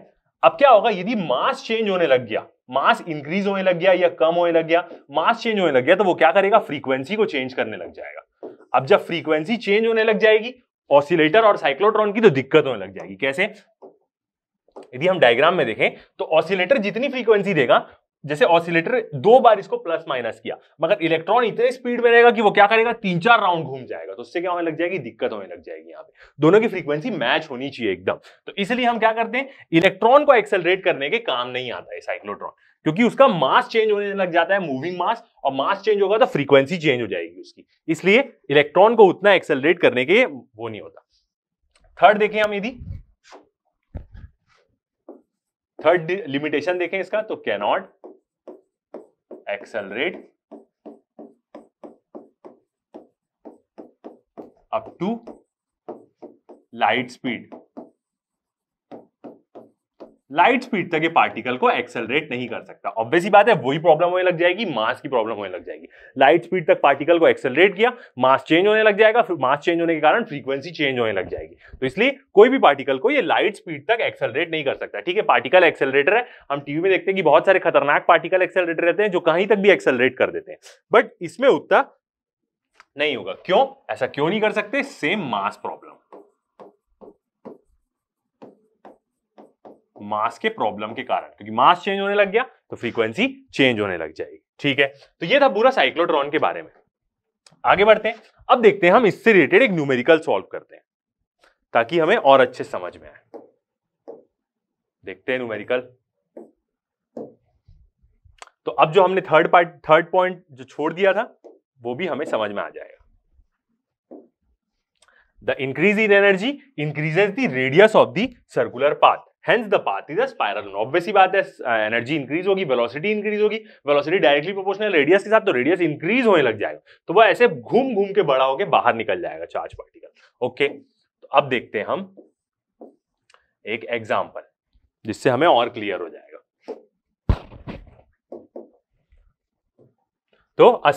अब क्या होगा यदि मास चेंज होने लग गया मास इंक्रीज होने लग गया या कम होने लग गया मास चेंज होने लग गया तो वो क्या करेगा फ्रीक्वेंसी को चेंज करने लग जाएगा अब जब फ्रीक्वेंसी चेंज होने लग जाएगी ऑसिलेटर और साइक्लोट्रॉन की तो दिक्कत होने लग जाएगी कैसे यदि हम डायग्राम में देखें तो ऑसिलेटर जितनी फ्रीक्वेंसी देगा जैसे ऑसिलेटर दो बार इसको प्लस माइनस किया मगर इलेक्ट्रॉन इतने स्पीड में रहेगा कि वो क्या करेगा तीन चार राउंड घूम जाएगा तो उससे क्या होने लग जाएगी दिक्कत होने लग जाएगी यहाँ पे दोनों की फ्रीक्वेंसी मैच होनी चाहिए एकदम तो इसलिए हम क्या करते हैं इलेक्ट्रॉन को एक्सेलरेट करने के काम नहीं आता है साइक्लोट्रॉन क्योंकि उसका मास चेंज होने लग जाता है मूविंग मास और मास चेंज होगा तो फ्रीक्वेंसी चेंज हो जाएगी उसकी इसलिए इलेक्ट्रॉन को उतना एक्सेलरेट करने के वो नहीं होता थर्ड देखें हम यदि थर्ड लिमिटेशन देखें इसका तो cannot accelerate up to light speed light speed तक ये पार्टिकल को एक्सेलरेट नहीं कर सकता ऑब्वियसली बात है वही प्रॉब्लम होने लग जाएगी मास की प्रॉब्लम होने लग जाएगी लाइट स्पीड तक पार्टिकल को एक्सेलरेट किया मास चेंज होने लग जाएगा फिर मास चेंज होने के कारण फ्रीक्वेंसी चेंज होने लग जाएगी तो इसलिए कोई भी पार्टिकल को ये लाइट स्पीड तक एक्सेलरेट नहीं कर सकता ठीक है पार्टिकल एक्सेलरेटर है हम टीवी में देखते हैं कि बहुत सारे खतरनाक पार्टिकल एक्सेलरेटर रहते हैं जो कहीं तक भी एक्सेलरेट कर देते हैं बट इसमें उतना नहीं होगा क्यों ऐसा क्यों नहीं कर सकते सेम मास प्रॉब्लम मास के प्रॉब्लम के कारण क्योंकि मास चेंज होने लग गया तो फ्रीक्वेंसी चेंज होने लग जाएगी ठीक है तो ये था पूरा साइक्लोट्रॉन के बारे में आगे बढ़ते हैं अब देखते हैं हम इससे रिलेटेड एक न्यूमेरिकल सॉल्व करते हैं ताकि हमें और अच्छे समझ में आए देखते हैं न्यूमेरिकल तो अब जो हमने थर्ड पार्ट थर्ड पॉइंट जो छोड़ दिया था वो भी हमें समझ में आ जाएगा the increase in energy increases the radius of the circular path hence the path is a spiral obvious ही बात है एनर्जी uh, इंक्रीज होगी वेलोसिटी इंक्रीज होगी वेलोसिटी डायरेक्टली प्रोपोर्शनल रेडियस के साथ तो रेडियस इंक्रीज होने लग जाएगा तो वह ऐसे घूम घूम के बड़ा होकर बाहर निकल जाएगा चार्ज पार्टिकल ओके तो अब देखते हैं हम एक एग्जाम्पल जिससे हमें और क्लियर हो जाएगा तो uh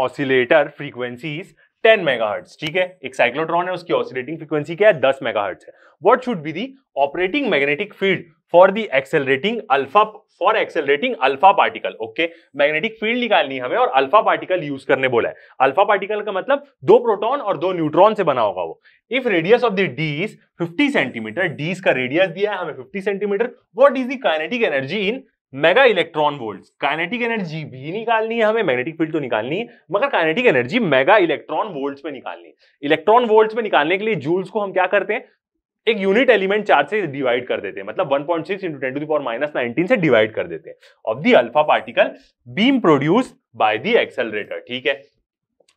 oscillator frequencies ten megahertz ठीक है एक साइक्लोट्रॉन है उसकी ऑसिलेटिंग फ्रीक्वेंसी क्या है दस मेगाहर्ट्ज है what should be the operating magnetic field for the accelerating alpha for accelerating alpha particle okay magnetic field निकालनी हमें और अल्फा पार्टिकल यूज करने बोला है अल्फा पार्टिकल का मतलब दो प्रोटोन और दो न्यूट्रॉन से बना होगा वो if radius of the D is 50 centimetre Ds का रेडियस दिया है हमें 50 centimetre what is the kinetic energy in mega electron volt kinetic energy भी निकालनी है हमें मैग्नेटिक फील्ड तो निकालनी है मगर kinetic energy mega electron volt में निकालनी है इलेक्ट्रॉन वोल्ट में निकालने के लिए जूल्स को हम क्या करते हैं एक यूनिट एलिमेंट चार्ज से डिवाइड कर देते हैं मतलब 1.6 point six into ten to the power minus nineteen से डिवाइड कर देते हैं of the alpha particle beam produce by the accelerator ठीक है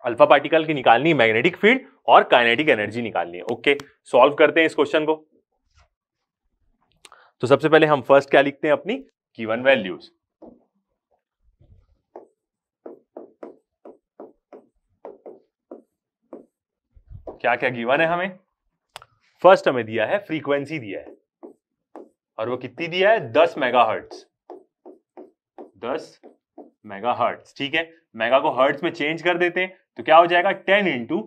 अल्फा पार्टिकल की निकालनी मैग्नेटिक फील्ड और काइनेटिक एनर्जी निकालनी है ओके सॉल्व करते हैं इस क्वेश्चन को तो सबसे पहले हम फर्स्ट क्या लिखते हैं अपनी given values. क्या क्या गिवन है हमें फर्स्ट हमें दिया है फ्रीक्वेंसी दिया है और वो कितनी दिया है दस मेगा हर्ट्स दस मेगा हर्ट्स ठीक है मेगा को हर्ट्स में चेंज कर देते हैं तो क्या हो जाएगा ten into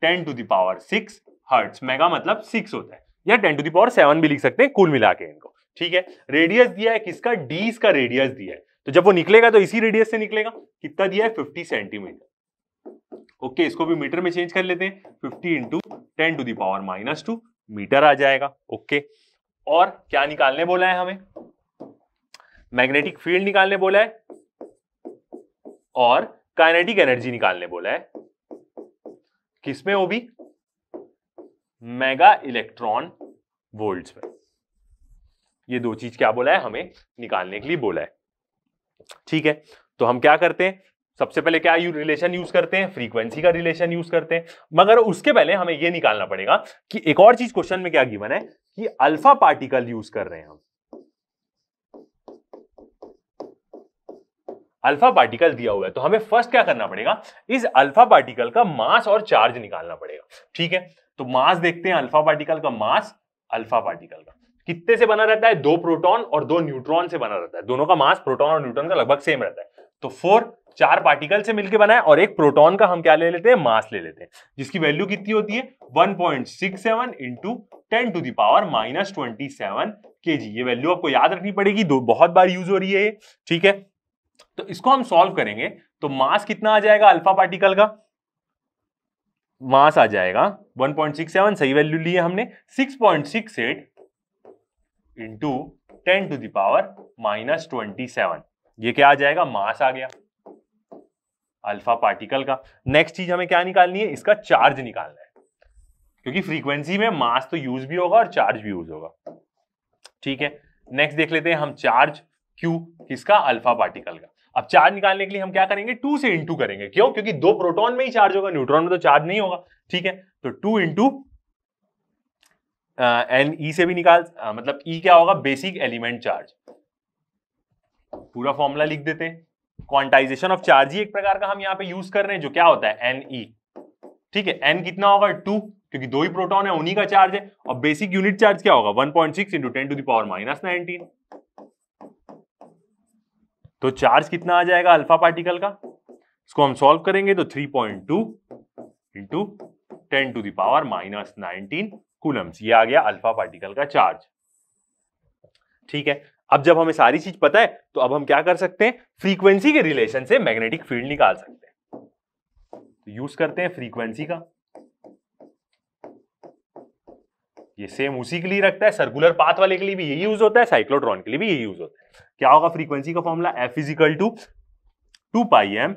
ten to the power six hertz mega मतलब सिक्स होता है या टेन टू दावर सेवन भी लिख सकते हैं कुल मिला के इनको ठीक है रेडियस दिया है किसका डी का रेडियस दिया है तो जब वो निकलेगा तो इसी रेडियस से निकलेगा कितना दिया है फिफ्टी सेंटीमीटर ओके इसको भी मीटर में चेंज कर लेते हैं fifty into ten to the power minus two metre आ जाएगा ओके और क्या निकालने बोला है हमें मैग्नेटिक फील्ड निकालने बोला है और काइनेटिक एनर्जी निकालने बोला है किसमें वो भी मेगा इलेक्ट्रॉन वोल्ट्स में ये दो चीज क्या बोला है हमें निकालने के लिए बोला है ठीक है तो हम क्या करते हैं सबसे पहले क्या यू रिलेशन यूज करते हैं फ्रीक्वेंसी का रिलेशन यूज करते हैं मगर उसके पहले हमें यह निकालना पड़ेगा कि एक और चीज क्वेश्चन में क्या गिवन है कि अल्फा पार्टिकल यूज कर रहे हैं हम अल्फा पार्टिकल दिया हुआ है तो हमें फर्स्ट क्या करना पड़ेगा इस अल्फा पार्टिकल का मास और चार्ज निकालना पड़ेगा ठीक है तो मास देखते हैं अल्फा पार्टिकल का मास अल्फा पार्टिकल का कितने से बना रहता है दो प्रोटॉन और दो न्यूट्रॉन से बना रहता है दोनों का मास प्रोटॉन और न्यूट्रॉन का लगभग सेम रहता है तो फोर चार पार्टिकल से मिलकर बना है और एक प्रोटॉन का हम क्या ले लेते हैं मास ले लेते हैं जिसकी वैल्यू कितनी होती है one point six seven into ten to the power minus twenty seven के जी ये वैल्यू आपको याद रखनी पड़ेगी दो बहुत बार यूज हो रही है ये ठीक है तो इसको हम सॉल्व करेंगे तो मास कितना आ जाएगा अल्फा पार्टिकल का मास आ जाएगा 1.67 सही वैल्यू ली है हमने 6.68 into ten to the power minus twenty seven ये क्या आ जाएगा मास आ गया अल्फा पार्टिकल का नेक्स्ट चीज हमें क्या निकालनी है इसका चार्ज निकालना है क्योंकि फ्रीक्वेंसी में मास तो यूज भी होगा और चार्ज भी यूज होगा ठीक है नेक्स्ट देख लेते हैं हम चार्ज क्यू किसका अल्फा पार्टिकल का अब चार्ज निकालने के लिए हम क्या करेंगे टू से इंटू करेंगे क्यों क्योंकि दो प्रोटॉन में ही चार्ज होगा न्यूट्रॉन में तो चार्ज नहीं होगा ठीक है तो टू इंटू एन ई e से भी निकाल uh, मतलब ई e क्या होगा बेसिक एलिमेंट चार्ज पूरा फॉर्मूला लिख देते हैं क्वांटाइजेशन ऑफ चार्ज ही एक प्रकार का हम यहाँ पे यूज कर रहे हैं जो क्या होता है एन ई e. ठीक है एन कितना होगा टू क्योंकि दो ही प्रोटॉन है उन्हीं का चार्ज है और बेसिक यूनिट चार्ज क्या होगा 1.6 point six into ten to the power minus nineteen तो चार्ज कितना आ जाएगा अल्फा पार्टिकल का इसको हम सॉल्व करेंगे तो 3.2 point two into ten to the power minus nineteen coulombs ये आ गया अल्फा पार्टिकल का चार्ज ठीक है अब जब हमें सारी चीज पता है तो अब हम क्या कर सकते हैं फ्रीक्वेंसी के रिलेशन से मैग्नेटिक फील्ड निकाल सकते हैं तो यूज करते हैं फ्रीक्वेंसी का ये सेम उसी के लिए रखता है सर्कुलर पाथ वाले के लिए भी यही यूज होता है साइक्लोट्रॉन के लिए भी यही यूज होता है क्या होगा फ्रीक्वेंसी का formula F is equal to two pi M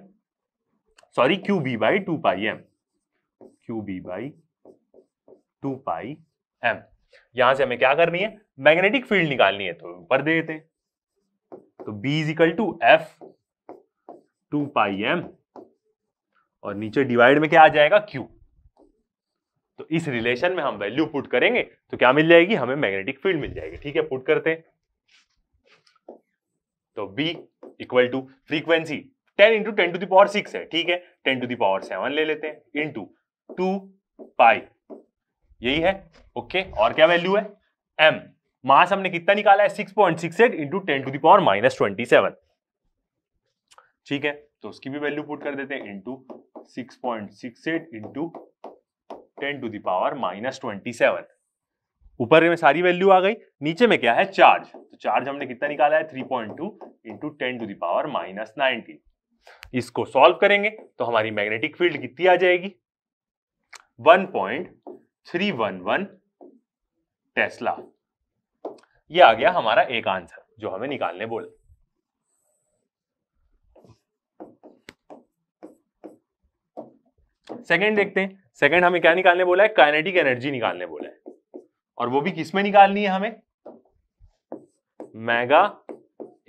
sorry Q B by two pi M Q B by two pi M यहां से हमें क्या करनी है मैग्नेटिक फील्ड निकालनी है तो ऊपर दे देते तो B is equal to F two pi M और नीचे डिवाइड में क्या आ जाएगा क्यू तो इस रिलेशन में हम वैल्यू पुट करेंगे तो क्या मिल जाएगी हमें मैग्नेटिक फील्ड मिल जाएगी ठीक है पुट करते तो b equal to frequency 10 into ten to the power six है ठीक है 10 टू दावर सेवन ले लेते हैं इंटू टू पाई यही है ओके और क्या वैल्यू है एम मास हमने कितना निकाला है six point six eight into ten to the power minus twenty seven ठीक है तो उसकी भी वैल्यू पुट कर देते हैं into six point six eight into ten to the power minus twenty seven ऊपर में सारी वैल्यू आ गई नीचे में क्या है चार्ज तो चार्ज हमने कितना निकाला है three point two into ten to the power minus nineteen इसको सॉल्व करेंगे तो हमारी मैग्नेटिक फील्ड कितनी आ जाएगी one point three one one tesla ये आ गया हमारा एक आंसर जो हमें निकालने बोले सेकंड देखते हैं सेकंड हमें क्या निकालने बोला है काइनेटिक एनर्जी निकालने बोला है और वो भी किसमें निकालनी है हमें मेगा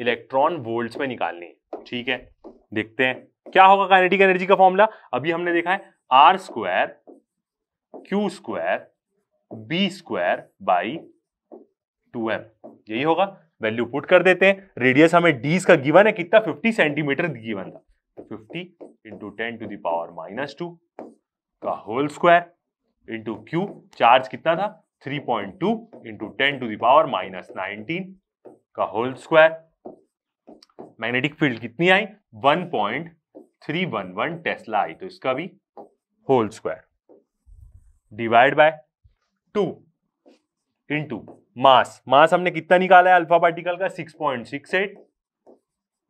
इलेक्ट्रॉन वोल्ट्स में निकालनी है ठीक है देखते हैं क्या होगा काइनेटिक एनर्जी का फॉर्मूला अभी हमने देखा है R square Q square B square by two M यही होगा वैल्यू पुट कर देते हैं रेडियस हमें डी का गिवन है कितना 50 सेंटीमीटर गिवन था 50 into ten to the power minus two का whole square into Q charge कितना था 3.2 point two into ten to the power minus nineteen का होल स्क्वायर मैग्नेटिक फील्ड कितनी आई 1.311 टेस्ला आई तो इसका भी whole square divide by two into mass mass हमने कितना निकाला है अल्फा पार्टिकल का six point six eight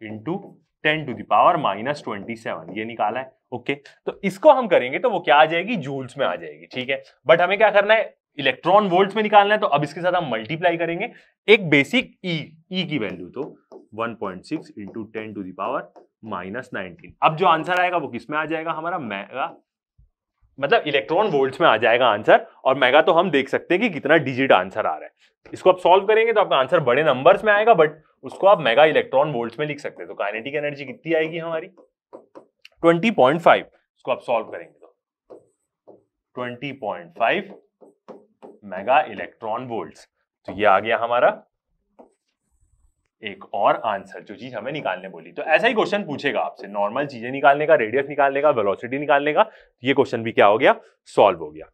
into ten to the power minus twenty seven ये निकाला है ओके okay. तो इसको हम करेंगे तो वो क्या आ जाएगी जूल्स में आ जाएगी ठीक है बट हमें क्या करना है इलेक्ट्रॉन वोल्ट में निकालना है तो अब इसके साथ हम मल्टीप्लाई करेंगे एक basic E e, E e की वैल्यू तो 1.6 point six into ten to the power minus nineteen अब जो आंसर आएगा वो किसमें आ जाएगा हमारा मेगा मतलब इलेक्ट्रॉन वोल्ट्स में आ जाएगा आंसर और मेगा तो हम देख सकते हैं कि कितना डिजिट आंसर आ रहा है इसको आप सॉल्व करेंगे तो आपका आंसर बड़े नंबर्स में आएगा बट उसको आप मेगा इलेक्ट्रॉन वोल्ट्स में लिख सकते हैं तो काइनेटिक एनर्जी कितनी आएगी हमारी 20.5 इसको आप सॉल्व करेंगे तो 20.5 मेगा इलेक्ट्रॉन वोल्ट्स तो ये आ गया हमारा एक और आंसर जो चीज हमें निकालने बोली तो ऐसा ही क्वेश्चन पूछेगा आपसे नॉर्मल चीजें निकालने का रेडियस निकालने का वेलोसिटी निकालने का ये क्वेश्चन भी क्या हो गया सॉल्व हो गया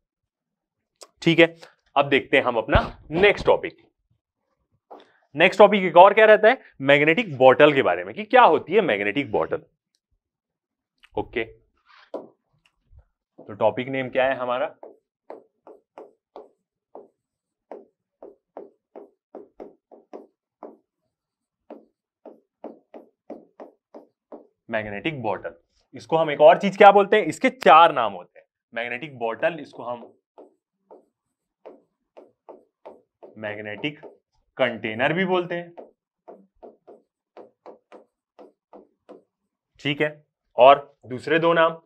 ठीक है अब देखते हैं हम अपना नेक्स्ट टॉपिक नेक्स्ट टॉपिक एक और क्या रहता है मैग्नेटिक बॉटल के बारे में कि क्या होती है मैग्नेटिक बॉटल ओके तो टॉपिक नेम क्या है हमारा मैग्नेटिक बॉटल इसको हम एक और चीज क्या बोलते हैं इसके चार नाम होते हैं मैग्नेटिक बॉटल इसको हम मैग्नेटिक कंटेनर भी बोलते हैं ठीक है और दूसरे दो नाम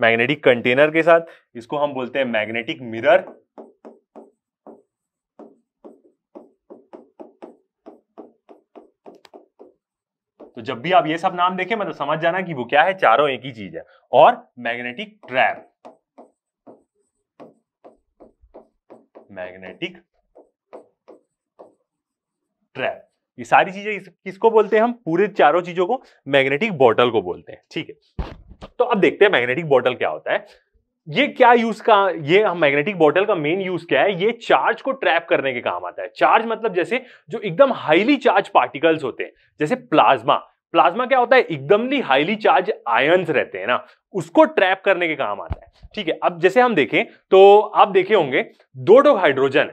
मैग्नेटिक कंटेनर के साथ इसको हम बोलते हैं मैग्नेटिक मिरर जब भी आप ये सब नाम देखें मतलब समझ जाना कि वो क्या है चारों एक ही चीज है और मैग्नेटिक ट्रैप मैग्नेटिक ट्रैप ये सारी चीजें किसको बोलते हैं हम पूरे चारों चीजों को मैग्नेटिक बॉटल को बोलते हैं ठीक है तो अब देखते हैं मैग्नेटिक बॉटल क्या होता है ये क्या यूज का ये मैग्नेटिक बॉटल का मेन यूज क्या है ये चार्ज को ट्रैप करने के काम आता है चार्ज मतलब जैसे जो एकदम हाईली चार्ज पार्टिकल्स होते हैं जैसे प्लाज्मा प्लाज्मा क्या होता है एकदमली हाईली चार्ज आयंस रहते हैं ना उसको ट्रैप करने के काम आता है ठीक है अब जैसे हम देखें तो आप देखे होंगे दो ठोक हाइड्रोजन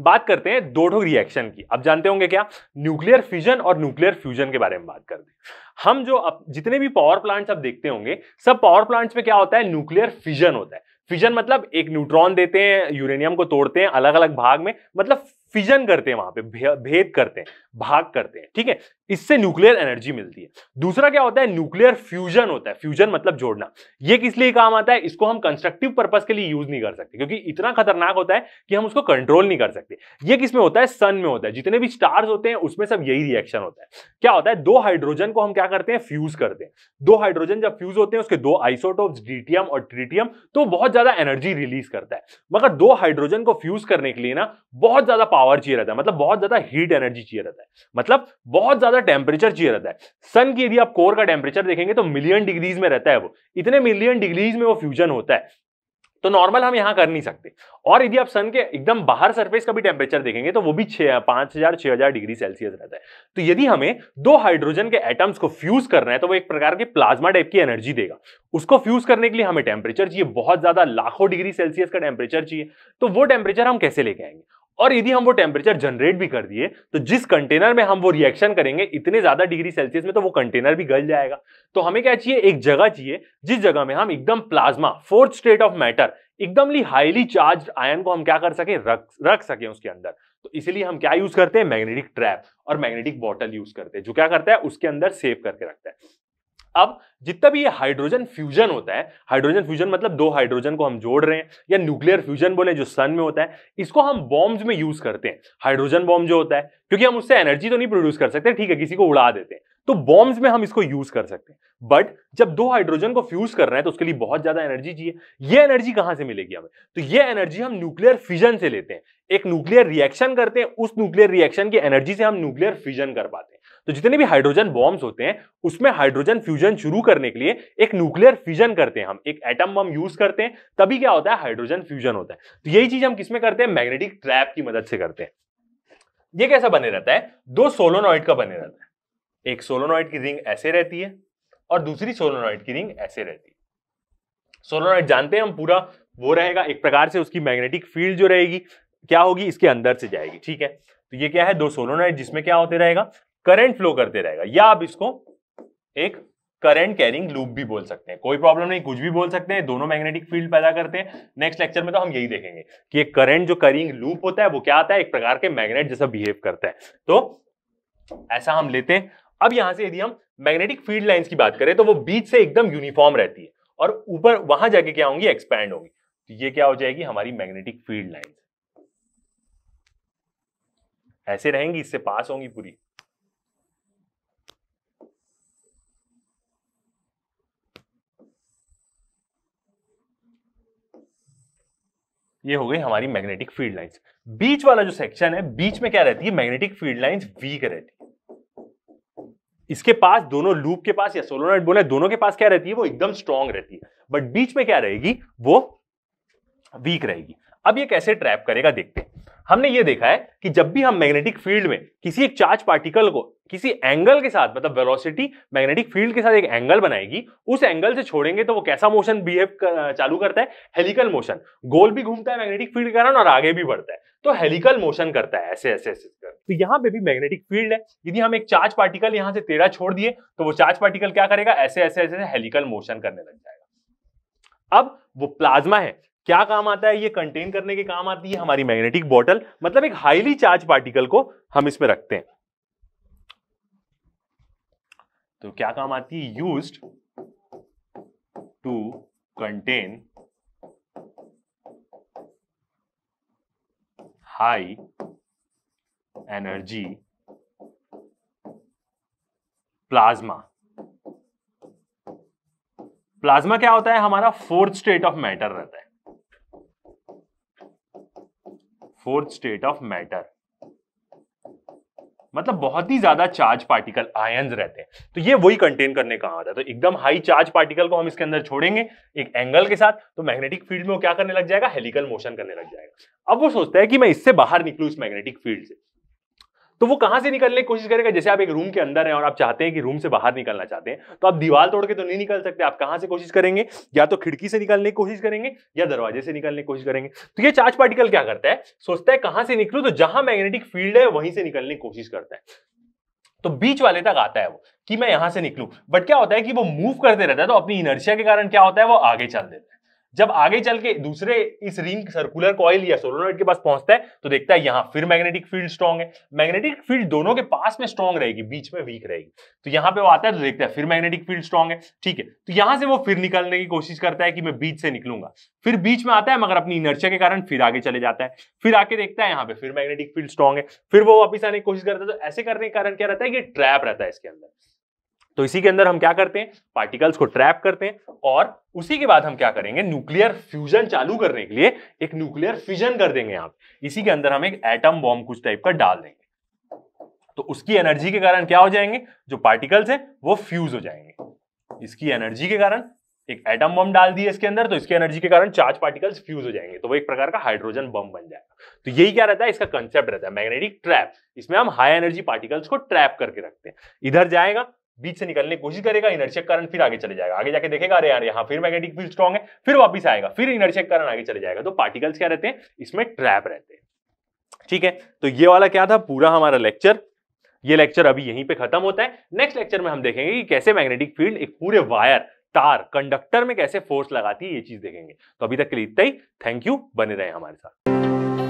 बात करते हैं दो ठोक रिएक्शन की अब जानते होंगे क्या न्यूक्लियर फ्यूजन और न्यूक्लियर फ्यूजन के बारे में बात करते हैं हम जो अब जितने भी पावर प्लांट्स आप देखते होंगे सब पावर प्लांट्स में क्या होता है न्यूक्लियर फ्यूजन होता है फ्यूजन मतलब एक न्यूट्रॉन देते हैं यूरेनियम को तोड़ते हैं अलग अलग भाग में मतलब फिजन करते हैं वहां पे भेद करते हैं भाग करते हैं ठीक है इससे न्यूक्लियर एनर्जी मिलती है दूसरा क्या होता है न्यूक्लियर फ्यूजन होता है फ्यूजन मतलब जोड़ना ये किस लिए काम आता है इसको हम कंस्ट्रक्टिव पर्पज के लिए यूज नहीं कर सकते क्योंकि इतना खतरनाक होता है कि हम उसको कंट्रोल नहीं कर सकते ये किस में होता है सन में होता है जितने भी स्टार्स होते हैं उसमें सब यही रिएक्शन होता है क्या होता है दो हाइड्रोजन को हम क्या करते हैं फ्यूज करते हैं दो हाइड्रोजन जब फ्यूज होते हैं उसके दो आइसोटोप डीटीएम और ट्रीटियम तो बहुत ज्यादा एनर्जी रिलीज करता है मगर दो हाइड्रोजन को फ्यूज करने के लिए ना बहुत ज्यादा पावर पावर चाहिए रहता है मतलब बहुत ज्यादा हीट एनर्जी चाहिए रहता है मतलब बहुत ज्यादा टेम्परेचर चाहिए रहता है सन की यदि आप कोर का टेम्परेचर देखेंगे तो मिलियन डिग्रीज में रहता है वो इतने मिलियन डिग्रीज में वो फ्यूजन होता है तो नॉर्मल हम यहां कर नहीं सकते और यदि आप सन के एकदम बाहर सरफेस का भी टेम्परेचर देखेंगे तो वो भी छह पांच हज़ार छह हज़ार डिग्री सेल्सियस रहता है तो यदि हमें दो हाइड्रोजन के एटम्स को फ्यूज करना है तो वो एक प्रकार के प्लाज्मा टाइप की एनर्जी देगा उसको फ्यूज करने के लिए हमें टेम्परेचर चाहिए बहुत ज़्यादा लाखों डिग्री सेल्सियस का टेम्परेचर चाहिए तो वो टेम्परेचर हम कैसे लेके आएंगे और यदि हम वो टेम्परेचर जनरेट भी कर दिए तो जिस कंटेनर में हम वो रिएक्शन करेंगे इतने ज्यादा डिग्री सेल्सियस में तो वो कंटेनर भी गल जाएगा तो हमें क्या चाहिए एक जगह चाहिए जिस जगह में हम एकदम plasma fourth state of matter एकदमली हाईली चार्ज आयन को हम क्या कर सके रख रख सके उसके अंदर तो इसलिए हम क्या यूज करते हैं मैग्नेटिक ट्रैप और मैग्नेटिक बॉटल यूज करते हैं जो क्या करता है उसके अंदर सेव करके रखता है अब जितना भी ये हाइड्रोजन फ्यूजन होता है हाइड्रोजन फ्यूजन मतलब दो हाइड्रोजन को हम जोड़ रहे हैं या न्यूक्लियर फ्यूजन बोले जो सन में होता है इसको हम बॉम्ब में यूज करते हैं हाइड्रोजन बॉम्ब जो होता है क्योंकि हम उससे एनर्जी तो नहीं प्रोड्यूस कर सकते ठीक है किसी को उड़ा देते हैं तो बॉम्ब में हम इसको यूज कर सकते हैं बट जब दो हाइड्रोजन को फ्यूज कर रहे हैं तो उसके लिए बहुत ज्यादा एनर्जी चाहिए ये एनर्जी कहां से मिलेगी हमें तो ये एनर्जी हम न्यूक्लियर फ्यूजन से लेते हैं एक न्यूक्लियर रिएक्शन करते हैं उस न्यूक्लियर रिएक्शन की एनर्जी से हम न्यूक्लियर फ्यूजन कर पाते हैं तो जितने भी हाइड्रोजन बॉम्ब्स होते हैं उसमें हाइड्रोजन फ्यूजन शुरू करने के लिए एक न्यूक्लियर फ्यूजन करते हैं हम एक एटम बम यूज करते हैं तभी क्या होता है हाइड्रोजन फ्यूजन होता है तो यही चीज हम किसमें करते हैं मैग्नेटिक ट्रैप की मदद से करते हैं ये कैसा बने रहता है दो सोलोनॉइड का बने रहता है एक सोलोनॉइड की रिंग ऐसे रहती है और दूसरी सोलोनॉइड की रिंग ऐसे रहती है सोलोनॉइड जानते हैं हम पूरा वो रहेगा एक प्रकार से उसकी मैग्नेटिक फील्ड जो रहेगी क्या होगी इसके अंदर से जाएगी ठीक है तो ये क्या है दो सोलोनॉइड जिसमें क्या होते रहेगा करंट फ्लो करते रहेगा या आप इसको एक करंट कैरिंग लूप भी बोल सकते हैं कोई प्रॉब्लम नहीं कुछ भी बोल सकते हैं दोनों मैग्नेटिक फील्ड पैदा करते हैं नेक्स्ट लेक्चर में तो हम यही देखेंगे कि एक करंट जो करिंग लूप होता है वो क्या आता है एक प्रकार के मैग्नेट जैसा बिहेव करता है तो ऐसा हम लेते हैं अब यहां से यदि हम मैग्नेटिक फील्ड लाइन्स की बात करें तो वो बीच से एकदम यूनिफॉर्म रहती है और ऊपर वहां जाके क्या होंगी एक्सपैंड होगी तो ये क्या हो जाएगी हमारी मैग्नेटिक फील्ड लाइन ऐसे रहेंगी इससे पास होंगी पूरी ये हो गई हमारी मैग्नेटिक फील्ड लाइंस बीच वाला जो सेक्शन है बीच में क्या रहती है मैग्नेटिक फील्ड लाइंस वीक रहती है इसके पास दोनों लूप के पास या सोलोनाइट बोले दोनों के पास क्या रहती है वो एकदम स्ट्रांग रहती है बट बीच में क्या रहेगी वो वीक रहेगी अब ये कैसे ट्रैप करेगा देखते हैं हमने ये देखा है कि जब भी हम मैग्नेटिक फील्ड में किसी एक चार्ज पार्टिकल को किसी एंगल के साथ मतलब वेलोसिटी मैग्नेटिक फील्ड के साथ एक एंगल बनाएगी उस एंगल से छोड़ेंगे तो वो कैसा मोशन बिहेव कर, चालू करता है हेलिकल मोशन गोल भी घूमता है मैग्नेटिक फील्ड के कारण और आगे भी बढ़ता है तो हेलिकल मोशन करता है ऐसे ऐसे ऐसे तो यहाँ पे भी मैग्नेटिक फील्ड है यदि हम एक चार्ज पार्टिकल यहाँ से तेरा छोड़ दिए तो वो चार्ज पार्टिकल क्या करेगा ऐसे ऐसे ऐसे हेलिकल मोशन करने लग जाएगा अब वो प्लाज्मा है क्या काम आता है ये कंटेन करने के काम आती है हमारी मैग्नेटिक बॉटल मतलब एक हाईली चार्ज पार्टिकल को हम इसमें रखते हैं तो क्या काम आती है use to contain high energy plasma plasma क्या होता है हमारा फोर्थ स्टेट ऑफ मैटर रहता है फोर्थ स्टेट ऑफ मैटर मतलब बहुत ही ज्यादा चार्ज पार्टिकल आयंस रहते हैं तो ये वही कंटेन करने का आता है तो एकदम हाई चार्ज पार्टिकल को हम इसके अंदर छोड़ेंगे एक एंगल के साथ तो मैग्नेटिक फील्ड में वो क्या करने लग जाएगा हेलिकल मोशन करने लग जाएगा अब वो सोचता है कि मैं इससे बाहर निकलू इस मैग्नेटिक फील्ड से तो वो कहां से निकलने की कोशिश करेगा जैसे आप एक रूम के अंदर हैं और आप चाहते हैं कि रूम से बाहर निकलना चाहते हैं तो आप दीवार तोड़ के तो नहीं निकल सकते आप कहां से कोशिश करेंगे या तो खिड़की से निकलने की कोशिश करेंगे या दरवाजे से निकलने की कोशिश करेंगे तो ये चार्ज पार्टिकल क्या करता है सोचता है कहां से निकलू तो जहां मैग्नेटिक फील्ड है वहीं से निकलने की कोशिश करता है तो बीच वाले तक आता है वो कि मैं यहां से निकलू बट क्या होता है कि वो मूव करते रहता है तो अपनी इनर्शिया के कारण क्या होता है वो आगे चल देता है जब आगे चल के दूसरे इस रिंग सर्कुलर कॉइल या सोलोनॉइड के पास पहुंचता है तो देखता है यहां फिर मैग्नेटिक फील्ड स्ट्रॉन्ग है मैग्नेटिक फील्ड दोनों के पास में स्ट्रॉन्ग रहेगी बीच में वीक रहेगी तो यहां पे वो आता है तो देखता है फिर मैग्नेटिक फील्ड स्ट्रॉन्ग है ठीक है तो यहां से वो फिर निकलने की कोशिश करता है कि मैं बीच से निकलूंगा फिर बीच में आता है मगर अपनी इनर्शिया के कारण फिर आगे चले जाता है फिर आके देखता है यहाँ पे फिर मैग्नेटिक फील्ड स्ट्रॉन्ग है फिर वो वापिस आने की कोशिश करता है तो ऐसे करने के कारण क्या रहता है ये ट्रैप रहता है इसके अंदर तो इसी के अंदर हम क्या करते हैं पार्टिकल्स को ट्रैप करते हैं और उसी के बाद हम क्या करेंगे न्यूक्लियर फ्यूजन चालू करने के लिए एक न्यूक्लियर फ्यूजन कर देंगे आप इसी के अंदर हम एक एटम बॉम्ब कुछ टाइप का डाल देंगे तो उसकी एनर्जी के कारण क्या हो जाएंगे जो पार्टिकल्स है वो फ्यूज हो जाएंगे इसकी एनर्जी के कारण एक एटम बम डाल दिए इसके अंदर तो इसकी एनर्जी के कारण चार्ज पार्टिकल्स फ्यूज हो जाएंगे तो वो एक प्रकार का हाइड्रोजन बम बन जाएगा तो यही क्या रहता है इसका कंसेप्ट रहता है मैग्नेटिक ट्रैप इसमें हम हाई एनर्जी पार्टिकल्स को ट्रैप करके रखते हैं इधर जाएगा बीच से निकलने की कोशिश करेगा इनर्शिया कारण फिर आगे चले जाएगा आगे जाके देखेगा अरे यार यहाँ फिर मैग्नेटिक फील्ड स्ट्रॉन्ग है फिर वापस आएगा फिर इनर्शिया कारण आगे चले जाएगा तो पार्टिकल्स क्या रहते हैं इसमें ट्रैप रहते हैं ठीक है तो ये वाला क्या था पूरा हमारा लेक्चर ये लेक्चर अभी यहीं पे खत्म होता है नेक्स्ट लेक्चर में हम देखेंगे कि कैसे मैग्नेटिक फील्ड एक पूरे वायर तार कंडक्टर में कैसे फोर्स लगाती है ये चीज देखेंगे तो अभी तक के लिए इतना ही थैंक यू बने रहे हमारे साथ